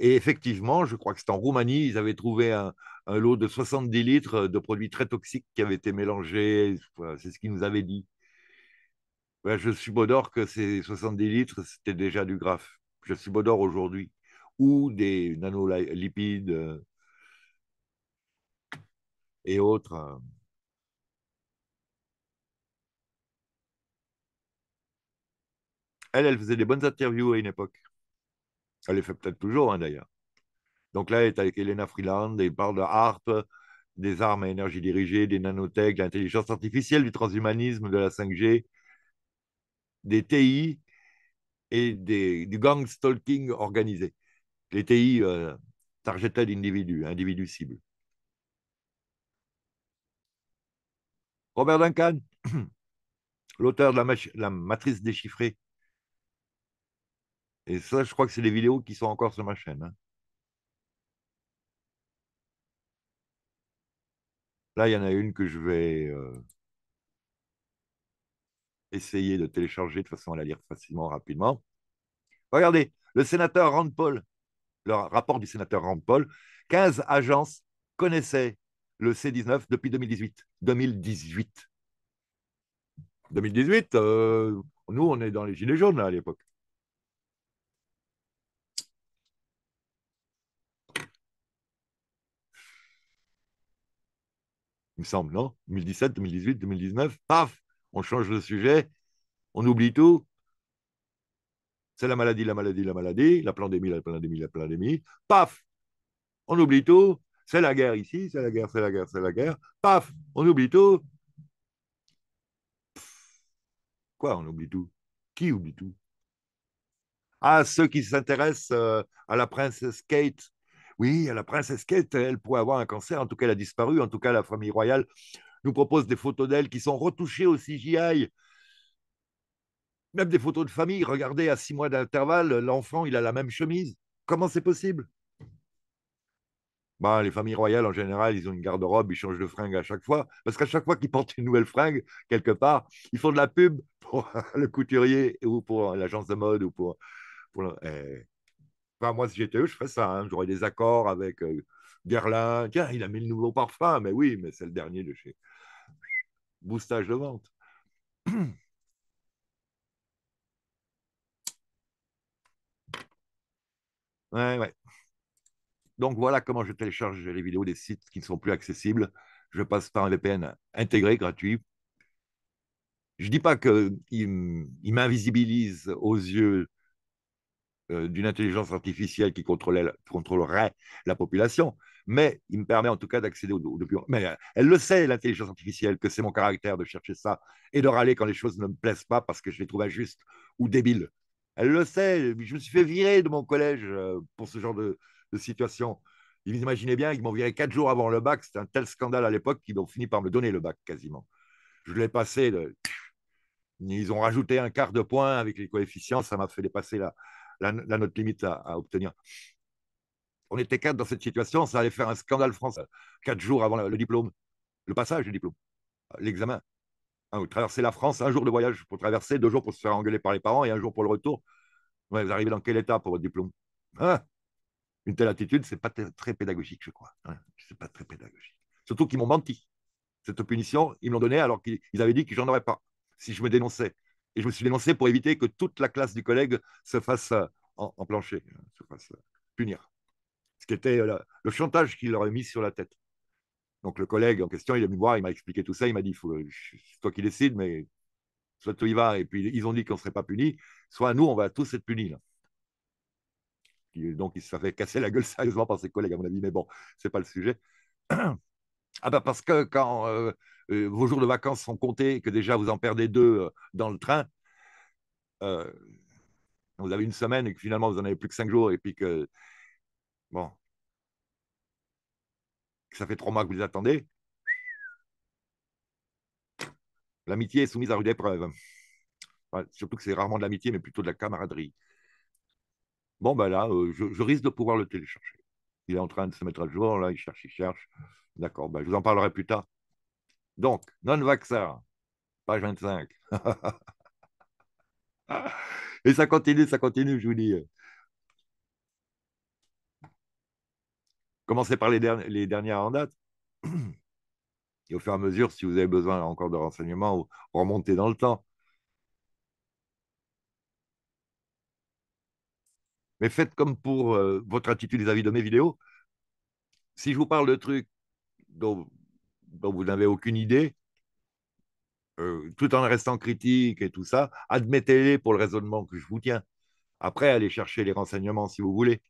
Et effectivement, je crois que c'est en Roumanie, ils avaient trouvé un, lot de 70 litres de produits très toxiques qui avaient été mélangés. c'est ce qu'ils nous avaient dit. Ben, je je d'or que ces 70 litres, c'était déjà du graphe. Je d'or aujourd'hui. Ou des nanolipides euh, et autres. Euh, elle, elle faisait des bonnes interviews à une époque. Elle les fait peut-être toujours, hein, d'ailleurs. Donc là, elle est avec Elena Freeland et elle parle de HARP, des armes à énergie dirigée, des nanotech, de l'intelligence artificielle, du transhumanisme, de la 5G, des TI et du gang stalking organisé. Les TI euh, des d'individus, individus cibles. Robert Duncan, l'auteur de la matrice déchiffrée, et ça, je crois que c'est les vidéos qui sont encore sur ma chaîne. Hein. Là, il y en a une que je vais euh, essayer de télécharger de façon à la lire facilement, rapidement. Regardez, le sénateur Rand Paul, le rapport du sénateur Rand Paul, 15 agences connaissaient le C19 depuis 2018. 2018. 2018, nous, on est dans les gilets jaunes à l'époque. il me semble, non 2017, 2018, 2019, paf, on change de sujet, on oublie tout. C'est la maladie, la maladie, la maladie, la pandémie, la pandémie, la pandémie, paf, on oublie tout. C'est la guerre ici, c'est la guerre, c'est la guerre, c'est la guerre, paf, on oublie tout. quoi, on oublie tout Qui oublie tout Ah, ceux qui s'intéressent euh, à la princesse Kate oui, la princesse Kate, elle pourrait avoir un cancer, en tout cas elle a disparu, en tout cas la famille royale nous propose des photos d'elle qui sont retouchées au CGI. Même des photos de famille, regardez, à six mois d'intervalle, l'enfant, il a la même chemise. Comment c'est possible bah, les familles royales, en général, ils ont une garde-robe, ils changent de fringue à chaque fois, parce qu'à chaque fois qu'ils portent une nouvelle fringue, quelque part, ils font de la pub pour le couturier ou pour l'agence de mode ou pour... pour eh, moi, si j'étais eux, je ferais ça. Hein. J'aurais des accords avec euh, Guerlain. Tiens, il a mis le nouveau parfum. Mais oui, mais c'est le dernier de chez Boostage de vente. Ouais, ouais. Donc voilà comment je télécharge les vidéos des sites qui ne sont plus accessibles. Je passe par un VPN intégré, gratuit. Je ne dis pas qu'il m'invisibilise aux yeux euh, d'une intelligence artificielle qui contrôlerait la population, mais il me permet en tout cas d'accéder au, documents. Mais euh, elle, le sait, l'intelligence artificielle, que c'est mon caractère de chercher ça et de râler quand les choses ne me plaisent pas parce que je les trouve injustes ou débiles. Elle le sait, je me suis fait virer de mon collège euh, pour ce genre de, situation. Vous imaginez bien, ils m'ont viré quatre jours avant le bac, c'était un tel scandale à l'époque qu'ils ont fini par me donner le bac quasiment. Je l'ai passé, ils ont rajouté un quart de point avec les coefficients, ça m'a fait dépasser la, la, note limite à, obtenir. On était quatre dans cette situation, ça allait faire un scandale français, euh, quatre jours avant le diplôme, le passage du diplôme, euh, l'examen. Vous ah traverser la France, un jour de voyage pour traverser, deux jours pour se faire engueuler par les parents et un jour pour le retour. vous arrivez dans quel état pour votre diplôme hein Une telle attitude, ce n'est pas très pédagogique, je crois. c'est pas très pédagogique. Surtout qu'ils m'ont menti. Cette punition, ils me l'ont donnée alors qu'ils avaient dit que j'en aurais pas si je me dénonçais et je me suis dénoncé pour éviter que toute la classe du collègue se fasse euh, en, plancher, euh, se fasse euh, punir. Ce qui était le chantage qu'il leur a mis sur la tête. Donc le collègue en question, il est venu me voir, il m'a expliqué tout ça, il m'a dit, c'est toi qui décides, mais soit tu y va, et puis ils ont dit qu'on ne serait pas punis, soit nous, on va tous être punis. Donc il se fait casser la gueule sérieusement par ses collègues, à mon avis, mais bon, ce n'est pas le sujet. ah ben, parce que quand... Euh, vos jours de vacances sont comptés que déjà vous en perdez deux euh, dans le train, euh, vous avez une semaine et que finalement vous en avez plus que cinq jours et puis que, bon, ça fait trois mois que vous attendez, l'amitié est soumise à rude épreuve. surtout que c'est rarement de l'amitié, mais plutôt de la camaraderie. Bon, ben là, je, risque de pouvoir le télécharger. Il est en train de se mettre à jour, là, il cherche, il cherche. D'accord, ben, je vous en parlerai plus tard. Donc, non-vaccin, page 25. Et ça continue, ça continue, je vous dis. Commencez par les, dernières en date. Et au fur et à mesure, si vous avez besoin encore de renseignements, remontez dans le temps. Mais faites comme pour euh, votre attitude vis-à-vis -vis de mes vidéos. Si je vous parle de trucs dont dont vous n'avez aucune idée, euh, tout en restant critique et tout ça, admettez-les pour le raisonnement que je vous tiens. Après, allez chercher les renseignements si vous voulez.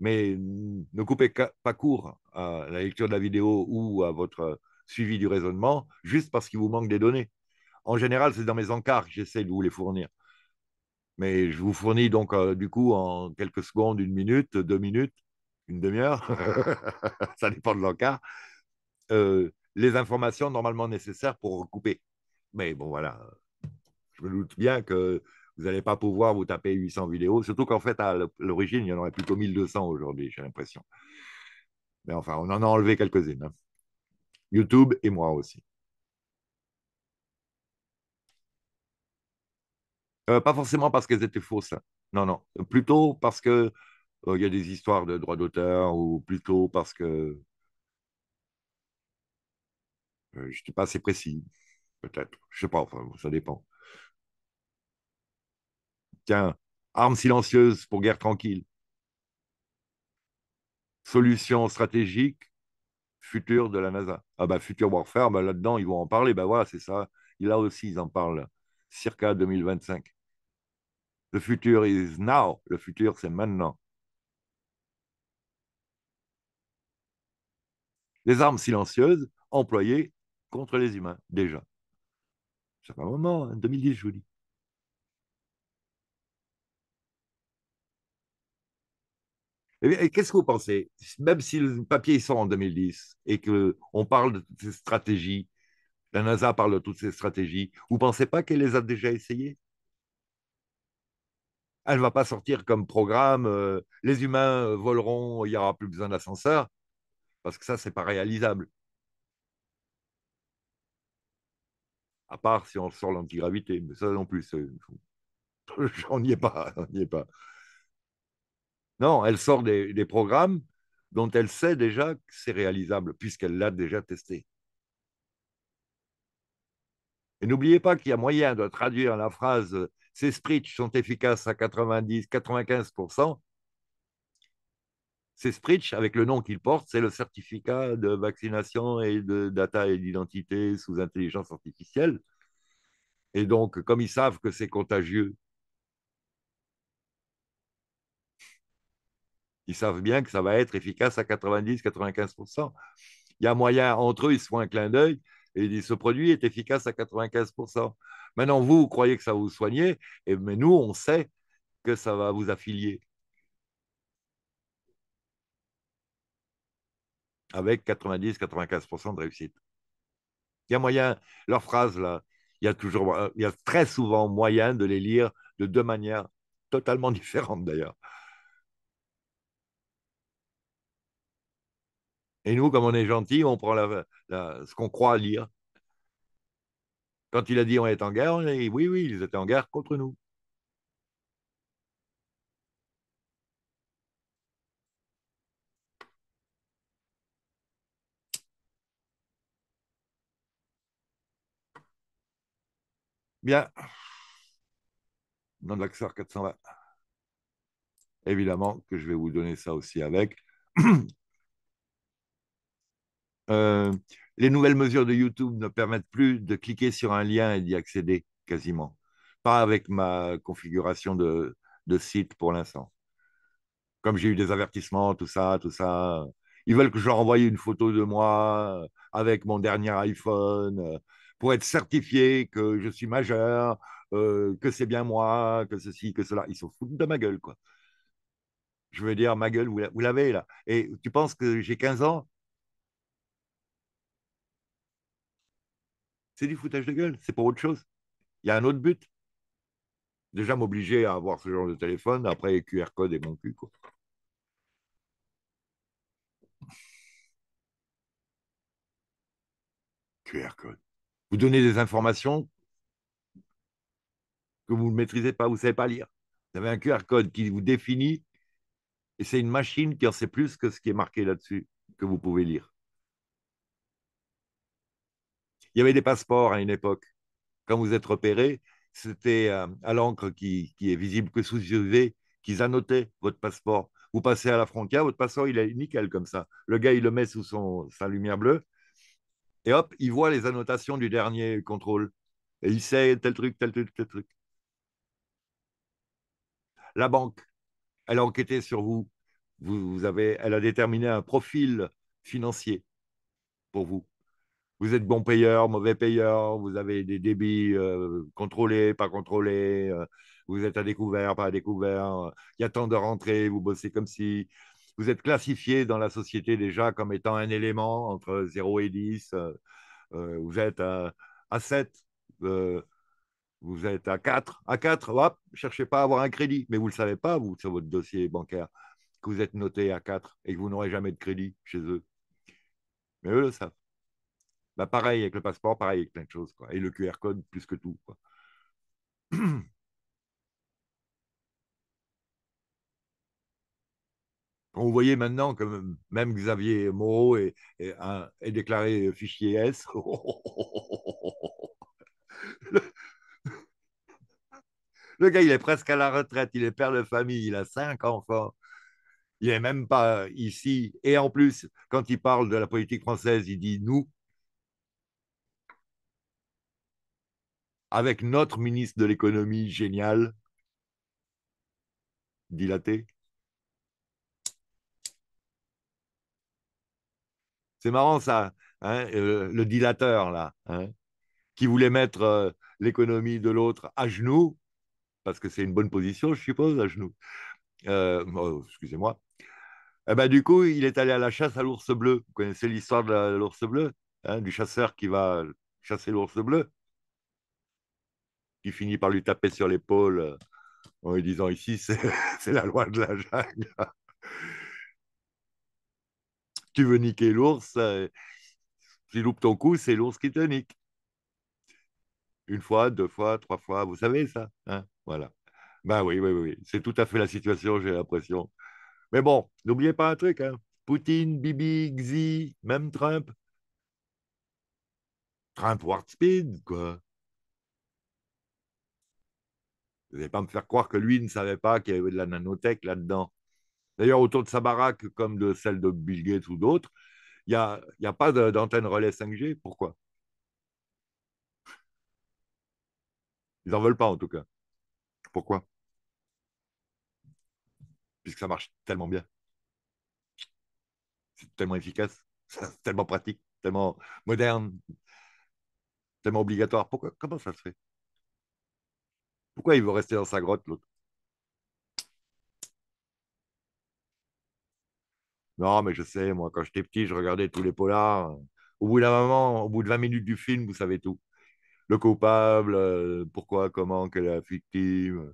Mais mm, ne coupez pas court à la lecture de la vidéo ou à votre suivi du raisonnement juste parce qu'il vous manque des données. En général, c'est dans mes encarts que j'essaie de vous les fournir. Mais je vous fournis donc, euh, du coup, en quelques secondes, une minute, deux minutes, une demi-heure, ça dépend de l'encart, euh, les informations normalement nécessaires pour recouper. Mais bon, voilà. Je me doute bien que vous n'allez pas pouvoir vous taper 800 vidéos, surtout qu'en fait, à l'origine, il y en aurait plutôt 1200 aujourd'hui, j'ai l'impression. Mais enfin, on en a enlevé quelques-unes. Hein. YouTube et moi aussi. Euh, pas forcément parce qu'elles étaient fausses. Non, non. Plutôt parce que euh, il y a des histoires de droits d'auteur ou plutôt parce que euh, je n'étais pas assez précis, peut-être. Je ne sais pas, enfin, ça dépend. Tiens, armes silencieuses pour guerre tranquille. Solution stratégique future de la NASA. Ah bah Future Warfare, bah, là-dedans, ils vont en parler. Bah voilà, c'est ça. là aussi, ils en parlent. Circa 2025. Le futur is now. Le futur, c'est maintenant. Les armes silencieuses employées contre les humains, déjà. c'est pas un moment, 2010, hein, je vous dis. Eh et qu'est-ce que vous pensez Même si le papier sont en 2010 et qu'on parle de toutes ces stratégies, la NASA parle de toutes ces stratégies, vous ne pensez pas qu'elle les a déjà essayées Elle ne va pas sortir comme programme, euh, les humains euh, voleront, il n'y aura plus besoin d'ascenseur, parce que ça, ce n'est pas réalisable. à part si on sort l'antigravité, mais ça non plus, on n'y est pas, pas. Non, elle sort des, programmes dont elle sait déjà que c'est réalisable, puisqu'elle l'a déjà testé. Et n'oubliez pas qu'il y a moyen de traduire la phrase euh, « ces sprites sont efficaces à 90-95% c'est Spritch avec le nom qu'il porte, c'est le certificat de vaccination et de data et d'identité sous intelligence artificielle. Et donc, comme ils savent que c'est contagieux, ils savent bien que ça va être efficace à 90-95%. Il y a moyen, entre eux, ils se font un clin d'œil et ils disent ce produit est efficace à 95%. Maintenant, vous, vous croyez que ça va vous soigner, mais nous, on sait que ça va vous affilier. avec 90-95% de réussite. Il y a moyen, leur phrase là, il y a toujours, euh, il a très souvent moyen de les lire de deux manières totalement différentes d'ailleurs. Et nous, comme on est gentil, on prend ce qu'on croit lire. Quand il a dit on est en guerre, on a dit oui, oui, ils étaient en guerre contre nous. Bien. Dans l'Axar 420. Évidemment que je vais vous donner ça aussi avec. Euh, les nouvelles mesures de YouTube ne permettent plus de cliquer sur un lien et d'y accéder quasiment. Pas avec ma configuration de, de site pour l'instant. Comme j'ai eu des avertissements, tout ça, tout ça. Ils veulent que je leur envoie une photo de moi avec mon dernier iPhone pour être certifié que je suis majeur, euh, que c'est bien moi, que ceci, que cela. Ils se foutent de ma gueule, quoi. Je veux dire, ma gueule, vous l'avez là. Et tu penses que j'ai 15 ans C'est du foutage de gueule, c'est pour autre chose. Il y a un autre but. Déjà m'obliger à avoir ce genre de téléphone, après QR code et mon cul, quoi. QR code. Vous donnez des informations que vous ne maîtrisez pas, vous ne savez pas lire. Vous avez un QR code qui vous définit et c'est une machine qui en sait plus que ce qui est marqué là-dessus, que vous pouvez lire. Il y avait des passeports à une époque. Quand vous êtes repéré, c'était euh, à l'encre qui, est visible que sous UV qu'ils annotaient votre passeport. Vous passez à la frontière, votre passeport, il est nickel comme ça. Le gars, il le met sous son, sa lumière bleue, et hop, il voit les annotations du dernier contrôle. Et il sait tel truc, tel truc, tel truc. La banque, elle a enquêté sur vous. vous, avez, elle a déterminé un profil financier pour vous. Vous êtes bon payeur, mauvais payeur, vous avez des débits euh, contrôlés, pas contrôlés, euh, vous êtes à découvert, pas à découvert, il y a tant de rentrées, vous bossez comme si, vous êtes classifié dans la société déjà comme étant un élément entre 0 et 10, euh, euh, vous êtes à, 7, euh, vous êtes à 4, à 4, hop, cherchez pas à avoir un crédit, mais vous le savez pas, vous, sur votre dossier bancaire, que vous êtes noté à 4 et que vous n'aurez jamais de crédit chez eux. Mais eux le savent. Bah, pareil avec le passeport, pareil avec plein de choses, et le QR code plus que tout. On voyez maintenant que même Xavier Moreau est, déclaré fichier S. le, gars, il est presque à la retraite, il est père de famille, il a cinq enfants. Il n'est même pas ici. Et en plus, quand il parle de la politique française, il dit nous. Avec notre ministre de l'économie génial, dilaté. C'est marrant ça, hein, euh, le dilateur là, hein, qui voulait mettre euh, l'économie de l'autre à genoux, parce que c'est une bonne position, je suppose, à genoux. Euh, oh, excusez-moi. Eh ben, du coup, il est allé à la chasse à l'ours bleu. Vous connaissez l'histoire de l'ours bleu, hein, du chasseur qui va chasser l'ours bleu, qui finit par lui taper sur l'épaule en lui disant ici, c'est la loi de la jungle tu veux niquer l'ours, euh, tu loupes ton coup, c'est l'ours qui te nique. Une fois, deux fois, trois fois, vous savez ça. Hein voilà. Ben oui, oui, oui, c'est tout à fait la situation, j'ai l'impression. Mais bon, n'oubliez pas un truc, hein. Poutine, Bibi, Xi, même Trump. Trump Ward Speed, quoi. Vous n'allez pas me faire croire que lui ne savait pas qu'il y avait de la nanotech là-dedans. D'ailleurs, autour de sa baraque, comme de celle de Bill Gates ou d'autres, il n'y a, a pas d'antenne relais 5G. Pourquoi Ils n'en veulent pas, en tout cas. Pourquoi Puisque ça marche tellement bien. C'est tellement efficace, c'est tellement pratique, tellement moderne, tellement obligatoire. Pourquoi Comment ça se fait Pourquoi il veut rester dans sa grotte, l'autre Non, mais je sais, moi, quand j'étais petit, je regardais tous les polars. Au bout d'un moment, au bout de 20 minutes du film, vous savez tout. Le coupable, euh, pourquoi, comment, quelle est la victime.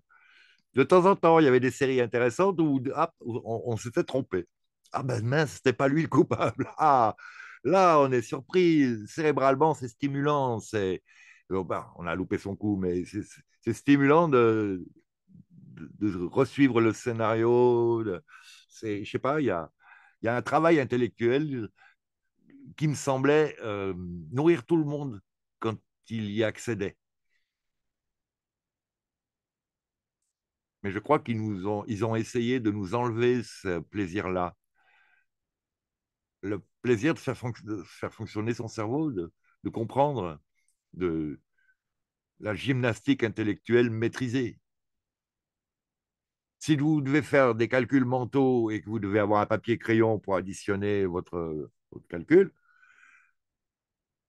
De temps en temps, il y avait des séries intéressantes où on, s'était trompé. Ah ben mince, c'était pas lui le coupable. Ah, là, on est surpris. Cérébralement, c'est stimulant. C'est, ben, on a loupé son coup, mais c'est stimulant de, de, de, suivre le scénario. Je c'est, je sais pas, il y a, il y a un travail intellectuel qui me semblait euh, nourrir tout le monde quand il y accédait. Mais je crois qu'ils nous ont, ils ont essayé de nous enlever ce plaisir-là. Le plaisir de faire, fonctionner son cerveau, de, de comprendre, de la gymnastique intellectuelle maîtrisée si vous devez faire des calculs mentaux et que vous devez avoir un papier crayon pour additionner votre, calcul,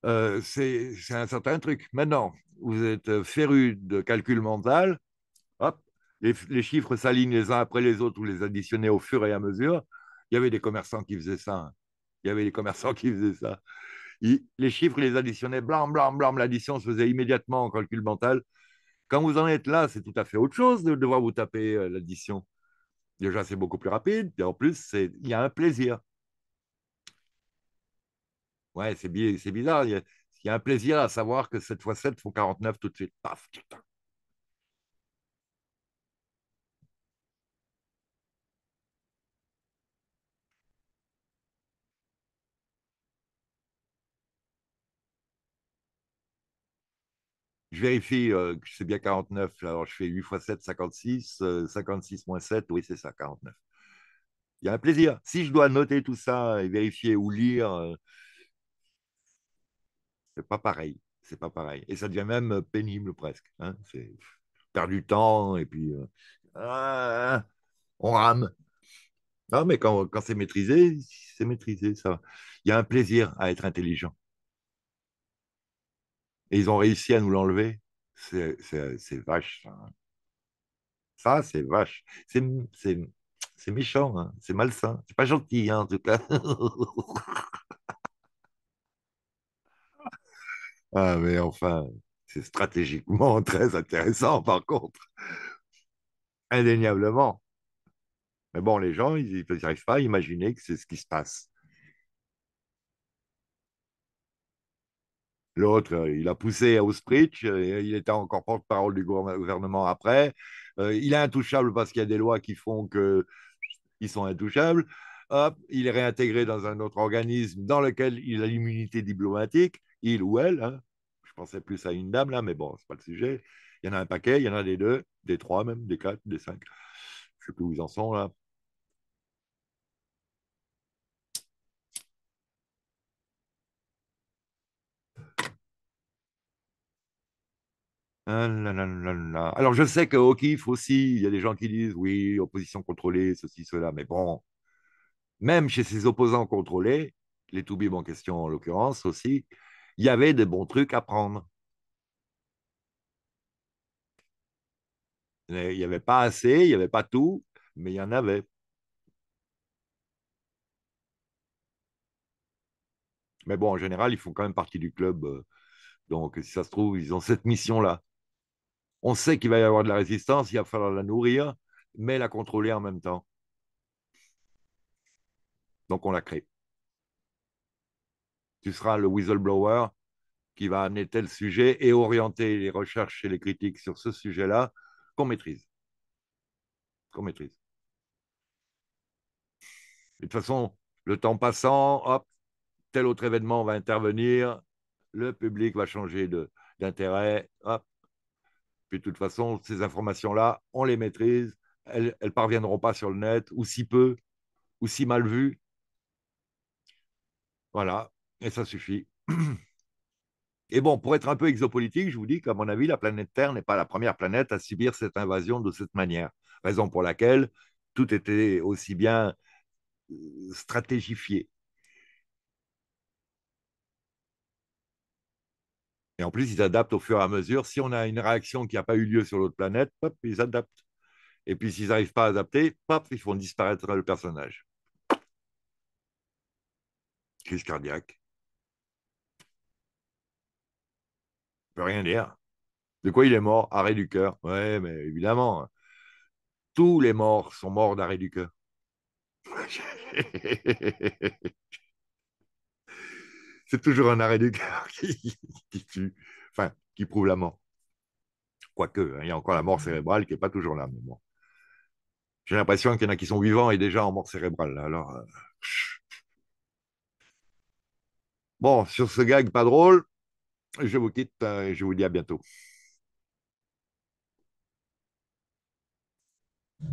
euh, c'est un certain truc. Maintenant, vous êtes féru de calcul mental, hop, les, chiffres s'alignent les uns après les autres, vous les additionnez au fur et à mesure. Il y avait des commerçants qui faisaient ça. Hein. Il y avait des commerçants qui faisaient ça. les chiffres, ils les additionnaient, blam, blam, blam, l'addition se faisait immédiatement en calcul mental. Quand vous en êtes là, c'est tout à fait autre chose de devoir vous taper euh, l'addition. Déjà, c'est beaucoup plus rapide, et en plus, il y a un plaisir. Ouais, c'est bizarre. Il y, a, un plaisir à savoir que 7 x 7 font 49 tout de suite. Paf, je vérifie euh, que c'est bien 49. Alors, je fais 8 x 7, 56. 56 moins 7, oui, c'est ça, 49. Il y a un plaisir. Si je dois noter tout ça et vérifier ou lire, euh, c'est pas pareil. C'est pas pareil. Et ça devient même pénible presque. Hein c'est perdre du temps et puis euh, ah, on rame. Non, mais quand, quand c'est maîtrisé, c'est maîtrisé, ça va. Il y a un plaisir à être intelligent ils ont réussi à nous l'enlever. C'est vache. Hein. Ça, c'est vache. C'est méchant, hein. c'est malsain. C'est pas gentil, hein, en tout cas. ah, mais enfin, c'est stratégiquement très intéressant, par contre. Indéniablement. Mais bon, les gens, ils n'arrivent pas à imaginer que c'est ce qui se passe. L'autre, euh, il a poussé euh, et il était encore porte-parole du gouvernement après. Euh, il est intouchable parce qu'il y a des lois qui font qu'ils sont intouchables. il est réintégré dans un autre organisme dans lequel il a l'immunité diplomatique, il ou elle. Hein. Je pensais plus à une dame là, mais bon, n'est pas le sujet. Il y en a un paquet, il y en a des deux, des trois même, des quatre, des cinq. Je sais plus où ils en sont là. Ah Alors, je sais qu'au Kif aussi, il y a des gens qui disent oui, opposition contrôlée, ceci, cela, mais bon, même chez ces opposants contrôlés, les Toubib en question en l'occurrence aussi, il y avait des bons trucs à prendre. Il n'y avait pas assez, il n'y avait pas tout, mais il y en avait. Mais bon, en général, ils font quand même partie du club. Euh, donc, si ça se trouve, ils ont cette mission-là. On sait qu'il va y avoir de la résistance, il va falloir la nourrir, mais la contrôler en même temps. Donc on la crée. Tu seras le whistleblower qui va amener tel sujet et orienter les recherches et les critiques sur ce sujet-là qu'on maîtrise. Qu'on maîtrise. de toute façon, le temps passant, hop, tel autre événement va intervenir, le public va changer d'intérêt, hop, puis de toute façon, ces informations-là, on les maîtrise, elles ne parviendront pas sur le net, ou si peu, ou si mal vues. Voilà, et ça suffit. Et bon, pour être un peu exopolitique, je vous dis qu'à mon avis, la planète Terre n'est pas la première planète à subir cette invasion de cette manière. Raison pour laquelle tout était aussi bien euh, stratégifié. Et en plus, ils adaptent au fur et à mesure. Si on a une réaction qui n'a pas eu lieu sur l'autre planète, ils adaptent. Et puis, s'ils n'arrivent pas à adapter, ils font disparaître le personnage. Crise cardiaque. On peut rien dire. De quoi il est mort Arrêt du cœur. Oui, mais évidemment, tous les morts sont morts d'arrêt du cœur. c'est toujours un arrêt du cœur qui, tue, enfin, qui prouve la mort. Quoique, hein, il y a encore la mort cérébrale qui n'est pas toujours là, mais bon. J'ai l'impression qu'il y en a qui sont vivants et déjà en mort cérébrale. Alors, euh, Bon, sur ce gag pas drôle, je vous quitte euh, et je vous dis à bientôt.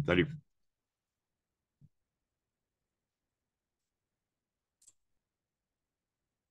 Salut.